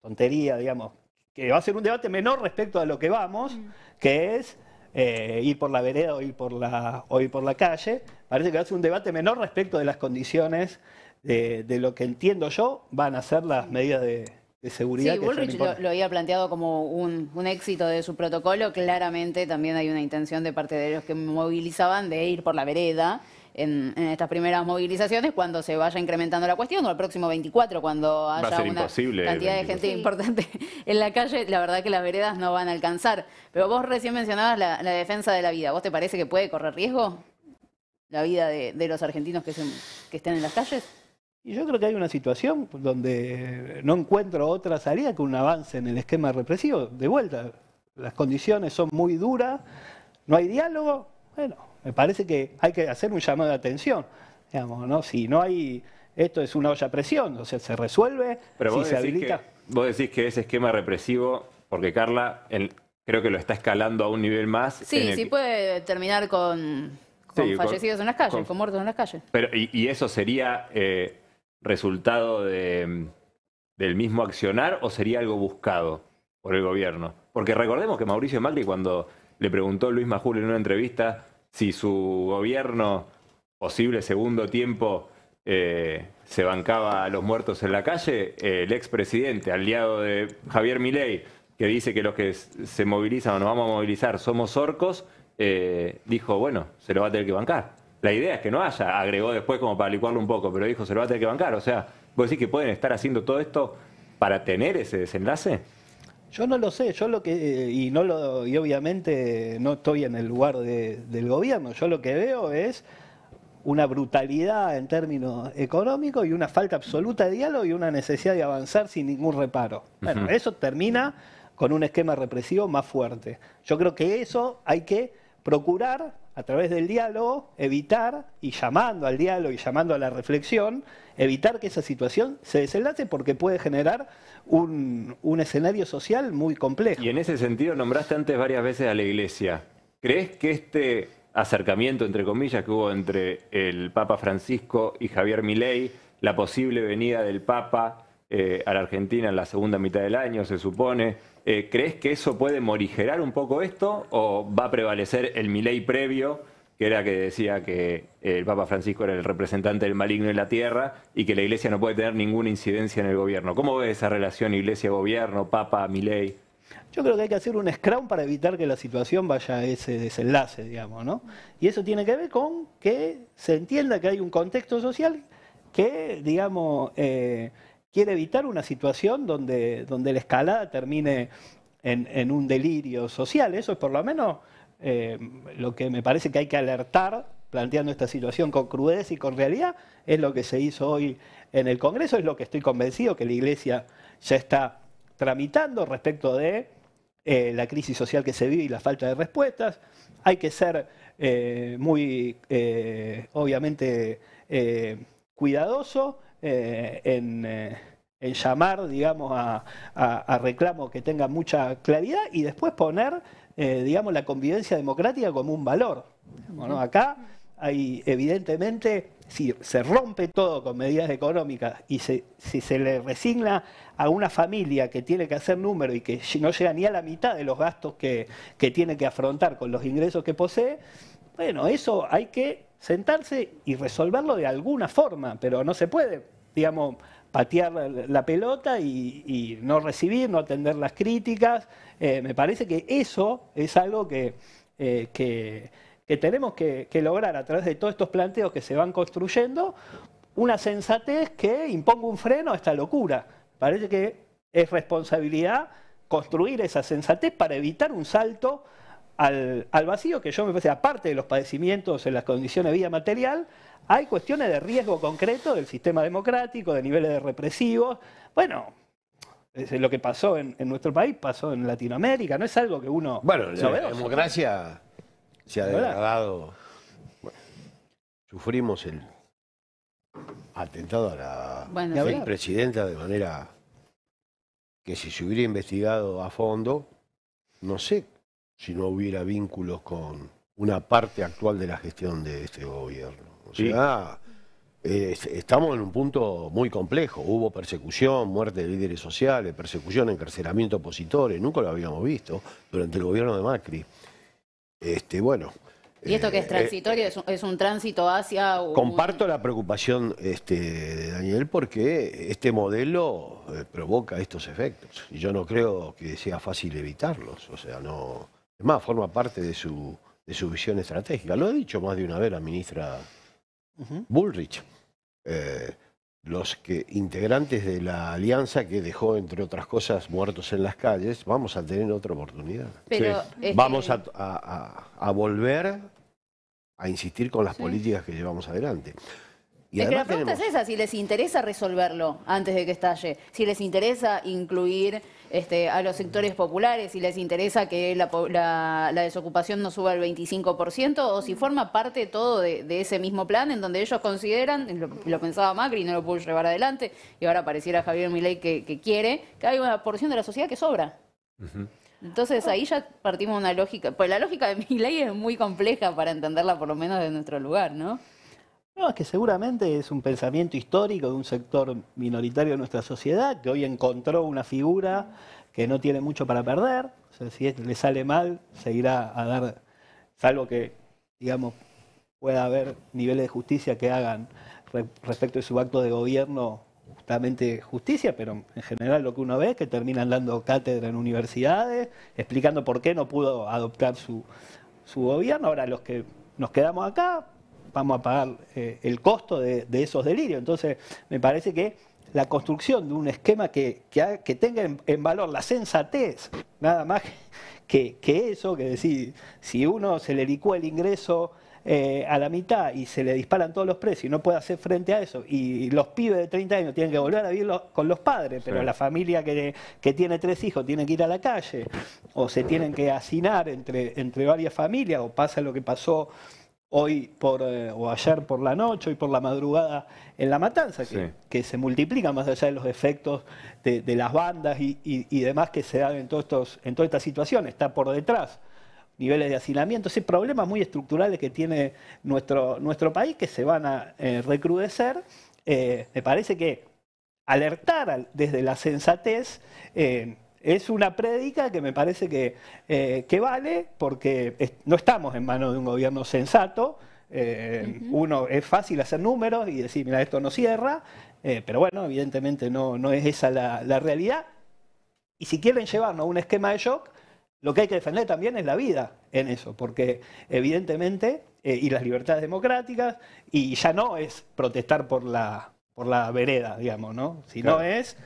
tontería, digamos, que va a ser un debate menor respecto a lo que vamos, mm. que es eh, ir por la vereda o ir por la, o por la calle, parece que hace un debate menor respecto de las condiciones de, de lo que entiendo yo van a ser las medidas de, de seguridad. Sí, Bullrich lo, había planteado como un, un, éxito de su protocolo. Claramente también hay una intención de parte de los que movilizaban de ir por la vereda en, estas primeras movilizaciones cuando se vaya incrementando la cuestión, o el próximo 24, cuando haya una cantidad de gente importante en la calle, la verdad que las veredas no van a alcanzar. Pero vos recién mencionabas la, defensa de la vida. ¿Vos te parece que puede correr riesgo la vida de, los argentinos que, que estén en las calles? Y yo creo que hay una situación donde no encuentro otra salida que un avance en el esquema represivo. De vuelta, las condiciones son muy duras, no hay diálogo. Bueno, me parece que hay que hacer un llamado de atención. Digamos, ¿no? Si no hay. Esto es una olla a presión, o sea, se resuelve, si se habilita. vos decís que ese esquema represivo, porque Carla creo que lo está escalando a un nivel más. Sí, sí puede terminar con, fallecidos en las calles, con, muertos en las calles. Pero, y, eso sería eh, resultado del mismo accionar o sería algo buscado por el gobierno? Porque recordemos que Mauricio Macri, cuando le preguntó Luis Majul en una entrevista si su gobierno, posible segundo tiempo, eh, se bancaba a los muertos en la calle, eh, el expresidente, aliado de Javier Milei, que dice que los que se movilizan o nos vamos a movilizar somos orcos, eh, dijo, bueno, se lo va a tener que bancar. La idea es que no haya, agregó después como para licuarlo un poco, pero dijo, se lo va a tener que bancar. O sea, ¿vos decís que pueden estar haciendo todo esto para tener ese desenlace? Yo no lo sé, yo lo que, eh, y, no lo, y obviamente no estoy en el lugar del gobierno, yo lo que veo es una brutalidad en términos económicos y una falta absoluta de diálogo y una necesidad de avanzar sin ningún reparo. Bueno, eso termina con un esquema represivo más fuerte. Yo creo que eso hay que procurar a través del diálogo, evitar, y llamando al diálogo y llamando a la reflexión, evitar que esa situación se desenlace porque puede generar un, escenario social muy complejo. Y en ese sentido nombraste antes varias veces a la Iglesia. ¿Crees que este acercamiento, entre comillas, que hubo entre el Papa Francisco y Javier Milei, la posible venida del Papa eh, a la Argentina en la segunda mitad del año, se supone. Eh, ¿Crees que eso puede morigerar un poco esto o va a prevalecer el Milei previo que era que decía que eh, el Papa Francisco era el representante del maligno en la tierra y que la iglesia no puede tener ninguna incidencia en el gobierno. ¿Cómo ve esa relación iglesia-gobierno, Papa-Miley? Yo creo que hay que hacer un scrum para evitar que la situación vaya a ese desenlace, digamos, ¿no? Y eso tiene que ver con que se entienda que hay un contexto social que, digamos, eh, quiere evitar una situación donde, donde la escalada termine en, un delirio social. Eso es por lo menos eh, lo que me parece que hay que alertar planteando esta situación con crudez y con realidad es lo que se hizo hoy en el Congreso, es lo que estoy convencido que la Iglesia ya está tramitando respecto de eh, la crisis social que se vive y la falta de respuestas. Hay que ser eh, muy, obviamente, cuidadoso en llamar, digamos, a, reclamo que tenga mucha claridad y después poner eh, digamos, la convivencia democrática como un valor. Bueno, acá hay, evidentemente, si se rompe todo con medidas económicas y si se le resigna a una familia que tiene que hacer número y que no llega ni a la mitad de los gastos que, que tiene que afrontar con los ingresos que posee, bueno, eso hay que sentarse y resolverlo de alguna forma, pero no se puede, digamos, patear la pelota y, no recibir, no atender las críticas. Eh, me parece que eso es algo que, eh, tenemos que, lograr a través de todos estos planteos que se van construyendo, una sensatez que imponga un freno a esta locura. Parece que es responsabilidad construir esa sensatez para evitar un salto al, al, vacío, que yo me parece, aparte de los padecimientos en las condiciones de vida material, hay cuestiones de riesgo concreto del sistema democrático, de niveles de represivos. Bueno, es lo que pasó en, nuestro país pasó en Latinoamérica, no es algo que uno... Bueno, la democracia se ha degradado. sufrimos el atentado a la vicepresidenta presidenta de manera que si se hubiera investigado a fondo, no sé si no hubiera vínculos con una parte actual de la gestión de este gobierno. O estamos en un punto muy complejo. Hubo persecución, muerte de líderes sociales, persecución, encarcelamiento de opositores. Nunca lo habíamos visto durante el gobierno de Macri. Este, bueno. ¿Y esto que es eh, transitorio? es, un, tránsito hacia.? Comparto la preocupación este, de Daniel porque este modelo eh, provoca estos efectos. Y yo no creo que sea fácil evitarlos. O sea, no. Es más, forma parte de su, de su visión estratégica. Lo ha dicho más de una vez la ministra Bullrich. Eh, los que, integrantes de la alianza que dejó, entre otras cosas, muertos en las calles, vamos a tener otra oportunidad. Este, vamos a, volver a insistir con las políticas que llevamos adelante. Y es la pregunta es esa, si les interesa resolverlo antes de que estalle, si les interesa incluir este, a los sectores populares si les interesa que la, desocupación no suba al 25% o si forma parte todo de, ese mismo plan en donde ellos consideran, lo, pensaba Macri, y no lo pudo llevar adelante y ahora pareciera Javier Milei que, quiere, que hay una porción de la sociedad que sobra. Entonces ahí ya partimos de una lógica, pues la lógica de ley es muy compleja para entenderla por lo menos de nuestro lugar, ¿no? No, es que seguramente es un pensamiento histórico de un sector minoritario de nuestra sociedad que hoy encontró una figura que no tiene mucho para perder. O sea, si le sale mal, seguirá a dar, salvo que, digamos, pueda haber niveles de justicia que hagan respecto de su acto de gobierno justamente justicia, pero en general lo que uno ve es que terminan dando cátedra en universidades, explicando por qué no pudo adoptar su, su gobierno. Ahora, los que nos quedamos acá, vamos a pagar eh, el costo de, esos delirios. Entonces, me parece que la construcción de un esquema que, que, tenga en, valor la sensatez, nada más que, eso, que decir, si uno se le licúa el ingreso eh, a la mitad y se le disparan todos los precios y no puede hacer frente a eso, y los pibes de 30 años tienen que volver a vivir con los padres, pero la familia que, tiene tres hijos tiene que ir a la calle, o se tienen que hacinar entre, entre varias familias, o pasa lo que pasó hoy por, eh, o ayer por la noche, hoy por la madrugada en La Matanza, que, se multiplica más allá de los efectos de, las bandas y, demás que se dan en, todos estos, en toda esta situación, está por detrás niveles de hacinamiento, son problemas muy estructurales que tiene nuestro, nuestro país que se van a eh, recrudecer. Eh, me parece que alertar desde la sensatez es una prédica que me parece que, eh, vale porque no estamos en manos de un gobierno sensato. Eh, uno es fácil hacer números y decir, mira, esto no cierra, eh, pero bueno, evidentemente no, no es esa la, realidad. Y si quieren llevarnos a un esquema de shock, lo que hay que defender también es la vida en eso, porque evidentemente, y las libertades democráticas, y ya no es protestar por la, por la vereda, digamos, ¿no? Sino es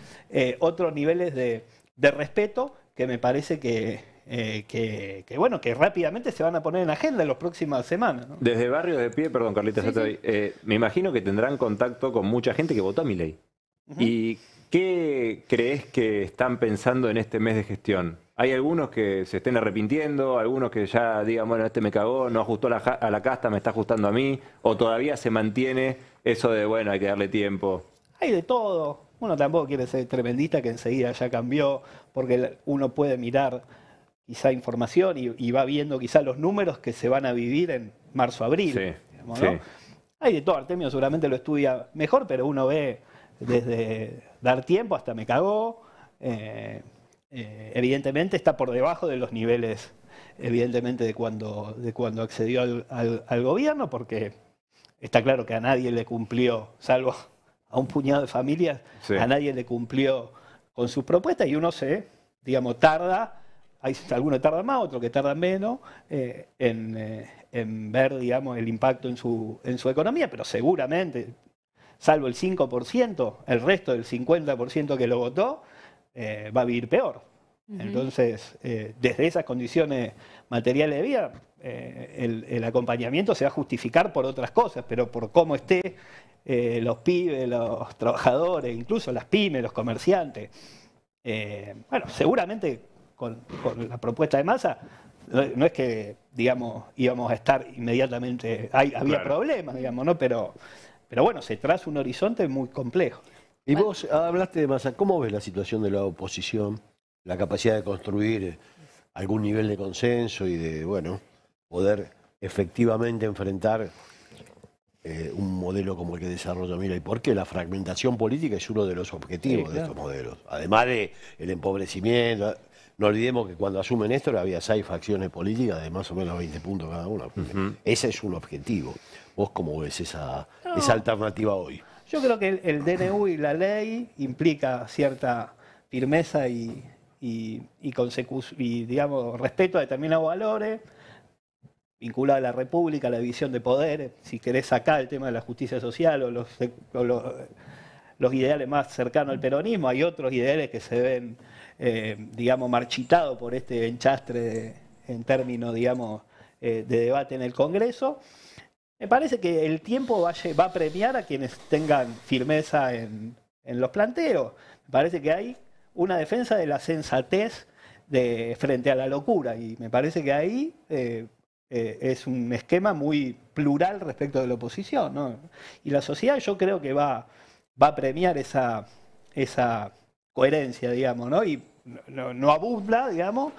otros niveles de, de respeto que me parece eh, que, bueno, que rápidamente se van a poner en agenda en las próximas semanas. Desde Barrio de Pie, perdón Carlita, eh, me imagino que tendrán contacto con mucha gente que votó a mi ley. ¿Y qué crees que están pensando en este mes de gestión? Hay algunos que se estén arrepintiendo, algunos que ya digan, bueno, este me cagó, no ajustó a la casta, me está ajustando a mí, o todavía se mantiene eso de, bueno, hay que darle tiempo. Hay de todo, uno tampoco quiere ser tremendista que enseguida ya cambió, porque uno puede mirar quizá información y, va viendo quizá los números que se van a vivir en marzo-abril. Hay de todo, Artemio seguramente lo estudia mejor, pero uno ve desde dar tiempo hasta me cagó. Eh, eh, evidentemente está por debajo de los niveles, evidentemente, de cuando, de cuando accedió al gobierno, porque está claro que a nadie le cumplió, salvo a un puñado de familias, a nadie le cumplió con sus propuestas y uno se, digamos, tarda, hay, que tardan más, otros que tardan menos eh, eh, en, ver, digamos, el impacto en su, en su economía, pero seguramente, salvo el 5%, el resto del 50% que lo votó eh, va a vivir peor. Entonces, desde esas condiciones materiales de vida, eh, el, acompañamiento se va a justificar por otras cosas, pero por cómo esté eh, los pibes, los trabajadores, incluso las pymes, los comerciantes. Eh, bueno, seguramente con, la propuesta de masa, no es que, digamos, íbamos a estar inmediatamente, hay, había problemas, digamos, ¿no? Pero, pero bueno, se traza un horizonte muy complejo. Y vos hablaste de masa, ¿cómo ves la situación de la oposición, la capacidad de construir algún nivel de consenso y de, bueno, poder efectivamente enfrentar eh, un modelo como el que desarrolla Mira y porque la fragmentación política es uno de los objetivos de estos modelos. Además del empobrecimiento, no olvidemos que cuando asumen esto había seis facciones políticas de más o menos 20 puntos cada una. Ese es un objetivo. ¿Vos cómo ves esa, esa alternativa hoy? Yo creo que el, DNU y la ley implica cierta firmeza y, y, y, y digamos, respeto a determinados valores vinculada a la República, a la división de poderes, si querés sacar el tema de la justicia social o los, ideales más cercanos al peronismo, hay otros ideales que se ven, eh, digamos, marchitados por este enchastre en términos, digamos, eh, de debate en el Congreso. Me parece que el tiempo va a, premiar a quienes tengan firmeza en, los planteos. Me parece que hay una defensa de la sensatez frente a la locura y me parece que ahí... Eh, eh, es un esquema muy plural respecto de la oposición. ¿no? Y la sociedad yo creo que va, va a premiar esa, esa coherencia, digamos, ¿no? y no, no digamos.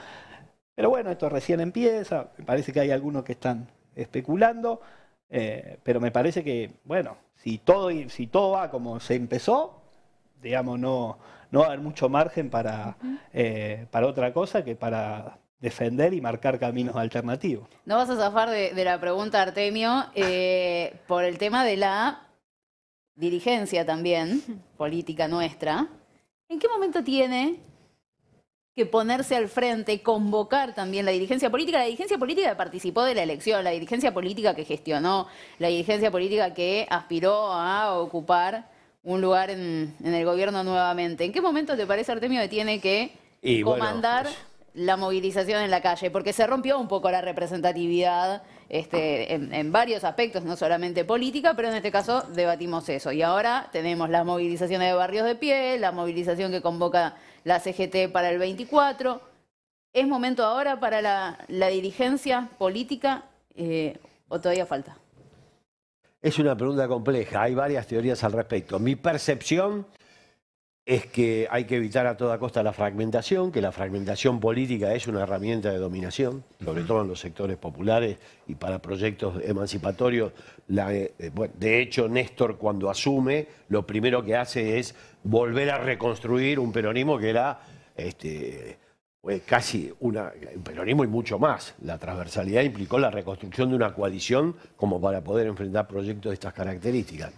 Pero bueno, esto recién empieza, me parece que hay algunos que están especulando, eh, pero me parece que, bueno, si todo, si todo va como se empezó, digamos, no, no va a haber mucho margen para eh, otra cosa que para defender y marcar caminos alternativos. No vas a zafar de, la pregunta, Artemio, eh, por el tema de la dirigencia también, política nuestra. ¿En qué momento tiene que ponerse al frente, convocar también la dirigencia política? La dirigencia política que participó de la elección, la dirigencia política que gestionó, la dirigencia política que aspiró a ocupar un lugar en, el gobierno nuevamente. ¿En qué momento te parece, Artemio, que tiene que comandar... Pues, la movilización en la calle, porque se rompió un poco la representatividad este, en, varios aspectos, no solamente política, pero en este caso debatimos eso. Y ahora tenemos las movilizaciones de barrios de pie, la movilización que convoca la CGT para el 24. ¿Es momento ahora para la, dirigencia política eh, o todavía falta? Es una pregunta compleja, hay varias teorías al respecto. Mi percepción es que hay que evitar a toda costa la fragmentación, que la fragmentación política es una herramienta de dominación, sobre todo en los sectores populares y para proyectos emancipatorios. Eh, eh, de hecho, Néstor cuando asume, lo primero que hace es volver a reconstruir un peronismo que era este, casi un peronismo y mucho más. La transversalidad implicó la reconstrucción de una coalición como para poder enfrentar proyectos de estas características.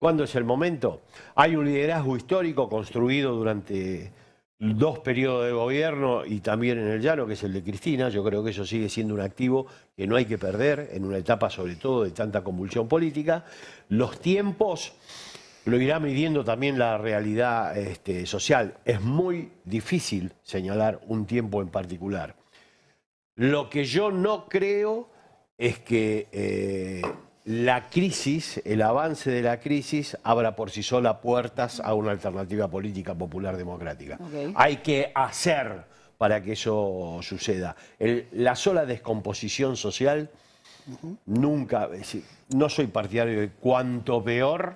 ¿Cuándo es el momento? Hay un liderazgo histórico construido durante dos periodos de gobierno y también en el llano, que es el de Cristina. Yo creo que eso sigue siendo un activo que no hay que perder en una etapa sobre todo de tanta convulsión política. Los tiempos lo irá midiendo también la realidad este, social. Es muy difícil señalar un tiempo en particular. Lo que yo no creo es que... Eh, la crisis, el avance de la crisis, abra por sí sola puertas a una alternativa política popular democrática. Hay que hacer para que eso suceda. la sola descomposición social nunca... no soy partidario de cuanto peor,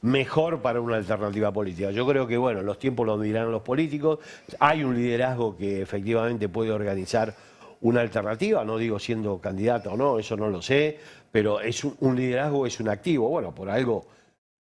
mejor para una alternativa política. Yo creo que, bueno, los tiempos lo dirán los políticos. Hay un liderazgo que efectivamente puede organizar una alternativa, no digo siendo candidato o no, eso no lo sé, pero es un, liderazgo, es un activo. Bueno, por algo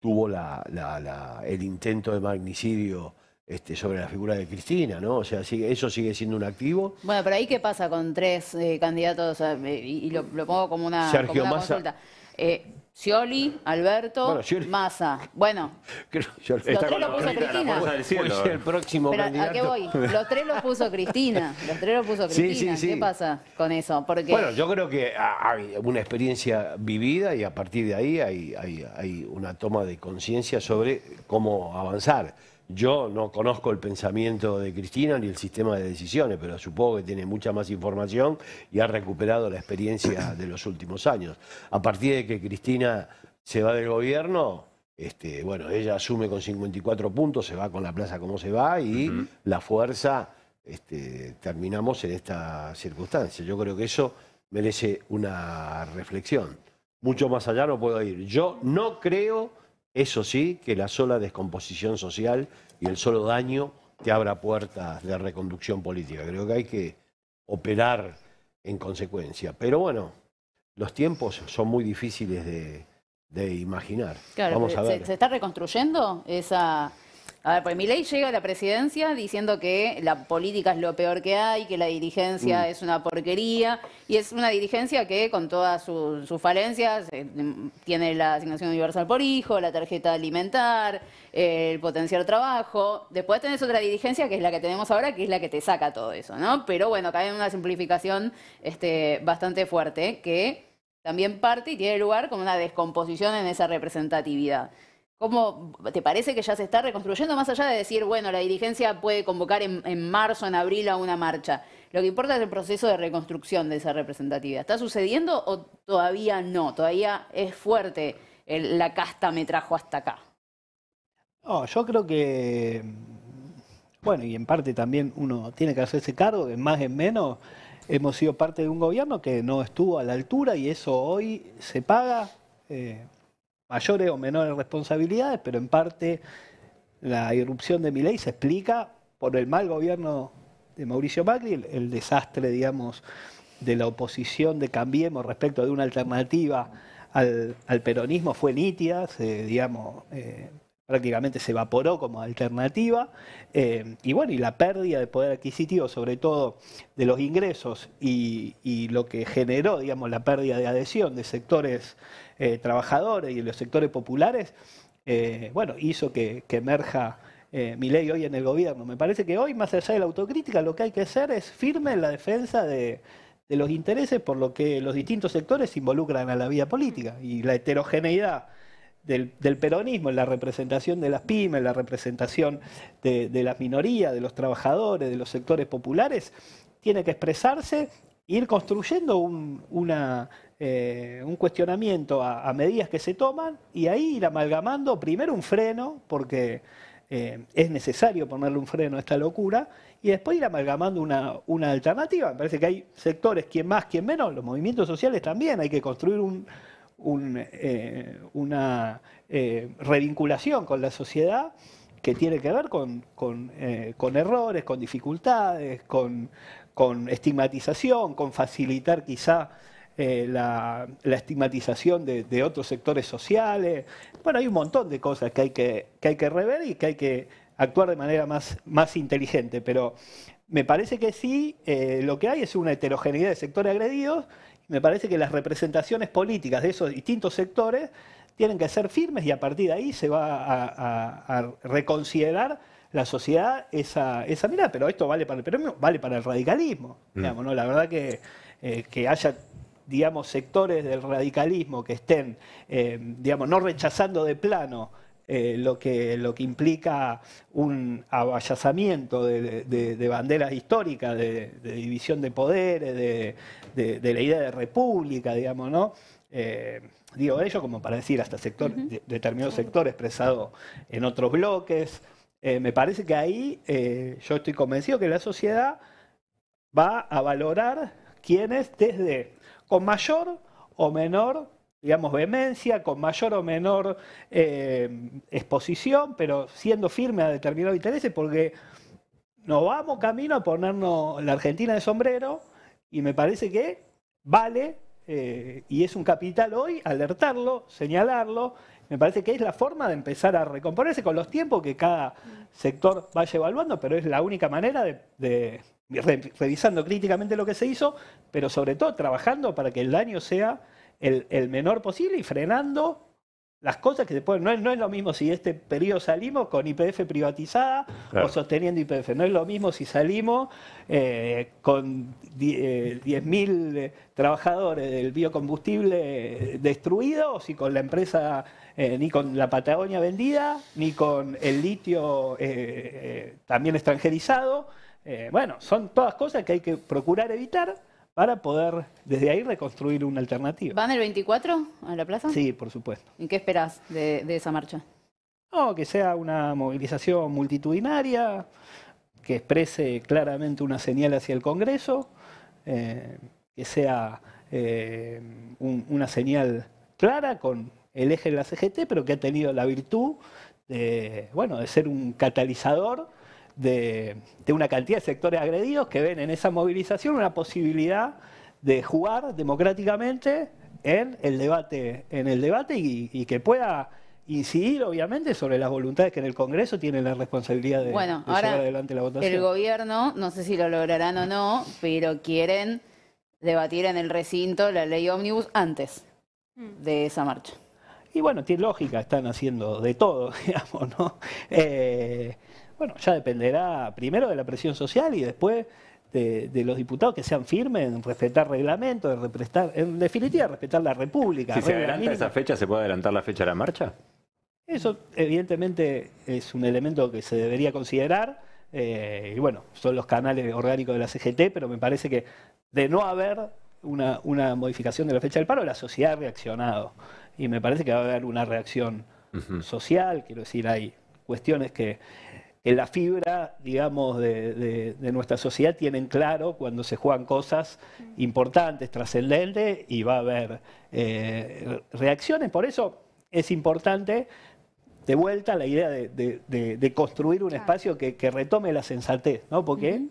tuvo la, el intento de magnicidio este, sobre la figura de Cristina, ¿no? O sea, sigue, eso sigue siendo un activo. Bueno, pero ahí qué pasa con tres eh, candidatos, eh, y, lo, pongo como una, Sergio Massa, consulta. Eh, Scioli, Alberto, Massa. Bueno, los tres lo puso Cristina. el eh. próximo ¿a qué voy? Los tres lo puso Cristina. Los tres los puso Cristina. ¿Qué pasa con eso? Bueno, yo creo que hay una experiencia vivida y a partir de ahí hay una toma de conciencia sobre cómo avanzar. Yo no conozco el pensamiento de Cristina ni el sistema de decisiones, pero supongo que tiene mucha más información y ha recuperado la experiencia de los últimos años. A partir de que Cristina se va del gobierno, este, bueno, ella asume con 54 puntos, se va con la plaza como se va y la fuerza este, terminamos en esta circunstancia. Yo creo que eso merece una reflexión. Mucho más allá no puedo ir. Yo no creo eso sí, que la sola descomposición social y el solo daño te abra puertas de reconducción política. Creo que hay que operar en consecuencia. Pero bueno, los tiempos son muy difíciles de, imaginar. Claro, Vamos eh, a ver. ¿se, está reconstruyendo esa a ver, pues Milei llega a la presidencia diciendo que la política es lo peor que hay, que la dirigencia mm. es una porquería, y es una dirigencia que con todas sus, falencias eh, tiene la asignación universal por hijo, la tarjeta alimentar, el potenciar trabajo. Después tenés otra dirigencia que es la que tenemos ahora, que es la que te saca todo eso, ¿no? Pero bueno, cae en una simplificación este, bastante fuerte que también parte y tiene lugar como una descomposición en esa representatividad. ¿Cómo te parece que ya se está reconstruyendo más allá de decir, bueno, la dirigencia puede convocar en, marzo, en abril a una marcha? Lo que importa es el proceso de reconstrucción de esa representatividad. ¿Está sucediendo o todavía no? Todavía es fuerte la casta me trajo hasta acá. No, yo creo que, mm, bueno, y en parte también uno tiene que hacerse cargo, de más en menos, hemos sido parte de un gobierno que no estuvo a la altura y eso hoy se paga. Eh, mayores o menores responsabilidades, pero en parte la irrupción de ley se explica por el mal gobierno de Mauricio Macri, el, desastre, digamos, de la oposición de Cambiemos respecto de una alternativa al, peronismo fue nítida, digamos, eh, prácticamente se evaporó como alternativa. Eh, y bueno, y la pérdida de poder adquisitivo, sobre todo de los ingresos y, lo que generó, digamos, la pérdida de adhesión de sectores eh, trabajadores y de los sectores populares, eh, bueno, hizo que, emerja mi ley hoy en el gobierno. Me parece que hoy, más allá de la autocrítica, lo que hay que hacer es firme en la defensa de, los intereses por lo que los distintos sectores involucran a la vida política y la heterogeneidad del, peronismo, en la representación de las pymes, en la representación de, las minorías, de los trabajadores, de los sectores populares, tiene que expresarse e ir construyendo un, eh, cuestionamiento a, medidas que se toman y ahí ir amalgamando primero un freno, porque eh, es necesario ponerle un freno a esta locura, y después ir amalgamando una, una alternativa. Me parece que hay sectores, quien más, quien menos, los movimientos sociales también, hay que construir un eh, una eh, revinculación con la sociedad que tiene que ver con, eh, errores, con dificultades, con, estigmatización, con facilitar quizá la, estigmatización de, otros sectores sociales. Bueno, hay un montón de cosas que hay que, hay que rever y que hay que actuar de manera más, más inteligente, pero me parece que sí, lo que hay es una heterogeneidad de sectores agredidos me parece que las representaciones políticas de esos distintos sectores tienen que ser firmes y a partir de ahí se va a, reconsiderar la sociedad esa, esa mirada. Pero esto vale para el vale para el radicalismo. Mm. Digamos, ¿no? La verdad que, eh, que haya digamos, sectores del radicalismo que estén, eh, digamos, no rechazando de plano eh, lo, que, lo que implica un avallazamiento de, banderas históricas, de, división de poderes, de, la idea de república, digamos, ¿no? Eh, digo ello como para decir hasta sector, determinado sector expresado en otros bloques. Eh, me parece que ahí yo estoy convencido que la sociedad va a valorar quienes desde con mayor o menor digamos, vehemencia, con mayor o menor eh, exposición, pero siendo firme a determinados intereses, porque nos vamos camino a ponernos la Argentina de sombrero y me parece que vale eh, y es un capital hoy alertarlo, señalarlo. Me parece que es la forma de empezar a recomponerse con los tiempos que cada sector vaya evaluando, pero es la única manera de, revisando críticamente lo que se hizo, pero sobre todo trabajando para que el daño sea el, menor posible y frenando las cosas que se pueden. No es, no es lo mismo si este periodo salimos con IPF privatizada o sosteniendo IPF. No es lo mismo si salimos eh, con 10.000 eh, eh, trabajadores del biocombustible destruidos o con la empresa, ni con la Patagonia vendida, ni con el litio también extranjerizado. bueno, son todas cosas que hay que procurar evitar para poder desde ahí reconstruir una alternativa. ¿Van el 24 a la plaza? Sí, por supuesto. ¿Y qué esperas de, esa marcha? No, que sea una movilización multitudinaria, que exprese claramente una señal hacia el Congreso, eh, que sea eh, una señal clara con el eje de la CGT, pero que ha tenido la virtud de, bueno, de ser un catalizador de, una cantidad de sectores agredidos que ven en esa movilización una posibilidad de jugar democráticamente en el debate, en el debate y, que pueda incidir obviamente sobre las voluntades que en el Congreso tienen la responsabilidad de, llevar adelante la votación. El gobierno, no sé si lo lograrán o no, pero quieren debatir en el recinto la ley ómnibus antes mm. de esa marcha. Y bueno, tiene lógica, están haciendo de todo, digamos, ¿no? Eh, bueno, ya dependerá primero de la presión social y después de, los diputados que sean firmes en respetar reglamentos, en, respetar, en definitiva respetar la República. Si se adelanta esa fecha, ¿se puede adelantar la fecha de la marcha? Eso evidentemente es un elemento que se debería considerar. Eh, y bueno, son los canales orgánicos de la CGT, pero me parece que de no haber una, modificación de la fecha del paro, la sociedad ha reaccionado. Y me parece que va a haber una reacción social, quiero decir, hay cuestiones que en la fibra, digamos, de, nuestra sociedad tienen claro cuando se juegan cosas mm. importantes, trascendentes, y va a haber eh, reacciones. Por eso es importante, de vuelta, la idea de, construir un espacio que, retome la sensatez, ¿no? Porque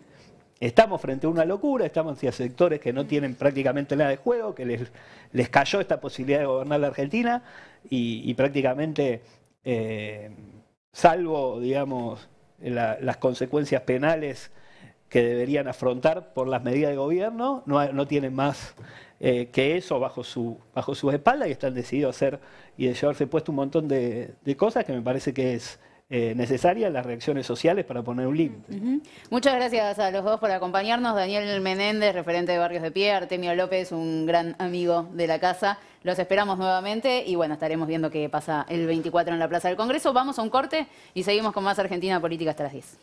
estamos frente a una locura, estamos hacia sectores que no mm. tienen prácticamente nada de juego, que les, les cayó esta posibilidad de gobernar la Argentina y, prácticamente... Eh, salvo, digamos, las consecuencias penales que deberían afrontar por las medidas de gobierno, no, tienen más eh, que eso bajo su, bajo espalda y están decididos a hacer y de llevarse puesto un montón de cosas que me parece que es eh, necesarias las reacciones sociales para poner un límite. Muchas gracias a los dos por acompañarnos. Daniel Menéndez, referente de Barrios de Pie, Artemio López, un gran amigo de la casa. Los esperamos nuevamente y bueno, estaremos viendo qué pasa el 24 en la Plaza del Congreso. Vamos a un corte y seguimos con más Argentina Política hasta las 10.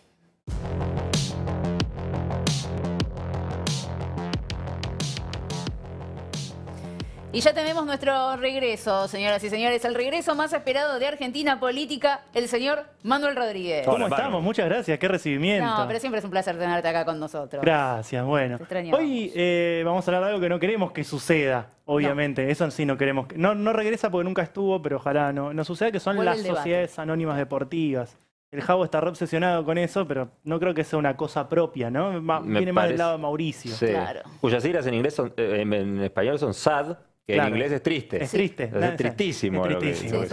Y ya tenemos nuestro regreso, señoras y señores, el regreso más esperado de Argentina Política, el señor Manuel Rodríguez. ¿Cómo estamos? Muchas gracias, qué recibimiento. No, pero siempre es un placer tenerte acá con nosotros. Gracias, bueno. Hoy eh, vamos a hablar de algo que no queremos que suceda, obviamente, Eso eso sí no queremos. Que... No, no regresa porque nunca estuvo, pero ojalá no, no suceda, que son las sociedades anónimas deportivas. El Javo está re obsesionado con eso, pero no creo que sea una cosa propia, ¿no? viene más del lado de Mauricio. Claro. Cuyas siglas en inglés eh, en español son SAD, que en inglés es triste. Es triste. Es, tristísimo. Es tristísimo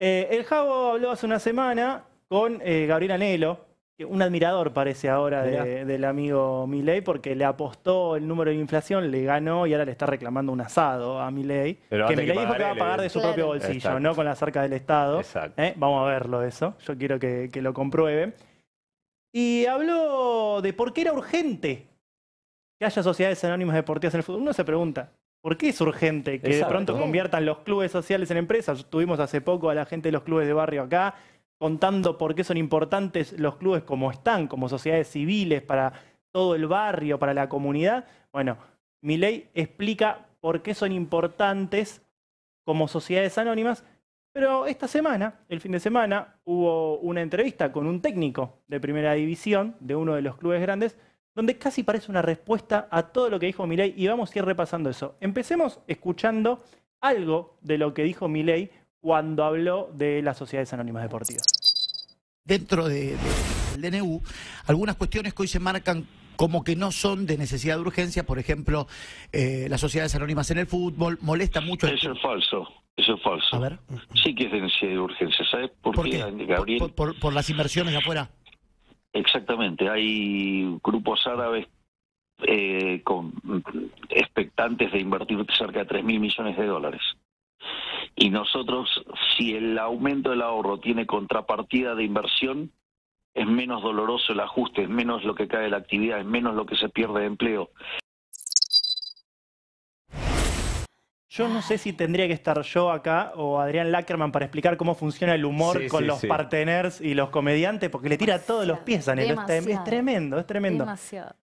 eh, el Javo habló hace una semana con eh, Gabriel Anelo, un admirador parece ahora del amigo Milei, porque le apostó el número de inflación, le ganó y ahora le está reclamando un asado a Milei. Que Milei dijo que va a pagar de su propio bolsillo, no con la cerca del Estado. Eh, vamos a verlo eso, yo quiero que, que lo compruebe. Y habló de por qué era urgente que haya sociedades anónimas deportivas en el fútbol. Uno se pregunta, ¿Por qué es urgente que de pronto conviertan los clubes sociales en empresas? Tuvimos hace poco a la gente de los clubes de barrio acá contando por qué son importantes los clubes como están, como sociedades civiles, para todo el barrio, para la comunidad. Bueno, mi ley explica por qué son importantes como sociedades anónimas, pero esta semana, el fin de semana, hubo una entrevista con un técnico de primera división de uno de los clubes grandes donde casi parece una respuesta a todo lo que dijo Milei y vamos a ir repasando eso. Empecemos escuchando algo de lo que dijo Milei cuando habló de las sociedades anónimas deportivas. Dentro de, del DNU, algunas cuestiones que hoy se marcan como que no son de necesidad de urgencia, por ejemplo, eh, las sociedades anónimas en el fútbol, molesta mucho. El... Eso es falso, eso es falso. A ver. Sí que es de necesidad de urgencia, ¿sabes por, qué, Por, las inversiones afuera. Exactamente, hay grupos árabes eh, con expectantes de invertir cerca de tres mil millones de dólares. Y nosotros, si el aumento del ahorro tiene contrapartida de inversión, es menos doloroso el ajuste, es menos lo que cae de la actividad, es menos lo que se pierde de empleo, Yo no sé si tendría que estar yo acá o Adrián Lackerman para explicar cómo funciona el humor con los parteners y los comediantes, porque le tira todos los pies a Nelo. Es tremendo, es tremendo.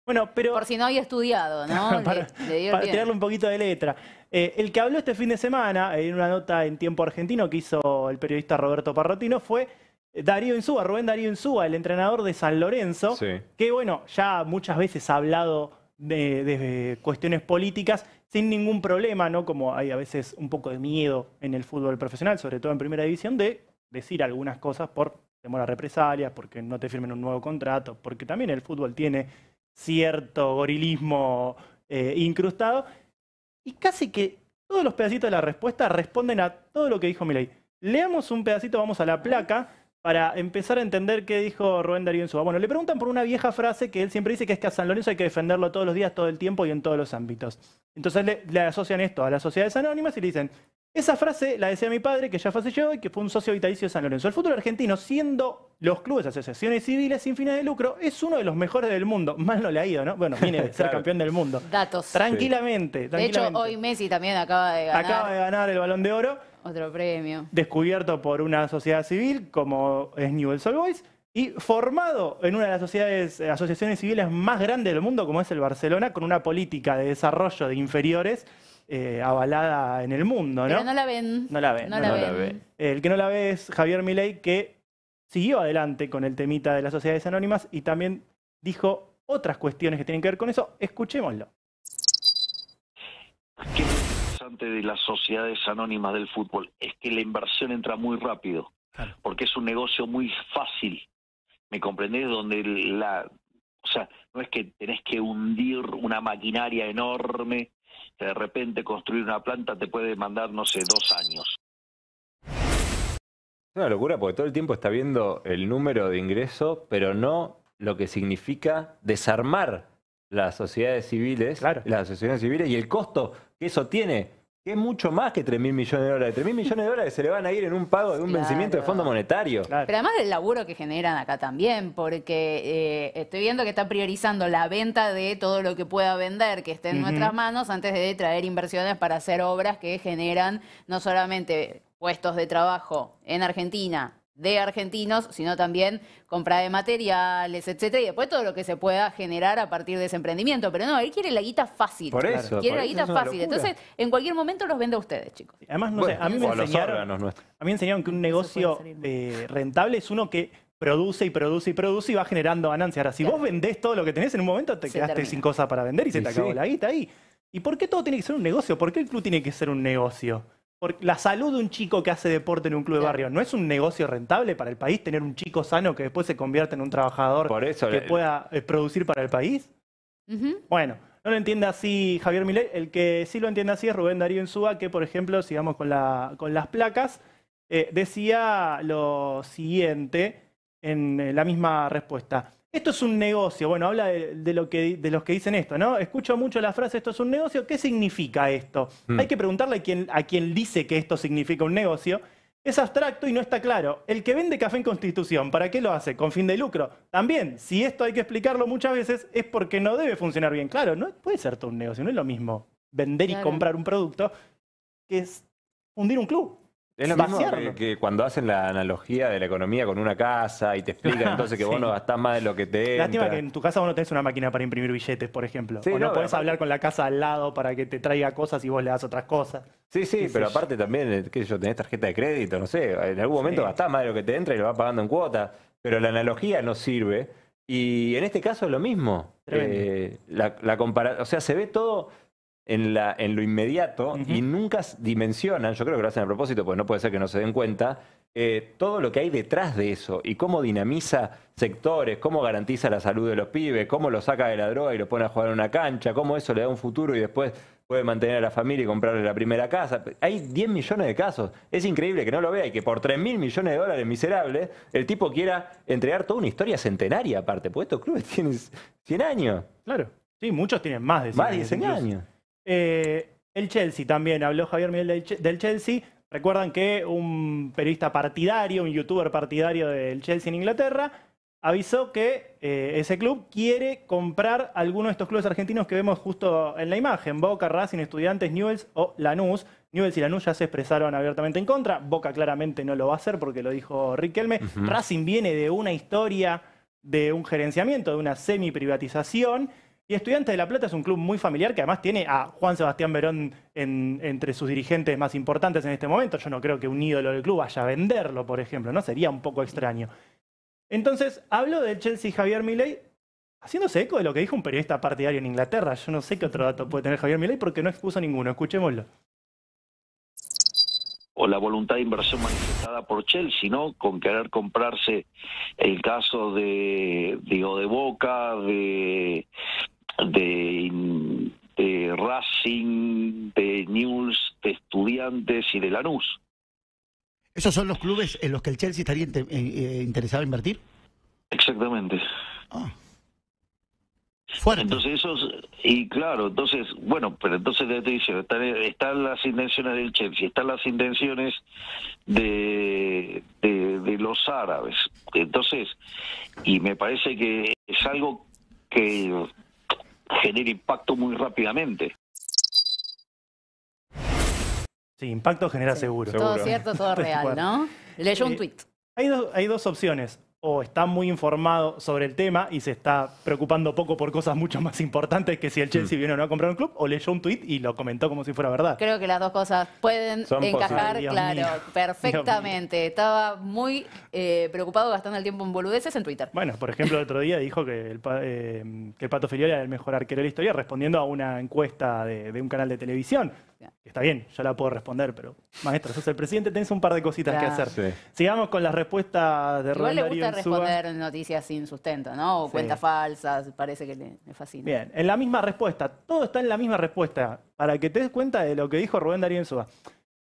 Bueno, pero... Por si no había estudiado, ¿no? para, tirarle un poquito de letra. Eh, el que habló este fin de semana, eh, en una nota en Tiempo Argentino que hizo el periodista Roberto Parrotino, fue Darío Insúa, Rubén Darío Insúa, el entrenador de San Lorenzo, que bueno, ya muchas veces ha hablado de cuestiones políticas sin ningún problema, ¿no? Como hay a veces un poco de miedo en el fútbol profesional, sobre todo en primera división, de decir algunas cosas por temor a represalias, porque no te firmen un nuevo contrato, porque también el fútbol tiene cierto gorilismo eh, incrustado. Y casi que todos los pedacitos de la respuesta responden a todo lo que dijo Milei. Leamos un pedacito, vamos a la placa para empezar a entender qué dijo Rubén Darío en su... Bueno, le preguntan por una vieja frase que él siempre dice, que es que a San Lorenzo hay que defenderlo todos los días, todo el tiempo y en todos los ámbitos. Entonces le, asocian esto a las sociedades anónimas y le dicen, esa frase la decía mi padre, que ya falleció y que fue un socio vitalicio de San Lorenzo. El fútbol argentino, siendo los clubes, asociaciones civiles sin fines de lucro, es uno de los mejores del mundo. Más no le ha ido, ¿no? Bueno, viene de ser campeón del mundo. Datos. Tranquilamente, tranquilamente. De hecho, hoy Messi también acaba de ganar. Acaba de ganar el Balón de Oro. Otro premio. Descubierto por una sociedad civil como es Newell's Sol Boys y formado en una de las sociedades, eh, asociaciones civiles más grandes del mundo, como es el Barcelona, con una política de desarrollo de inferiores eh, avalada en el mundo, ¿no? no la ven. No la ven. El que no la ve es Javier Milei, que siguió adelante con el temita de las sociedades anónimas y también dijo otras cuestiones que tienen que ver con eso. Escuchémoslo de las sociedades anónimas del fútbol es que la inversión entra muy rápido, porque es un negocio muy fácil. ¿Me comprendés? Donde la. O sea, no es que tenés que hundir una maquinaria enorme, de repente construir una planta te puede demandar, no sé, dos años. Es una locura porque todo el tiempo está viendo el número de ingresos pero no lo que significa desarmar las sociedades civiles, las sociedades civiles y el costo que eso tiene es mucho más que 3 mil millones de dólares. 3 mil millones de dólares se le van a ir en un pago de un vencimiento de fondo monetario. Pero además del laburo que generan acá también, porque eh, estoy viendo que está priorizando la venta de todo lo que pueda vender, que esté en nuestras manos, antes de traer inversiones para hacer obras que generan no solamente puestos de trabajo en Argentina, de argentinos, sino también compra de materiales, etcétera, y después todo lo que se pueda generar a partir de ese emprendimiento. Pero no, él quiere la guita fácil. Por eso. Quiere la guita fácil. Entonces, en cualquier momento los vende a ustedes, chicos. Además, a, mí me enseñaron, que un negocio eh, rentable es uno que produce y produce y produce y va generando ganancias. Ahora, si vos vendés todo lo que tenés en un momento, te quedaste sin cosas para vender y se te acabó la guita ahí. ¿Y por qué todo tiene que ser un negocio? ¿Por qué el club tiene que ser un negocio? la salud de un chico que hace deporte en un club de barrio, ¿no es un negocio rentable para el país tener un chico sano que después se convierta en un trabajador que eh, pueda eh, producir para el país? Bueno, no lo entiende así Javier Milei. El que sí lo entiende así es Rubén Darío Insúa, que por ejemplo, sigamos con, con las placas, eh, decía lo siguiente en la misma respuesta. Esto es un negocio. Bueno, habla de, lo que, de los que dicen esto, ¿no? Escucho mucho la frase, esto es un negocio. ¿Qué significa esto? Hmm. Hay que preguntarle a quien, dice que esto significa un negocio. Es abstracto y no está claro. El que vende café en Constitución, ¿para qué lo hace? ¿Con fin de lucro? También, si esto hay que explicarlo muchas veces, es porque no debe funcionar bien. Claro, no puede ser todo un negocio, no es lo mismo vender y comprar un producto que es fundir un club. Es lo mismo que, cuando hacen la analogía de la economía con una casa y te explican entonces que vos no gastás más de lo que te entra. Lástima que en tu casa vos no tenés una máquina para imprimir billetes, por ejemplo. o no, podés hablar con la casa al lado para que te traiga cosas y vos le das otras cosas. Sí, sí, pero aparte también, eh, qué sé yo, tenés tarjeta de crédito, no sé, en algún momento gastás más de lo que te entra y lo vas pagando en cuota. Pero la analogía no sirve. Y en este caso es lo mismo. Eh, la, o sea, se ve todo en, la, en lo inmediato y nunca dimensionan, yo creo que lo hacen a propósito, porque no puede ser que no se den cuenta, eh, todo lo que hay detrás de eso y cómo dinamiza sectores, cómo garantiza la salud de los pibes, cómo lo saca de la droga y lo pone a jugar en una cancha, cómo eso le da un futuro y después puede mantener a la familia y comprarle la primera casa. Hay 10 millones de casos. Es increíble que no lo vea y que por 3 mil millones de dólares miserables el tipo quiera entregar toda una historia centenaria aparte, porque estos clubes tienen 100 años. Claro. Sí, muchos tienen más de 100 años. Más de 100 años. Eh, el Chelsea también, habló Javier Miguel del Chelsea. Recuerdan que un periodista partidario, un youtuber partidario del Chelsea en Inglaterra, avisó que eh, ese club quiere comprar Algunos de estos clubes argentinos que vemos justo en la imagen. Boca, Racing, Estudiantes, Newells o Lanús. Newells y Lanús ya se expresaron abiertamente en contra. Boca claramente no lo va a hacer porque lo dijo Riquelme. Racing viene de una historia de un gerenciamiento, de una semi-privatización. Y Estudiantes de La Plata es un club muy familiar que además tiene a Juan Sebastián Verón entre sus dirigentes más importantes en este momento. Yo no creo que un ídolo del club vaya a venderlo, por ejemplo, ¿no? Sería un poco extraño. Entonces, hablo del Chelsea y Javier Milei haciéndose eco de lo que dijo un periodista partidario en Inglaterra. Yo no sé qué otro dato puede tener Javier Milei porque no expuso ninguno. Escuchémoslo. O la voluntad de inversión manifestada por Chelsea, ¿no? Con querer comprarse el caso de, digo, de Boca, de, de, Racing, de News, de Estudiantes y de Lanús. ¿Esos son los clubes en los que el Chelsea estaría eh, eh, interesado en invertir? Exactamente. Ah. Fuerte. Entonces esos, y claro, entonces, bueno, pero entonces te dice están, están las intenciones del Chelsea, están las intenciones de, de, de los árabes. Entonces, y me parece que es algo que genera impacto muy rápidamente. Sí, impacto genera seguro. Todo cierto, todo real, ¿no? Leyó un eh, tweet. Hay hay dos opciones o está muy informado sobre el tema y se está preocupando poco por cosas mucho más importantes que si el Chelsea hmm. viene o no a comprar un club, o leyó un tuit y lo comentó como si fuera verdad. Creo que las dos cosas pueden encajar, claro, perfectamente. Estaba muy eh, preocupado gastando el tiempo en boludeces en Twitter. Bueno, por ejemplo, el otro día dijo que el, eh, Pato Filiola era el mejor arquero de la historia respondiendo a una encuesta de un canal de televisión. Está bien, yo la puedo responder, pero maestra, sos el presidente, tenés un par de cositas que hacer. Sigamos con las respuestas de Igual le gusta responder noticias sin sustento, ¿no? O cuentas falsas, parece que le, fascina. Bien, en la misma respuesta, todo está en la misma respuesta, para que te des cuenta de lo que dijo Rubén Darío Insúa.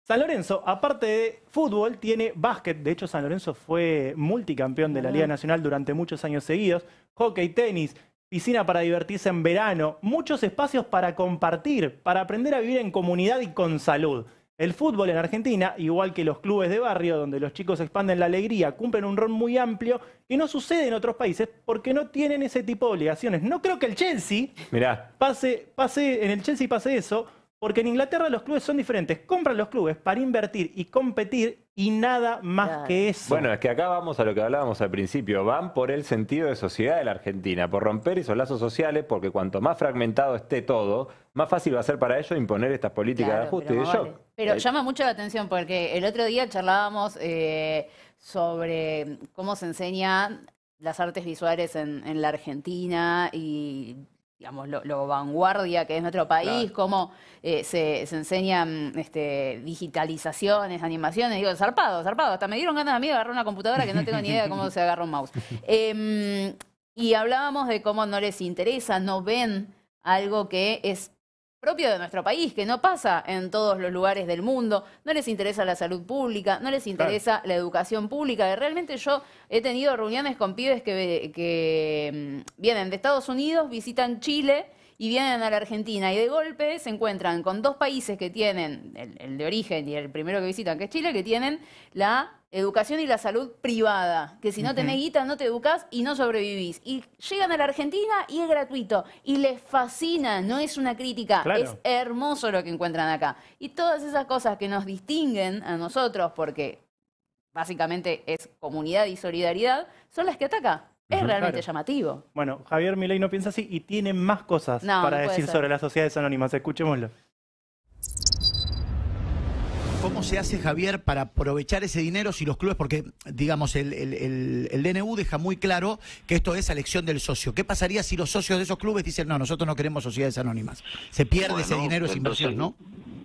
San Lorenzo, aparte de fútbol, tiene básquet. De hecho, San Lorenzo fue multicampeón de la Liga Nacional durante muchos años seguidos. Hockey, tenis, piscina para divertirse en verano, muchos espacios para compartir, para aprender a vivir en comunidad y con salud. El fútbol en Argentina, igual que los clubes de barrio, donde los chicos expanden la alegría, cumplen un rol muy amplio, que no sucede en otros países porque no tienen ese tipo de obligaciones. No creo que el Chelsea Pase, pase, en el Chelsea pase eso, porque en Inglaterra los clubes son diferentes. Compran los clubes para invertir y competir y nada más que eso. Bueno, es que acá vamos a lo que hablábamos al principio. Van por el sentido de sociedad de la Argentina, por romper esos lazos sociales, porque cuanto más fragmentado esté todo, más fácil va a ser para ellos imponer estas políticas de ajuste y de Pero eh, llama mucho la atención porque el otro día charlábamos eh, sobre cómo se enseñan las artes visuales en, en la Argentina y digamos, lo, vanguardia que es nuestro país, cómo eh, se, enseñan este, digitalizaciones, animaciones, digo, zarpado, zarpado, hasta me dieron ganas a mí de agarrar una computadora que no tengo ni idea de cómo se agarra un mouse. Em, y hablábamos de cómo no les interesa, no ven algo que es propio de nuestro país, que no pasa en todos los lugares del mundo, no les interesa la salud pública, no les interesa la educación pública. Realmente yo he tenido reuniones con pibes que, que mm, vienen de Estados Unidos, visitan Chile y vienen a la Argentina y de golpe se encuentran con dos países que tienen, el, el de origen y el primero que visitan, que es Chile, que tienen la educación y la salud privada, que si no te uh guita no te educás y no sobrevivís. Y llegan a la Argentina y es gratuito. Y les fascina, no es una crítica, es hermoso lo que encuentran acá. Y todas esas cosas que nos distinguen a nosotros, porque básicamente es comunidad y solidaridad, son las que ataca. Es realmente llamativo. Bueno, Javier Milei no piensa así y tiene más cosas para decir sobre las sociedades anónimas. Escuchémoslo. ¿Cómo se hace, Javier, para aprovechar ese dinero si los clubes, porque digamos, el, DNU deja muy claro que esto es elección del socio? ¿Qué pasaría si los socios de esos clubes dicen, no, nosotros no queremos sociedades anónimas? Se pierde ese dinero, esa inversión, ¿no?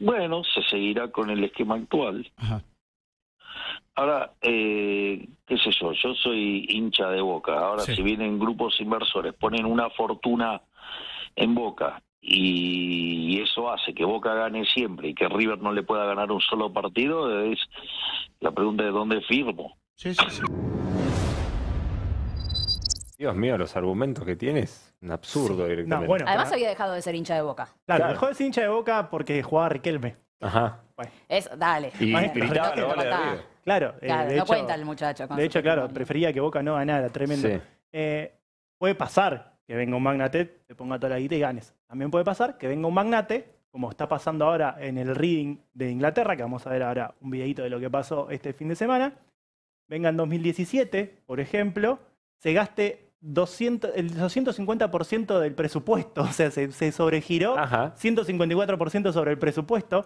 Bueno, se seguirá con el esquema actual. Ahora, eh, qué sé yo, yo soy hincha de boca. Ahora, si vienen grupos inversores, ponen una fortuna en boca y eso hace que Boca gane siempre y que River no le pueda ganar un solo partido, es la pregunta de dónde firmo. Sí, sí, sí. Dios mío, los argumentos que tienes, un absurdo directamente. Además había dejado de ser hincha de Boca. Claro, dejó de ser hincha de Boca porque jugaba Riquelme. Ajá. Eso, dale. Y gritaba, claro, eh, de no hecho, cuenta el muchacho. de hecho, claro, prefería que Boca no ganara, tremendo. Eh, puede pasar que venga un magnate, te ponga toda la guita y ganes. También puede pasar que venga un magnate, como está pasando ahora en el reading de Inglaterra, que vamos a ver ahora un videito de lo que pasó este fin de semana, venga en 2017, por ejemplo, se gaste el 250% del presupuesto, o sea, se, sobregiró 154% sobre el presupuesto.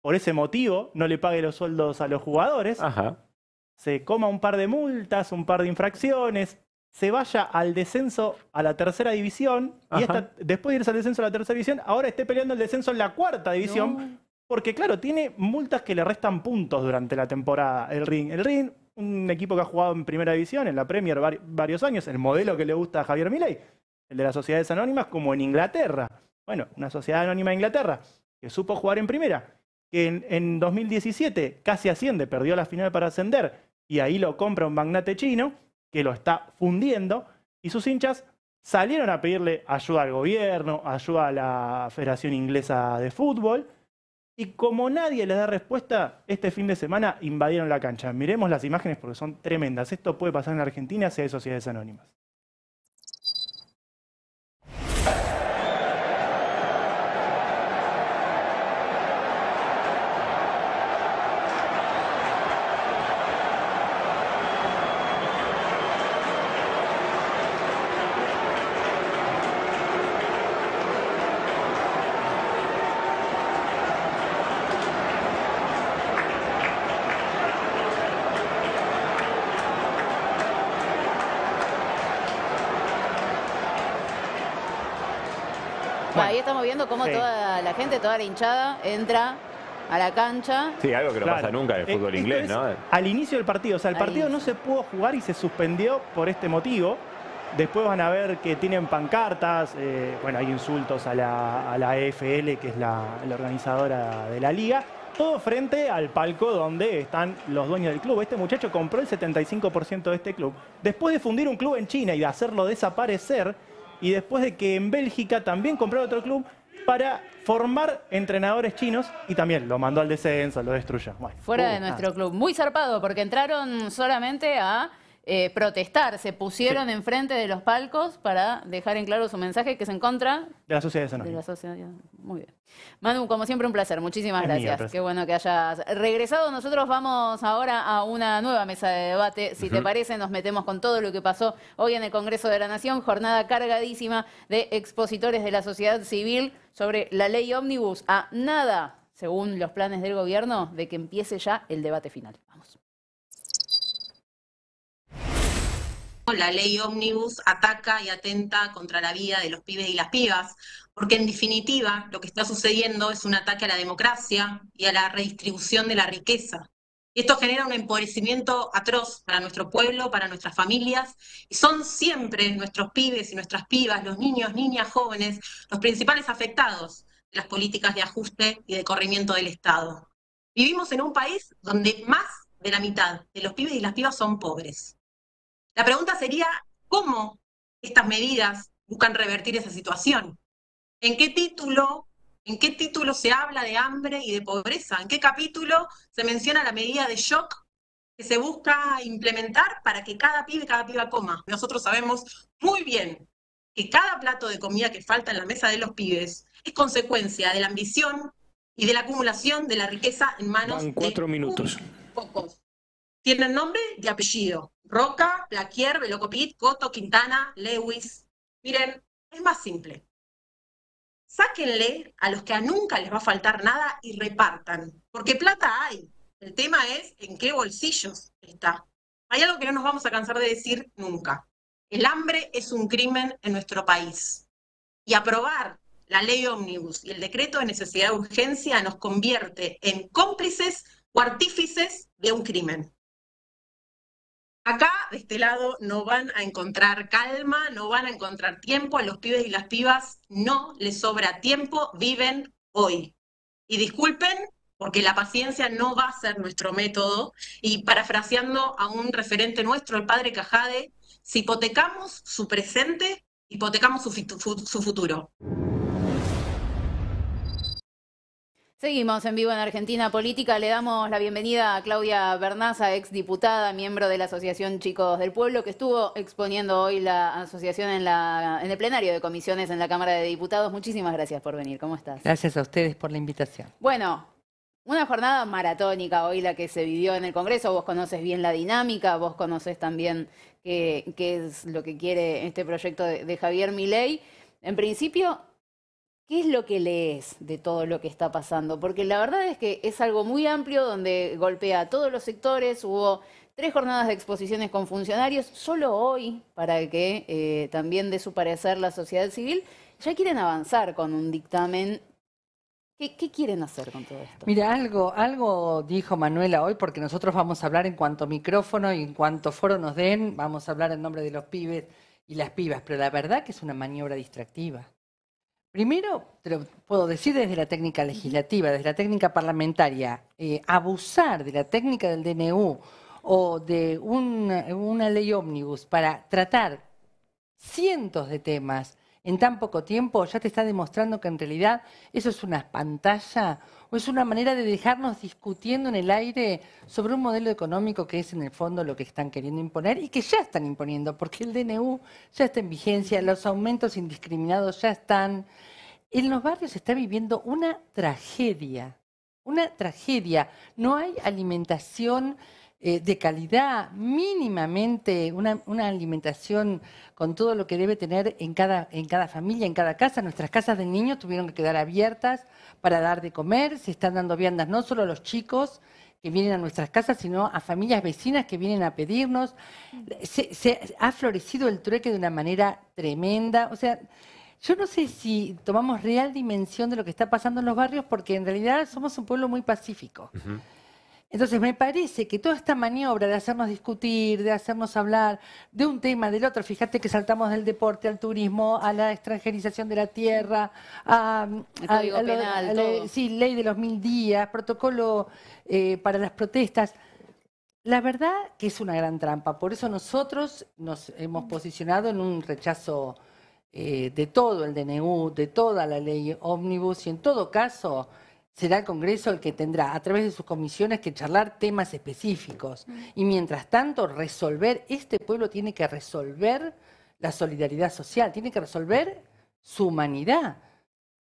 Por ese motivo, no le pague los sueldos a los jugadores. Se coma un par de multas, un par de infracciones, se vaya al descenso a la tercera división y después de irse al descenso a la tercera división, ahora esté peleando el descenso en la cuarta división. Porque, claro, tiene multas que le restan puntos durante la temporada. El Ring. El Ring, un equipo que ha jugado en primera división, en la Premier varios años, el modelo que le gusta a Javier Milei, el de las sociedades anónimas, como en Inglaterra. Bueno, una sociedad anónima de Inglaterra que supo jugar en primera, que en 2017 casi asciende, perdió la final para ascender, y ahí lo compra un magnate chino que lo está fundiendo, y sus hinchas salieron a pedirle ayuda al gobierno, ayuda a la Federación Inglesa de Fútbol, y como nadie les da respuesta, este fin de semana invadieron la cancha. Miremos las imágenes porque son tremendas. Esto puede pasar en Argentina si hay sociedades anónimas. viendo cómo toda la gente, toda la hinchada, entra a la cancha. Sí, algo que no pasa nunca en el eh, fútbol inglés, ¿no? Al inicio del partido, o sea, el partido no se pudo jugar y se suspendió por este motivo. Después van a ver que tienen pancartas, eh, bueno, hay insultos a la, a EFL, que es la, la, organizadora de la liga. Todo frente al palco donde están los dueños del club. Este muchacho compró el 75% de este club. Después de fundir un club en China y de hacerlo desaparecer, y después de que en Bélgica también compró otro club, para formar entrenadores chinos y también lo mandó al descenso, lo destruyó. Fuera uh, de nuestro club. Muy zarpado porque entraron solamente a eh, protestar, se pusieron enfrente de los palcos para dejar en claro su mensaje que es en contra de la sociedad De la sociedad. Muy bien. Manu, como siempre, un placer. Muchísimas gracias. Qué bueno que hayas regresado. Nosotros vamos ahora a una nueva mesa de debate. Si te parece, nos metemos con todo lo que pasó hoy en el Congreso de la Nación. Jornada cargadísima de expositores de la sociedad civil sobre la ley ómnibus. A nada, según los planes del gobierno, de que empiece ya el debate final. la ley ómnibus ataca y atenta contra la vida de los pibes y las pibas, porque en definitiva lo que está sucediendo es un ataque a la democracia y a la redistribución de la riqueza. esto genera un empobrecimiento atroz para nuestro pueblo, para nuestras familias, y son siempre nuestros pibes y nuestras pibas, los niños, niñas, jóvenes, los principales afectados de las políticas de ajuste y de corrimiento del Estado. Vivimos en un país donde más de la mitad de los pibes y las pibas son pobres. La pregunta sería, ¿cómo estas medidas buscan revertir esa situación? ¿En qué título ¿En qué título se habla de hambre y de pobreza? ¿En qué capítulo se menciona la medida de shock que se busca implementar para que cada pibe, cada piba coma? Nosotros sabemos muy bien que cada plato de comida que falta en la mesa de los pibes es consecuencia de la ambición y de la acumulación de la riqueza en manos de minutos. pocos. Tienen nombre y apellido. Roca, Plaquier, Velocopit, Coto, Quintana, Lewis. Miren, es más simple. Sáquenle a los que a nunca les va a faltar nada y repartan, porque plata hay. El tema es en qué bolsillos está. Hay algo que no nos vamos a cansar de decir nunca. El hambre es un crimen en nuestro país. Y aprobar la ley ómnibus y el decreto de necesidad de urgencia nos convierte en cómplices o artífices de un crimen. Acá, de este lado, no van a encontrar calma, no van a encontrar tiempo, a los pibes y las pibas no les sobra tiempo, viven hoy. Y disculpen, porque la paciencia no va a ser nuestro método. Y parafraseando a un referente nuestro, el padre Cajade, si hipotecamos su presente, hipotecamos su, su futuro. Seguimos en vivo en Argentina Política. Le damos la bienvenida a Claudia Bernaza, exdiputada, miembro de la Asociación Chicos del Pueblo, que estuvo exponiendo hoy la asociación en, la, en el plenario de comisiones en la Cámara de Diputados. Muchísimas gracias por venir. ¿Cómo estás? Gracias a ustedes por la invitación. Bueno, una jornada maratónica hoy la que se vivió en el Congreso. Vos conoces bien la dinámica, vos conoces también qué, es lo que quiere este proyecto de, de Javier Milei. En principio, ¿Qué es lo que lees de todo lo que está pasando? Porque la verdad es que es algo muy amplio donde golpea a todos los sectores. Hubo tres jornadas de exposiciones con funcionarios, solo hoy, para que eh, también de su parecer la sociedad civil. Ya quieren avanzar con un dictamen. ¿Qué, quieren hacer con todo esto? Mira, algo, algo dijo Manuela hoy, porque nosotros vamos a hablar en cuanto micrófono y en cuanto foro nos den, vamos a hablar en nombre de los pibes y las pibas, pero la verdad que es una maniobra distractiva. Primero, te lo puedo decir desde la técnica legislativa, desde la técnica parlamentaria, eh, abusar de la técnica del DNU o de una ley ómnibus para tratar cientos de temas en tan poco tiempo ya te está demostrando que en realidad eso es una pantalla o es una manera de dejarnos discutiendo en el aire sobre un modelo económico que es en el fondo lo que están queriendo imponer y que ya están imponiendo, porque el DNU ya está en vigencia, los aumentos indiscriminados ya están. En los barrios se está viviendo una tragedia, una tragedia. No hay alimentación eh, de calidad, mínimamente una, alimentación con todo lo que debe tener en cada, en cada familia, en cada casa. Nuestras casas de niños tuvieron que quedar abiertas para dar de comer, se están dando viandas no solo a los chicos que vienen a nuestras casas, sino a familias vecinas que vienen a pedirnos. Se, ha florecido el trueque de una manera tremenda. O sea, yo no sé si tomamos real dimensión de lo que está pasando en los barrios, porque en realidad somos un pueblo muy pacífico. Entonces me parece que toda esta maniobra de hacernos discutir, de hacernos hablar de un tema, del otro, fíjate que saltamos del deporte al turismo, a la extranjerización de la tierra, a, sí, ley de los mil días, protocolo eh, para las protestas. La verdad que es una gran trampa, por eso nosotros nos hemos posicionado en un rechazo eh, de todo el DNU, de toda la ley ómnibus y en todo caso será el Congreso el que tendrá, a través de sus comisiones, que charlar temas específicos. Mm. Y mientras tanto, resolver, este pueblo tiene que resolver la solidaridad social, tiene que resolver su humanidad.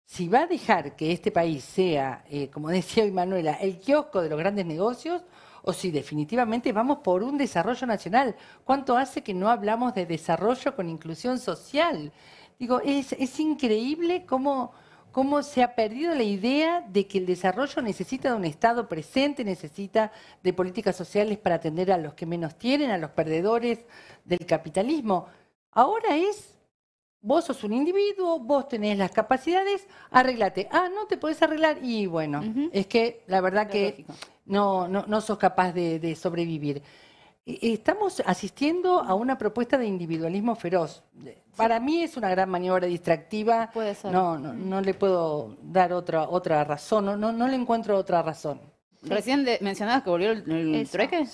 Si va a dejar que este país sea, eh, como decía hoy Manuela, el kiosco de los grandes negocios, o si definitivamente vamos por un desarrollo nacional. ¿Cuánto hace que no hablamos de desarrollo con inclusión social? Digo, es, es increíble cómo cómo se ha perdido la idea de que el desarrollo necesita de un Estado presente, necesita de políticas sociales para atender a los que menos tienen, a los perdedores del capitalismo. Ahora es, vos sos un individuo, vos tenés las capacidades, arreglate. Ah, no te podés arreglar y bueno, es que la verdad que no, sos capaz de sobrevivir. Estamos asistiendo a una propuesta de individualismo feroz. Para mí es una gran maniobra distractiva. No, no, le puedo dar otra, otra razón, no, no, no le encuentro otra razón. Recién de, mencionabas que volvió el, el trueque.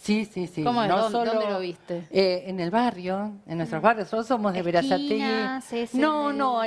Sí, sí, sí. ¿Cómo No ¿Dónde, lo viste? Eh, en el barrio, en nuestros barrios. Nosotros somos de Verazategui. No, no,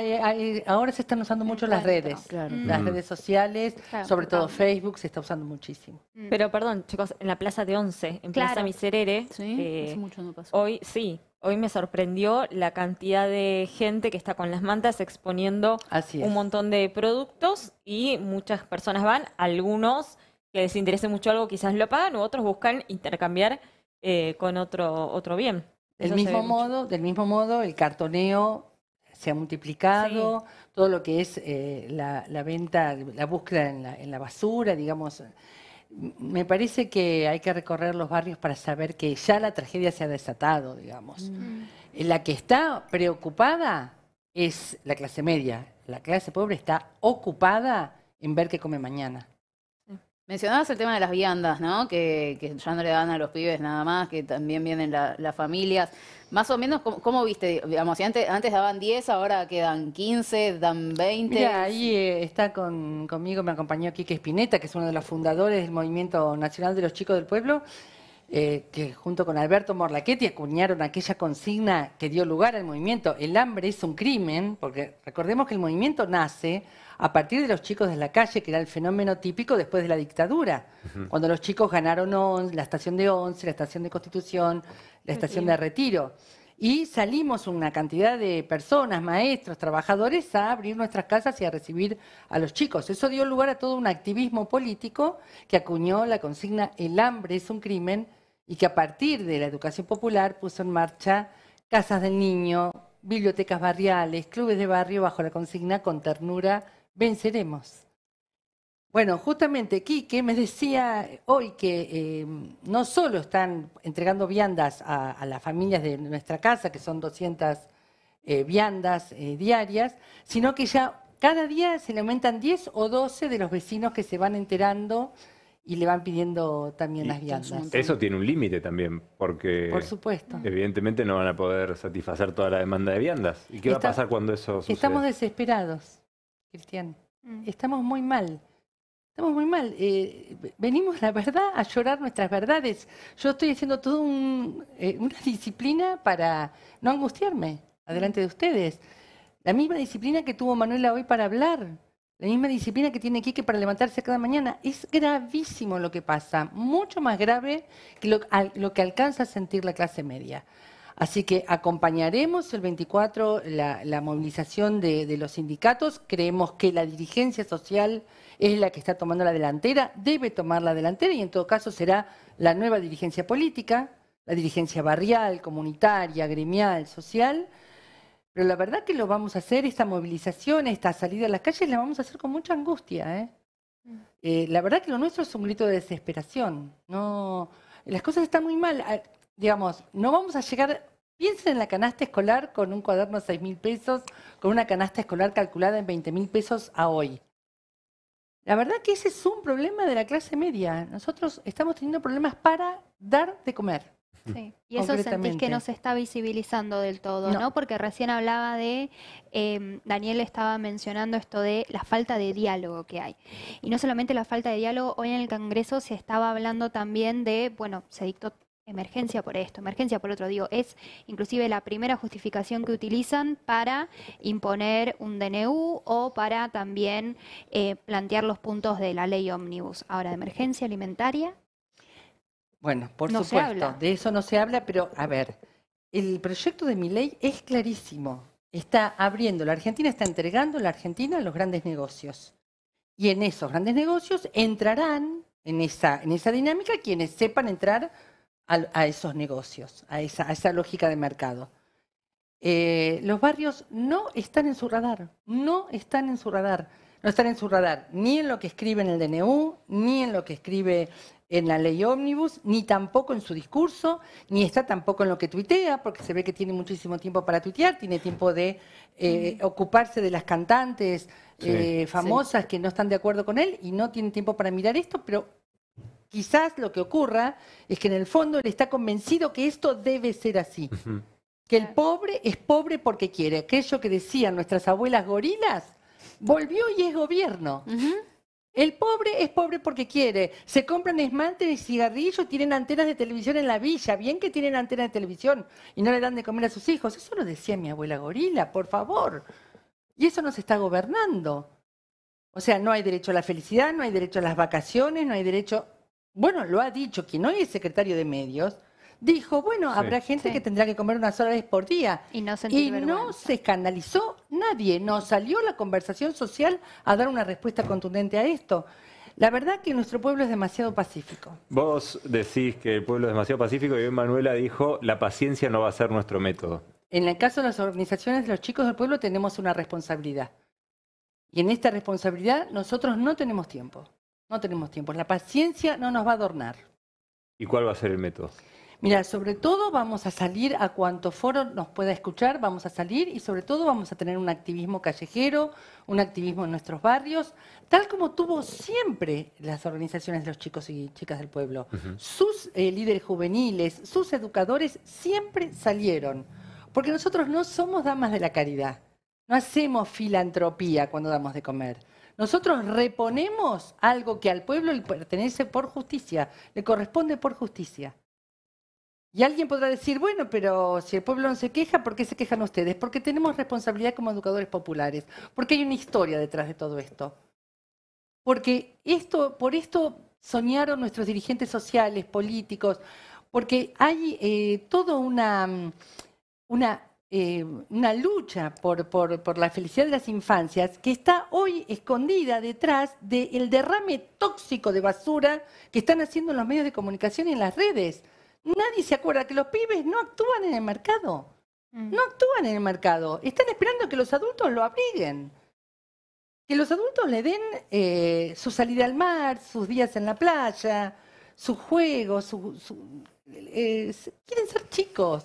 ahora se están usando mucho las redes. Las mm. redes sociales, sobre todo Facebook, se está usando muchísimo. Mm. Pero perdón, chicos, en la Plaza de Once, en Plaza Miserere. Eh, hace mucho no pasó. Hoy, sí, Hoy me sorprendió la cantidad de gente que está con las mantas exponiendo un montón de productos y muchas personas van, algunos que les interese mucho algo, quizás lo pagan, u otros buscan intercambiar eh, con otro, otro bien. Del mismo, modo, del mismo modo, el cartoneo se ha multiplicado, todo lo que es eh, la, venta, la búsqueda en la, basura, digamos. Me parece que hay que recorrer los barrios para saber que ya la tragedia se ha desatado, digamos. Mm. Eh, la que está preocupada es la clase media, la clase pobre está ocupada en ver qué come mañana. Mencionabas el tema de las viandas, ¿no? Que, ya no le dan a los pibes nada más, que también vienen las familias. Más o menos, ¿cómo, viste? Digamos, antes, antes, daban 10, ahora quedan 15, dan 20. Mira, ahí eh, está conmigo, me acompañó Quique Espineta, que es uno de los fundadores del Movimiento Nacional de los Chicos del Pueblo. Eh, que junto con Alberto Morlaquetti acuñaron aquella consigna que dio lugar al movimiento El hambre es un crimen, porque recordemos que el movimiento nace a partir de los chicos de la calle, que era el fenómeno típico después de la dictadura, cuando los chicos ganaron la estación de Once, la estación de Constitución, la estación de Retiro. Y salimos una cantidad de personas, maestros, trabajadores, a abrir nuestras casas y a recibir a los chicos. Eso dio lugar a todo un activismo político que acuñó la consigna El hambre es un crimen y que a partir de la educación popular puso en marcha casas del niño, bibliotecas barriales, clubes de barrio bajo la consigna con ternura, venceremos. Bueno, justamente Quique me decía hoy que eh, no solo están entregando viandas a, las familias de nuestra casa, que son 200 eh, viandas eh, diarias, sino que ya cada día se le aumentan 10 o 12 de los vecinos que se van enterando y le van pidiendo también las viandas. Eso tiene un límite también, porque por supuesto. evidentemente no van a poder satisfacer toda la demanda de viandas. ¿Y qué va a pasar cuando eso suceda? Estamos desesperados, Cristian. Mm. Estamos muy mal. Estamos muy mal. Eh, venimos, la verdad, a llorar nuestras verdades. Yo estoy haciendo toda eh, una disciplina para no angustiarme delante de ustedes. La misma disciplina que tuvo Manuela hoy para hablar la misma disciplina que tiene Quique para levantarse cada mañana. Es gravísimo lo que pasa, mucho más grave que lo, que alcanza a sentir la clase media. Así que acompañaremos el 24 la, movilización de, de, los sindicatos. Creemos que la dirigencia social es la que está tomando la delantera, debe tomar la delantera y en todo caso será la nueva dirigencia política, la dirigencia barrial, comunitaria, gremial, social, pero la verdad que lo vamos a hacer, esta movilización, esta salida a las calles, la vamos a hacer con mucha angustia. ¿eh? Eh, la verdad que lo nuestro es un grito de desesperación. No, las cosas están muy mal. Ah, digamos, no vamos a llegar. Piensen en la canasta escolar con un cuaderno de 6 mil pesos, con una canasta escolar calculada en 20 mil pesos a hoy. La verdad que ese es un problema de la clase media. Nosotros estamos teniendo problemas para dar de comer. Y eso sentís que no se está visibilizando del todo, ¿no? Porque recién hablaba de, em, Daniel estaba mencionando esto de la falta de diálogo que hay. Y no solamente la falta de diálogo, hoy en el Congreso se estaba hablando también de, bueno, se dictó emergencia por esto, emergencia por otro. Digo, es inclusive la primera justificación que utilizan para imponer un DNU o para también eh, plantear los puntos de la ley ómnibus. Ahora, de emergencia alimentaria, bueno, por supuesto, de eso no se habla, pero a ver, el proyecto de mi ley es clarísimo. Está abriendo, la Argentina está entregando la Argentina a los grandes negocios. Y en esos grandes negocios entrarán en esa, en esa dinámica quienes sepan entrar a, a esos negocios, a esa, a esa lógica de mercado. Eh, los barrios no están en su radar, no están en su radar, no están en su radar, ni en lo que escribe en el DNU, ni en lo que escribe en la ley ómnibus, ni tampoco en su discurso, ni está tampoco en lo que tuitea, porque se ve que tiene muchísimo tiempo para tuitear, tiene tiempo de eh, ocuparse de las cantantes eh, famosas que no están de acuerdo con él y no tiene tiempo para mirar esto, pero quizás lo que ocurra es que en el fondo él está convencido que esto debe ser así. Que el pobre es pobre porque quiere. Aquello que decían nuestras abuelas gorilas volvió y es gobierno. El pobre es pobre porque quiere. Se compran esmantes y cigarrillos, tienen antenas de televisión en la villa. Bien que tienen antenas de televisión y no le dan de comer a sus hijos. Eso lo decía mi abuela Gorila, por favor. Y eso se está gobernando. O sea, no hay derecho a la felicidad, no hay derecho a las vacaciones, no hay derecho... Bueno, lo ha dicho quien hoy es secretario de medios, dijo, bueno, habrá gente que tendrá que comer una sola vez por día. Y no, se escandalizó nadie, no salió la conversación social a dar una respuesta contundente a esto. La verdad que nuestro pueblo es demasiado pacífico. Vos decís que el pueblo es demasiado pacífico y hoy Manuela dijo, la paciencia no va a ser nuestro método. En el caso de las organizaciones, de los chicos del pueblo tenemos una responsabilidad. Y en esta responsabilidad nosotros no tenemos tiempo. No tenemos tiempo. La paciencia no nos va a adornar. ¿Y cuál va a ser el método? Mira, sobre todo vamos a salir a cuanto foro nos pueda escuchar, vamos a salir y sobre todo vamos a tener un activismo callejero, un activismo en nuestros barrios, tal como tuvo siempre las organizaciones de los chicos y chicas del pueblo. Sus eh, líderes juveniles, sus educadores siempre salieron, porque nosotros no somos damas de la caridad, no hacemos filantropía cuando damos de comer. Nosotros reponemos algo que al pueblo le pertenece por justicia, le corresponde por justicia. Y alguien podrá decir, bueno, pero si el pueblo no se queja, ¿por qué se quejan ustedes? Porque tenemos responsabilidad como educadores populares, porque hay una historia detrás de todo esto. Porque esto, por esto soñaron nuestros dirigentes sociales, políticos, porque hay eh, toda una, una, eh, lucha por, la felicidad de las infancias que está hoy escondida detrás del derrame tóxico de basura que están haciendo los medios de comunicación y en las redes nadie se acuerda que los pibes no actúan en el mercado. Mm. No actúan en el mercado. Están esperando que los adultos lo abriguen. Que los adultos le den eh, su salida al mar, sus días en la playa, sus juegos. Su, eh, quieren ser chicos.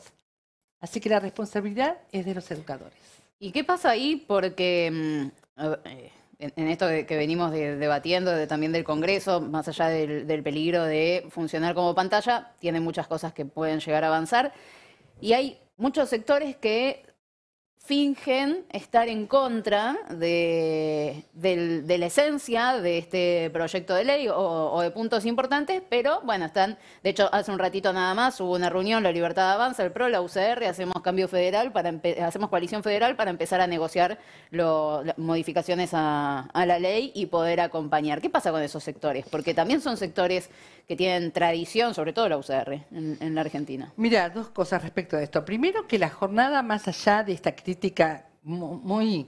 Así que la responsabilidad es de los educadores. ¿Y qué pasa ahí? Porque mm, eh, en, esto que, venimos debatiendo también del Congreso, más allá del, del peligro de funcionar como pantalla, tiene muchas cosas que pueden llegar a avanzar. Y hay muchos sectores que fingen estar en contra de, la esencia de este proyecto de ley o, de puntos importantes, pero bueno, están, de hecho, hace un ratito nada más hubo una reunión, la Libertad Avanza, el PRO, la UCR, hacemos cambio federal, para hacemos coalición federal para empezar a negociar modificaciones a la ley y poder acompañar. ¿Qué pasa con esos sectores? Porque también son sectores que tienen tradición, sobre todo la UCR, en, la Argentina. Mira, dos cosas respecto de esto. Primero, que la jornada, más allá de esta crítica muy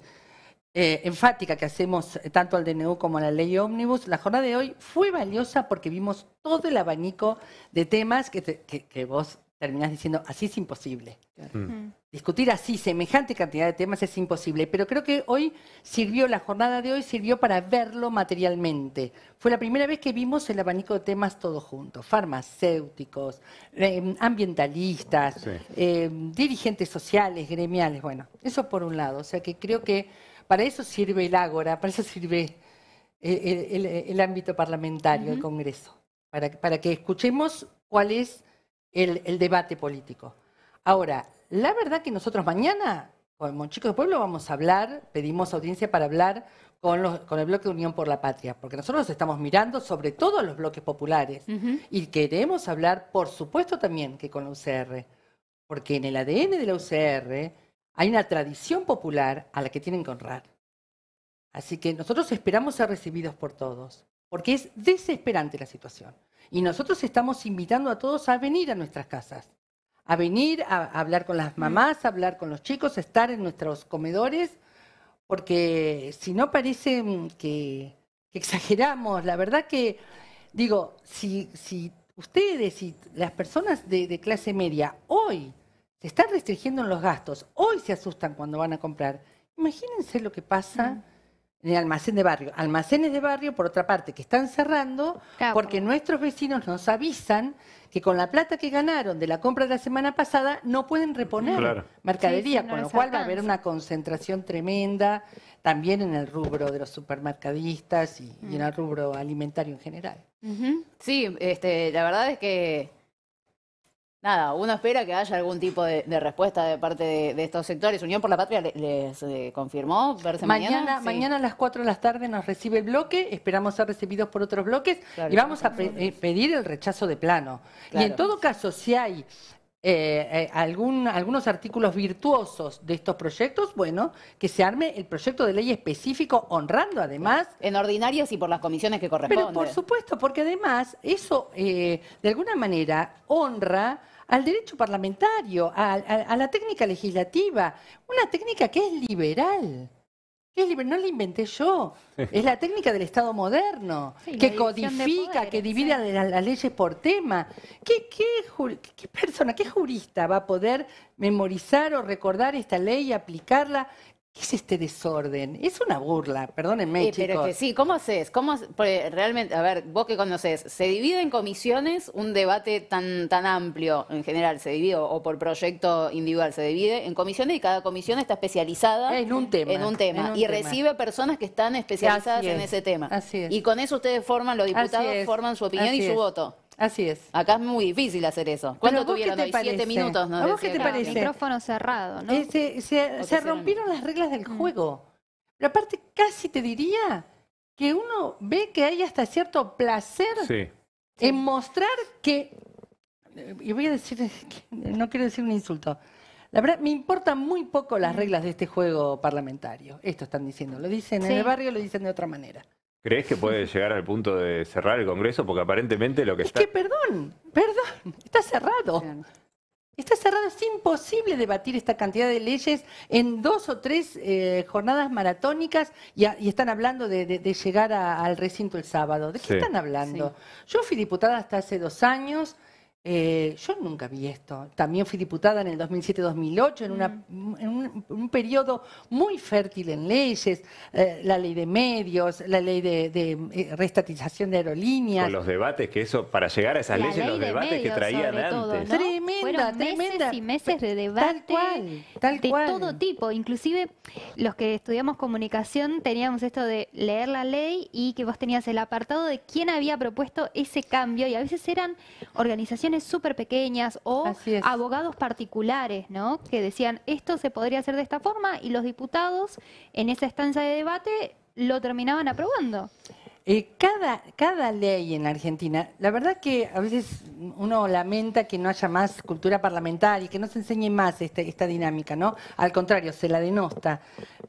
eh, enfática que hacemos eh, tanto al DNU como a la ley ómnibus, la jornada de hoy fue valiosa porque vimos todo el abanico de temas que, que, que vos terminás diciendo, así es imposible. Mm. Mm. Discutir así semejante cantidad de temas es imposible, pero creo que hoy sirvió, la jornada de hoy sirvió para verlo materialmente. Fue la primera vez que vimos el abanico de temas todos juntos, farmacéuticos, em, ambientalistas, em, dirigentes sociales, gremiales, bueno, eso por un lado, o sea que creo que para eso sirve el ágora, para eso sirve el, ámbito parlamentario, el Congreso, para, para que escuchemos cuál es el, debate político. Ahora, la verdad que nosotros mañana, como chicos de pueblo, vamos a hablar, pedimos audiencia para hablar con, el bloque de Unión por la Patria, porque nosotros estamos mirando sobre todo a los bloques populares y queremos hablar, por supuesto, también que con la UCR, porque en el ADN de la UCR hay una tradición popular a la que tienen que honrar. Así que nosotros esperamos ser recibidos por todos, porque es desesperante la situación. Y nosotros estamos invitando a todos a venir a nuestras casas, a venir a, hablar con las mamás, a hablar con los chicos, a estar en nuestros comedores, porque si no parece mm, que, exageramos. La verdad que, digo, si, si ustedes y las personas de, de clase media hoy se están restringiendo en los gastos, hoy se asustan cuando van a comprar, imagínense lo que pasa en el almacén de barrio. Almacenes de barrio, por otra parte, que están cerrando porque nuestros vecinos nos avisan que con la plata que ganaron de la compra de la semana pasada no pueden reponer mercadería, con lo cual va a haber una concentración tremenda también en el rubro de los supermercadistas y, en mm. el rubro alimentario en general. Sí, este, la verdad es que Nada, uno espera que haya algún tipo de, respuesta de parte de, estos sectores. Unión por la Patria les, eh, confirmó mañana. Mañana, a las 4 de la tarde nos recibe el bloque, esperamos ser recibidos por otros bloques y vamos a eh, pedir el rechazo de plano. Y en todo caso, si hay eh, eh, algún, algunos artículos virtuosos de estos proyectos, bueno, que se arme el proyecto de ley específico honrando además... En ordinarios y por las comisiones que corresponden. Pero por supuesto, porque además eso eh, de alguna manera honra al derecho parlamentario, a la técnica legislativa, una técnica que es liberal no la inventé yo, es la técnica del Estado moderno, que codifica, que divide las, leyes por tema. ¿Qué, qué persona, qué jurista va a poder memorizar o recordar esta ley y aplicarla? ¿Qué es este desorden? Es una burla, perdónenme, sí, Pero que sí, ¿cómo haces? ¿Cómo, realmente, a ver, vos que conoces, ¿se divide en comisiones un debate tan, tan amplio en general? ¿Se divide o por proyecto individual? ¿Se divide en comisiones y cada comisión está especializada en un tema? En un tema. y recibe personas que están especializadas en ese tema. Así es. Y con eso ustedes forman, los diputados forman su opinión y su voto. Así es. Acá es muy difícil hacer eso. ¿Cuánto tuvieron Siete minutos, ¿no? ¿A vos qué te Micrófono cerrado, ¿no? Eh, se, rompieron las reglas del mm. juego. Pero aparte casi te diría que uno ve que hay hasta cierto placer en mostrar que... Eh, y voy a decir, no quiero decir un insulto. La verdad, me importan muy poco las mm. reglas de este juego parlamentario. Esto están diciendo. Lo dicen en el barrio, lo dicen de otra manera. ¿Crees que puede llegar al punto de cerrar el Congreso? Porque aparentemente lo que está... Es que, perdón, perdón, está cerrado. Está cerrado, es imposible debatir esta cantidad de leyes en dos o tres eh, jornadas maratónicas y, están hablando de, llegar al recinto el sábado. ¿De qué están hablando? Yo fui diputada hasta hace dos años, eh, yo nunca vi esto. También fui diputada en el 2007-2008, en, una, mm. en un, periodo muy fértil en leyes, eh, la ley de medios, la ley de, eh, restatización de aerolíneas. Con los debates que eso, para llegar a esas leyes, los debates que traían antes. Fueron meses y meses de debate. Tal cual, de todo tipo. Inclusive los que estudiamos comunicación teníamos esto de leer la ley y que vos tenías el apartado de quién había propuesto ese cambio y a veces eran organizaciones súper pequeñas o abogados particulares, ¿no? Que decían, esto se podría hacer de esta forma y los diputados en esa estancia de debate lo terminaban aprobando. Eh, cada, cada ley en Argentina, la verdad que a veces uno lamenta que no haya más cultura parlamentaria, y que no se enseñe más esta, esta dinámica, ¿no? Al contrario, se la denosta.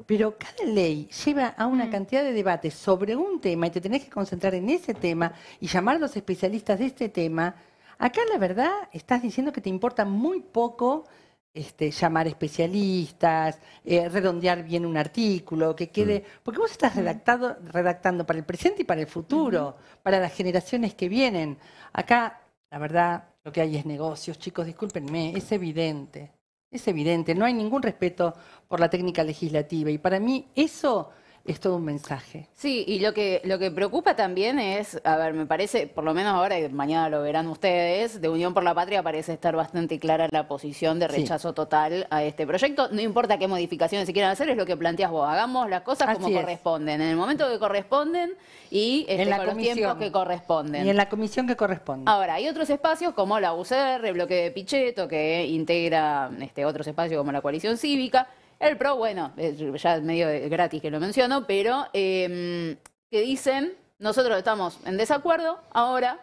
Pero cada ley lleva a una mm. cantidad de debates sobre un tema y te tenés que concentrar en ese tema y llamar a los especialistas de este tema Acá la verdad estás diciendo que te importa muy poco este, llamar especialistas, eh, redondear bien un artículo, que quede, mm. porque vos estás redactando para el presente y para el futuro, para las generaciones que vienen. Acá, la verdad, lo que hay es negocios, chicos, discúlpenme, es evidente, es evidente, no hay ningún respeto por la técnica legislativa y para mí eso es todo un mensaje. Sí, y lo que, lo que preocupa también es, a ver, me parece, por lo menos ahora, y mañana lo verán ustedes, de Unión por la Patria parece estar bastante clara la posición de rechazo total a este proyecto. No importa qué modificaciones se quieran hacer, es lo que planteas vos. Hagamos las cosas como corresponden, en el momento que corresponden y este, en la comisión. los tiempos que corresponden. Y en la comisión que corresponde. Ahora, hay otros espacios como la UCR, el bloque de Pichetto, que integra este, otros espacios como la coalición cívica, el pro, bueno, ya es medio gratis que lo menciono, pero em, que dicen, nosotros estamos en desacuerdo, ahora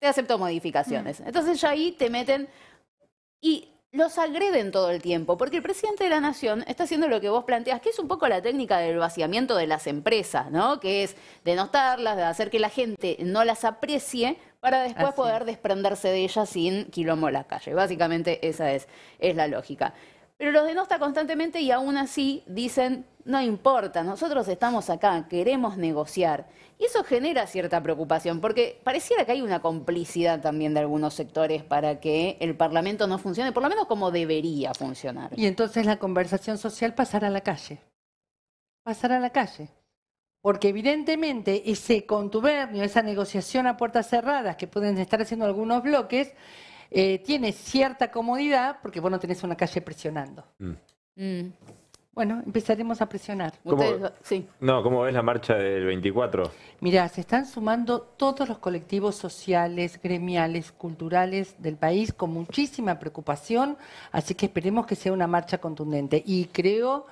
te acepto modificaciones. Mm. Entonces ya ahí te meten y los agreden todo el tiempo, porque el presidente de la nación está haciendo lo que vos planteas, que es un poco la técnica del vaciamiento de las empresas, ¿no? Que es denostarlas, de hacer que la gente no las aprecie para después poder desprenderse de ellas sin quilombo en la calle. Básicamente esa es, es la lógica. Pero los denosta constantemente y aún así dicen, no importa, nosotros estamos acá, queremos negociar. Y eso genera cierta preocupación, porque pareciera que hay una complicidad también de algunos sectores para que el Parlamento no funcione, por lo menos como debería funcionar. Y entonces la conversación social pasará a la calle. Pasará a la calle. Porque evidentemente ese contubernio, esa negociación a puertas cerradas que pueden estar haciendo algunos bloques, eh, tiene cierta comodidad porque vos no tenés una calle presionando. Mm. Mm. Bueno, empezaremos a presionar. No, ¿cómo ves la marcha del 24? Mirá, se están sumando todos los colectivos sociales, gremiales, culturales del país con muchísima preocupación, así que esperemos que sea una marcha contundente. Y creo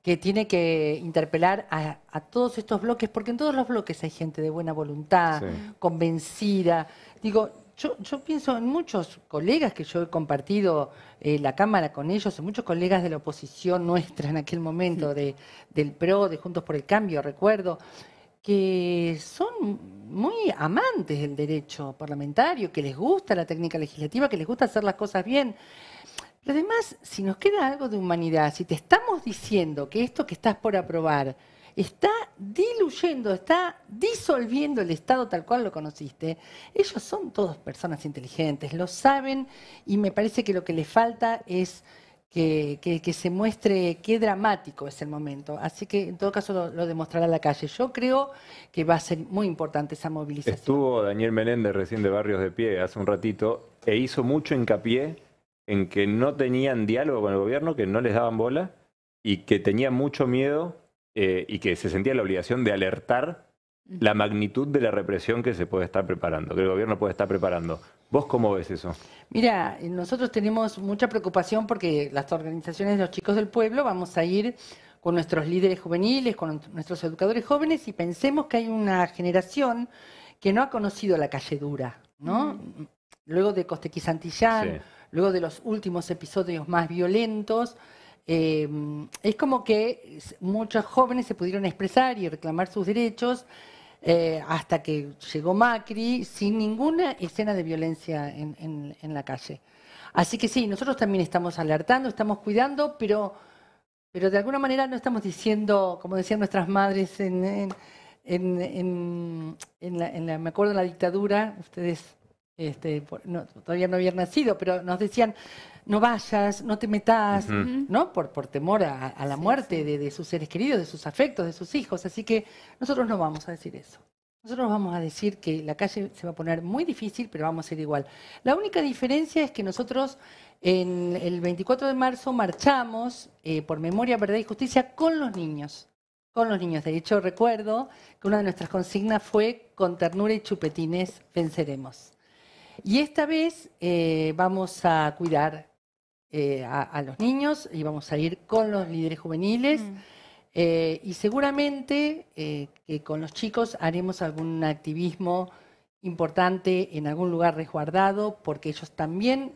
que tiene que interpelar a, todos estos bloques, porque en todos los bloques hay gente de buena voluntad, convencida. Digo, yo, pienso en muchos colegas que yo he compartido eh, la Cámara con ellos, en muchos colegas de la oposición nuestra en aquel momento, de, del PRO, de Juntos por el Cambio, recuerdo, que son muy amantes del derecho parlamentario, que les gusta la técnica legislativa, que les gusta hacer las cosas bien. Pero además, si nos queda algo de humanidad, si te estamos diciendo que esto que estás por aprobar está diluyendo, está disolviendo el Estado tal cual lo conociste, ellos son todos personas inteligentes, lo saben y me parece que lo que les falta es que, se muestre qué dramático es el momento. Así que en todo caso lo, lo, demostrará la calle. Yo creo que va a ser muy importante esa movilización. Estuvo Daniel Menéndez recién de Barrios de Pie hace un ratito e hizo mucho hincapié en que no tenían diálogo con el gobierno, que no les daban bola y que tenían mucho miedo eh, y que se sentía la obligación de alertar la magnitud de la represión que se puede estar preparando, que el gobierno puede estar preparando. ¿Vos cómo ves eso? Mira, eh, nosotros tenemos mucha preocupación porque las organizaciones de los chicos del pueblo vamos a ir con nuestros líderes juveniles, con nuestros educadores jóvenes y pensemos que hay una generación que no ha conocido la calle dura, ¿no? Luego de Costequi luego de los últimos episodios más violentos, Em, es como que muchos jóvenes se pudieron expresar y reclamar sus derechos eh, hasta que llegó Macri sin ninguna escena de violencia en, la calle. Así que sí, nosotros también estamos alertando, estamos cuidando, pero, pero de alguna manera no estamos diciendo, como decían nuestras madres en, me acuerdo en la dictadura, ustedes este, no, todavía no habían nacido, pero nos decían, no vayas, no te metas, ¿no? Por, temor a, la muerte De, sus seres queridos, de sus afectos, de sus hijos. Así que nosotros no vamos a decir eso. Nosotros vamos a decir que la calle se va a poner muy difícil, pero vamos a ser igual. La única diferencia es que nosotros en el 24 de marzo marchamos eh, por memoria, verdad y justicia con los niños con los niños. De hecho, recuerdo que una de nuestras consignas fue con ternura y chupetines venceremos. Y esta vez eh, vamos a cuidar eh, a, los niños y vamos a ir con los líderes juveniles. Mm. Eh, y seguramente que con los chicos haremos algún activismo importante en algún lugar resguardado, porque ellos también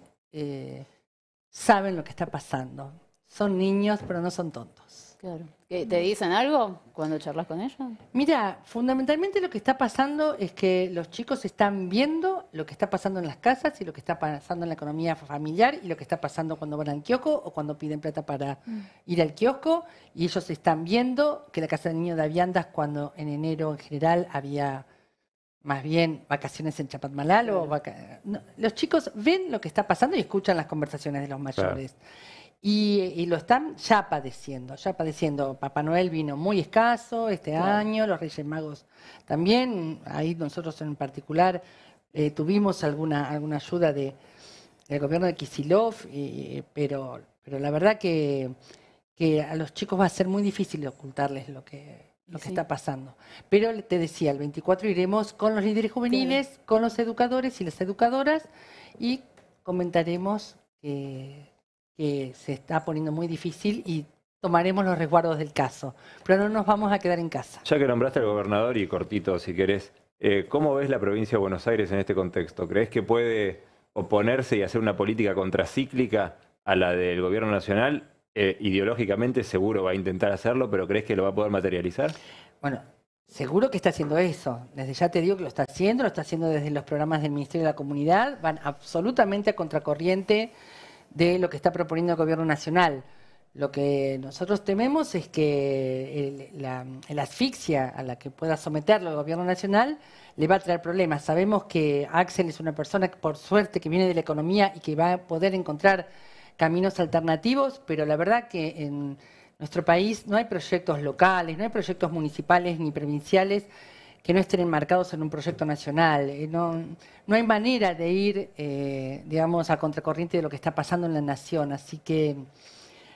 saben lo que está pasando. Son niños, pero no son tontos. Claro. ¿Te dicen algo cuando charlas con ellos? Mira, fundamentalmente lo que está pasando es que los chicos están viendo lo que está pasando en las casas y lo que está pasando en la economía familiar y lo que está pasando cuando van al kiosco o cuando piden plata para mm. ir al kiosco. Y ellos están viendo que la casa del niño de aviandas cuando en enero en general había más bien vacaciones en Chapatmalal o los chicos ven lo que está pasando y escuchan las conversaciones de los mayores. Y, lo están ya padeciendo, ya padeciendo. Papá Noel vino muy escaso este año, los Reyes Magos también. Ahí nosotros en particular eh, tuvimos alguna, alguna ayuda de, del gobierno de Kisilov, eh, pero, pero la verdad que, a los chicos va a ser muy difícil ocultarles lo que, lo está pasando. Pero te decía, el 24 iremos con los líderes juveniles, con los educadores y las educadoras y comentaremos. que... Eh, que se está poniendo muy difícil y tomaremos los resguardos del caso. Pero no nos vamos a quedar en casa. Ya que nombraste al gobernador y cortito, si querés, eh, ¿cómo ves la provincia de Buenos Aires en este contexto? ¿Crees que puede oponerse y hacer una política contracíclica a la del gobierno nacional? Eh, ideológicamente seguro va a intentar hacerlo, pero ¿crees que lo va a poder materializar? Bueno, Seguro que está haciendo eso. Desde ya te digo que lo está haciendo, lo está haciendo desde los programas del Ministerio de la Comunidad. Van absolutamente a contracorriente de lo que está proponiendo el gobierno nacional. Lo que nosotros tememos es que el, la, asfixia a la que pueda someterlo el gobierno nacional le va a traer problemas. Sabemos que Axel es una persona que por suerte que viene de la economía y que va a poder encontrar caminos alternativos, pero la verdad que en nuestro país no hay proyectos locales, no hay proyectos municipales ni provinciales que no estén enmarcados en un proyecto nacional. Eh, no, no hay manera de ir, eh, digamos, a contracorriente de lo que está pasando en la nación. Así que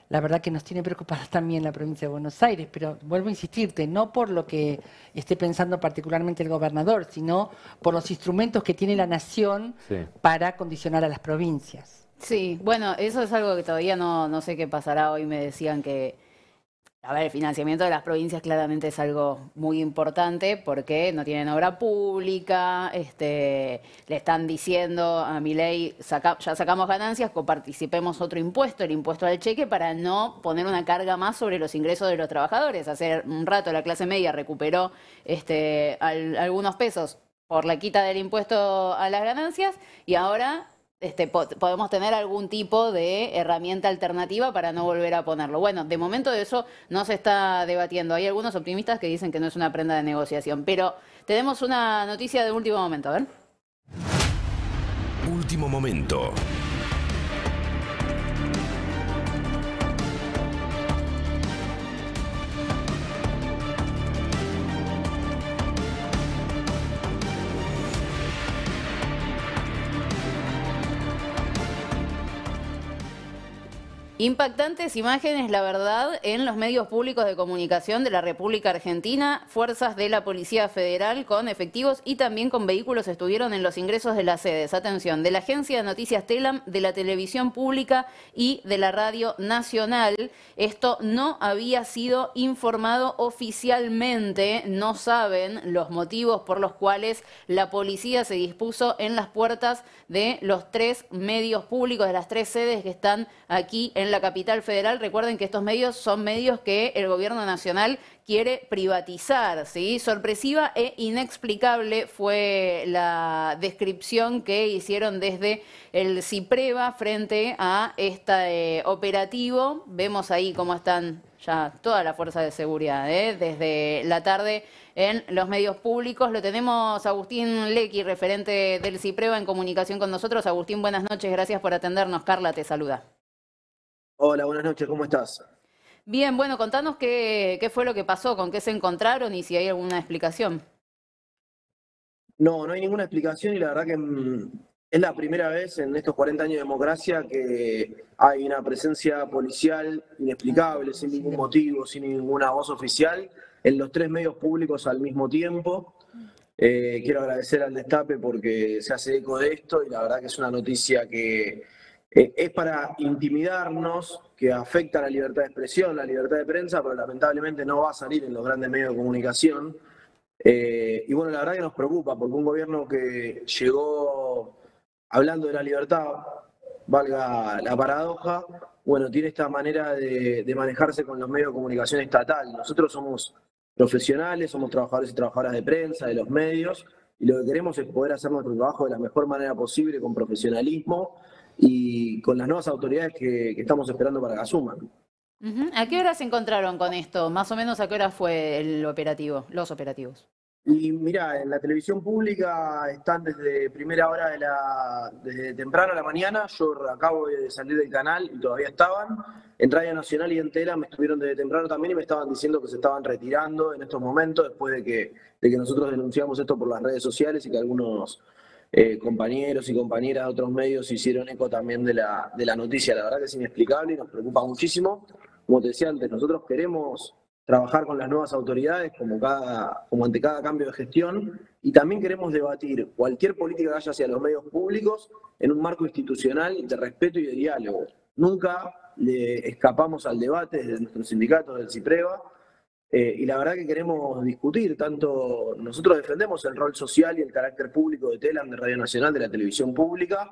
la verdad que nos tiene preocupada también la provincia de Buenos Aires, pero vuelvo a insistirte, no por lo que esté pensando particularmente el gobernador, sino por los instrumentos que tiene la nación para condicionar a las provincias. Sí, bueno, eso es algo que todavía no, no sé qué pasará. Hoy me decían que a ver, el financiamiento de las provincias claramente es algo muy importante porque no tienen obra pública, este, le están diciendo a mi ley, ya sacamos ganancias, coparticipemos otro impuesto, el impuesto al cheque, para no poner una carga más sobre los ingresos de los trabajadores. Hace un rato la clase media recuperó este, algunos pesos por la quita del impuesto a las ganancias y ahora este, podemos tener algún tipo de herramienta alternativa para no volver a ponerlo. Bueno, de momento de eso no se está debatiendo. Hay algunos optimistas que dicen que no es una prenda de negociación, pero tenemos una noticia de último momento, a ver. Último momento. Impactantes imágenes, la verdad, en los medios públicos de comunicación de la República Argentina. Fuerzas de la Policía Federal con efectivos y también con vehículos estuvieron en los ingresos de las sedes. Atención, de la Agencia de Noticias Telam, de la Televisión Pública y de la Radio Nacional. Esto no había sido informado oficialmente. No saben los motivos por los cuales la policía se dispuso en las puertas de los tres medios públicos, de las tres sedes que están aquí en la la capital federal. Recuerden que estos medios son medios que el gobierno nacional quiere privatizar, ¿sí? Sorpresiva e inexplicable fue la descripción que hicieron desde el CIPREVA frente a este operativo. Vemos ahí cómo están ya toda la fuerza de seguridad, ¿eh? desde la tarde en los medios públicos. Lo tenemos Agustín Lecky, referente del CIPREVA en comunicación con nosotros. Agustín, buenas noches, gracias por atendernos. Carla te saluda. Hola, buenas noches, ¿cómo estás? Bien, bueno, contanos qué, fue lo que pasó, con qué se encontraron y si hay alguna explicación. No, no hay ninguna explicación y la verdad que mm, es la primera vez en estos 40 años de democracia que hay una presencia policial inexplicable, sin ningún motivo, sin ninguna voz oficial, en los tres medios públicos al mismo tiempo. Eh, quiero agradecer al Destape porque se hace eco de esto y la verdad que es una noticia que eh, es para intimidarnos, que afecta la libertad de expresión, la libertad de prensa, pero lamentablemente no va a salir en los grandes medios de comunicación. Eh, y bueno, la verdad que nos preocupa, porque un gobierno que llegó hablando de la libertad, valga la paradoja, bueno, tiene esta manera de, de manejarse con los medios de comunicación estatal. Nosotros somos profesionales, somos trabajadores y trabajadoras de prensa, de los medios, y lo que queremos es poder hacer nuestro trabajo de la mejor manera posible, con profesionalismo, y con las nuevas autoridades que, estamos esperando para que asuman. ¿A qué hora se encontraron con esto? Más o menos a qué hora fue el operativo, los operativos. Y mira, en la televisión pública están desde primera hora de la, desde temprano a la mañana. Yo acabo de salir del canal y todavía estaban. En Radio Nacional y entera me estuvieron desde temprano también y me estaban diciendo que se estaban retirando en estos momentos después de que, de que nosotros denunciamos esto por las redes sociales y que algunos eh, compañeros y compañeras de otros medios hicieron eco también de la, de la noticia. La verdad que es inexplicable y nos preocupa muchísimo. Como te decía antes, nosotros queremos trabajar con las nuevas autoridades como, cada, como ante cada cambio de gestión y también queremos debatir cualquier política que haya hacia los medios públicos en un marco institucional de respeto y de diálogo. Nunca le escapamos al debate desde nuestros sindicatos del CIPREVA eh, y la verdad que queremos discutir, tanto nosotros defendemos el rol social y el carácter público de TELAM, de Radio Nacional, de la televisión pública.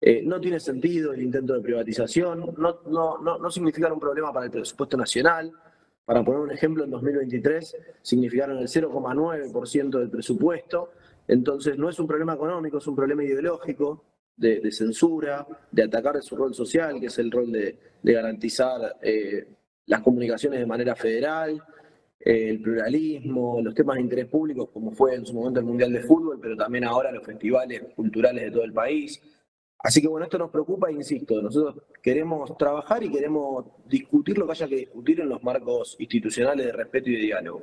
Eh, no tiene sentido el intento de privatización, no, no, significaron un problema para el presupuesto nacional. Para poner un ejemplo, en 2023 significaron el 0,9% del presupuesto. Entonces no es un problema económico, es un problema ideológico, de, censura, de atacar su rol social, que es el rol de, garantizar eh, las comunicaciones de manera federal, el pluralismo, los temas de interés público, como fue en su momento el Mundial de Fútbol, pero también ahora los festivales culturales de todo el país. Así que bueno, esto nos preocupa, insisto, nosotros queremos trabajar y queremos discutir lo que haya que discutir en los marcos institucionales de respeto y de diálogo.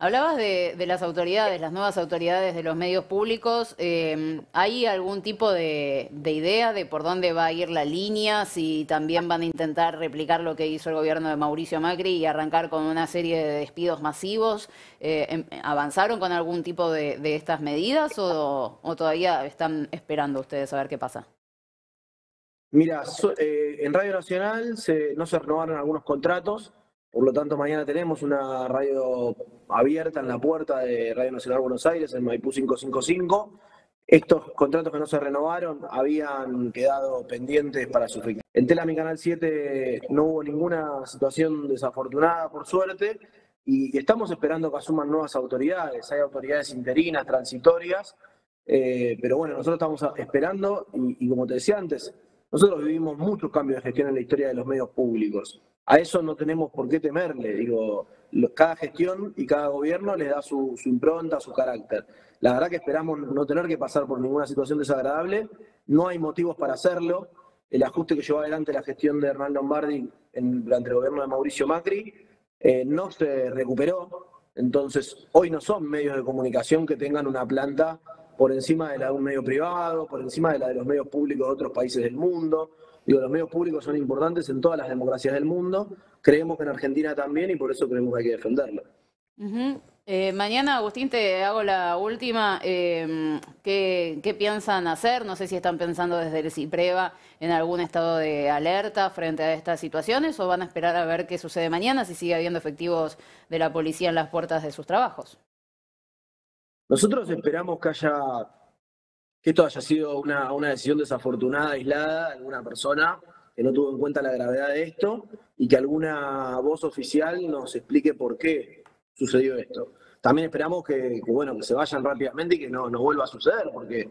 Hablabas de, las autoridades, las nuevas autoridades de los medios públicos. Eh, ¿Hay algún tipo de, idea de por dónde va a ir la línea? Si también van a intentar replicar lo que hizo el gobierno de Mauricio Macri y arrancar con una serie de despidos masivos. Eh, em, ¿Avanzaron con algún tipo de, estas medidas o, todavía están esperando ustedes a ver qué pasa? Mira, eh, en Radio Nacional no se renovaron algunos contratos por lo tanto, mañana tenemos una radio abierta en la puerta de Radio Nacional Buenos Aires, en Maipú 555. Estos contratos que no se renovaron habían quedado pendientes para su riqueza. En Telami Canal 7 no hubo ninguna situación desafortunada, por suerte, y estamos esperando que asuman nuevas autoridades. Hay autoridades interinas, transitorias, eh, pero bueno, nosotros estamos esperando y como te decía antes, nosotros vivimos muchos cambios de gestión en la historia de los medios públicos. A eso no tenemos por qué temerle. Digo, cada gestión y cada gobierno le da su, impronta, su carácter. La verdad que esperamos no tener que pasar por ninguna situación desagradable. No hay motivos para hacerlo. El ajuste que llevó adelante la gestión de Hernán Lombardi durante el gobierno de Mauricio Macri eh, no se recuperó. Entonces, hoy no son medios de comunicación que tengan una planta por encima de la de un medio privado, por encima de la de los medios públicos de otros países del mundo. Digo, los medios públicos son importantes en todas las democracias del mundo, creemos que en Argentina también y por eso creemos que hay que defenderla. Eh, mañana, Agustín, te hago la última. Em, ¿qué, ¿qué, piensan hacer? No sé si están pensando desde el CIPREVA en algún estado de alerta frente a estas situaciones o van a esperar a ver qué sucede mañana si sigue habiendo efectivos de la policía en las puertas de sus trabajos. Nosotros esperamos que haya, que esto haya sido una, decisión desafortunada, aislada, de alguna persona que no tuvo en cuenta la gravedad de esto y que alguna voz oficial nos explique por qué sucedió esto. También esperamos que, bueno, que se vayan rápidamente y que no, no vuelva a suceder, porque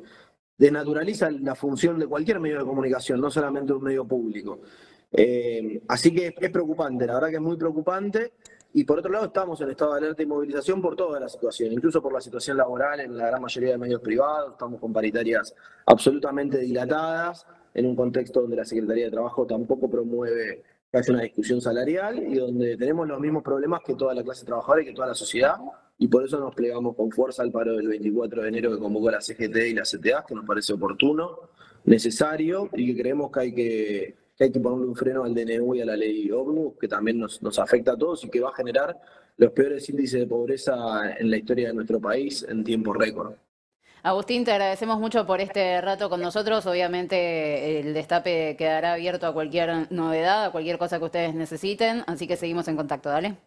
desnaturaliza la función de cualquier medio de comunicación, no solamente un medio público. Eh, así que es preocupante, la verdad que es muy preocupante. Y por otro lado, estamos en estado de alerta y movilización por toda la situación, incluso por la situación laboral en la gran mayoría de medios privados, estamos con paritarias absolutamente dilatadas, en un contexto donde la Secretaría de Trabajo tampoco promueve casi una discusión salarial y donde tenemos los mismos problemas que toda la clase trabajadora y que toda la sociedad, y por eso nos plegamos con fuerza al paro del 24 de enero que convocó la CGT y la CTA, que nos parece oportuno, necesario, y que creemos que hay que que hay que ponerle un freno al DNU y a la ley Oblu, que también nos, afecta a todos y que va a generar los peores índices de pobreza en la historia de nuestro país en tiempo récord. Agustín, te agradecemos mucho por este rato con nosotros. Obviamente el destape quedará abierto a cualquier novedad, a cualquier cosa que ustedes necesiten, así que seguimos en contacto, ¿dale?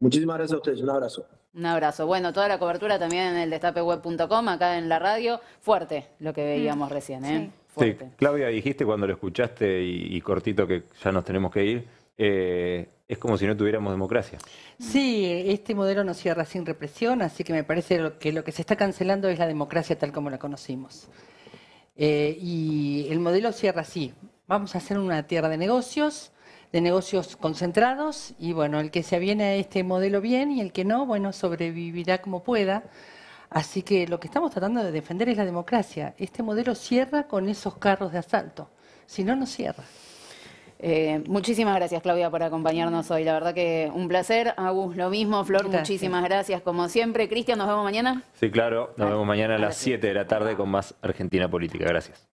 Muchísimas gracias a ustedes, un abrazo. Un abrazo. Bueno, toda la cobertura también en el destapeweb.com, acá en la radio. Fuerte lo que veíamos mm, recién, ¿eh? Claudia, dijiste cuando lo escuchaste y, cortito que ya nos tenemos que ir, eh, es como si no tuviéramos democracia. Sí, este modelo no cierra sin represión, así que me parece que lo que se está cancelando es la democracia tal como la conocimos. Eh, y el modelo cierra así. Vamos a hacer una tierra de negocios, de negocios concentrados, y bueno, el que se aviene a este modelo bien y el que no, bueno, sobrevivirá como pueda. Así que lo que estamos tratando de defender es la democracia. Este modelo cierra con esos carros de asalto, si no, no cierra. Eh, muchísimas gracias, Claudia, por acompañarnos hoy. La verdad que un placer. Agus, lo mismo. Flor, muchísimas gracias, como siempre. Cristian, ¿nos vemos mañana? Sí, claro. Nos vemos mañana a las 7 de la tarde con más Argentina Política. gracias.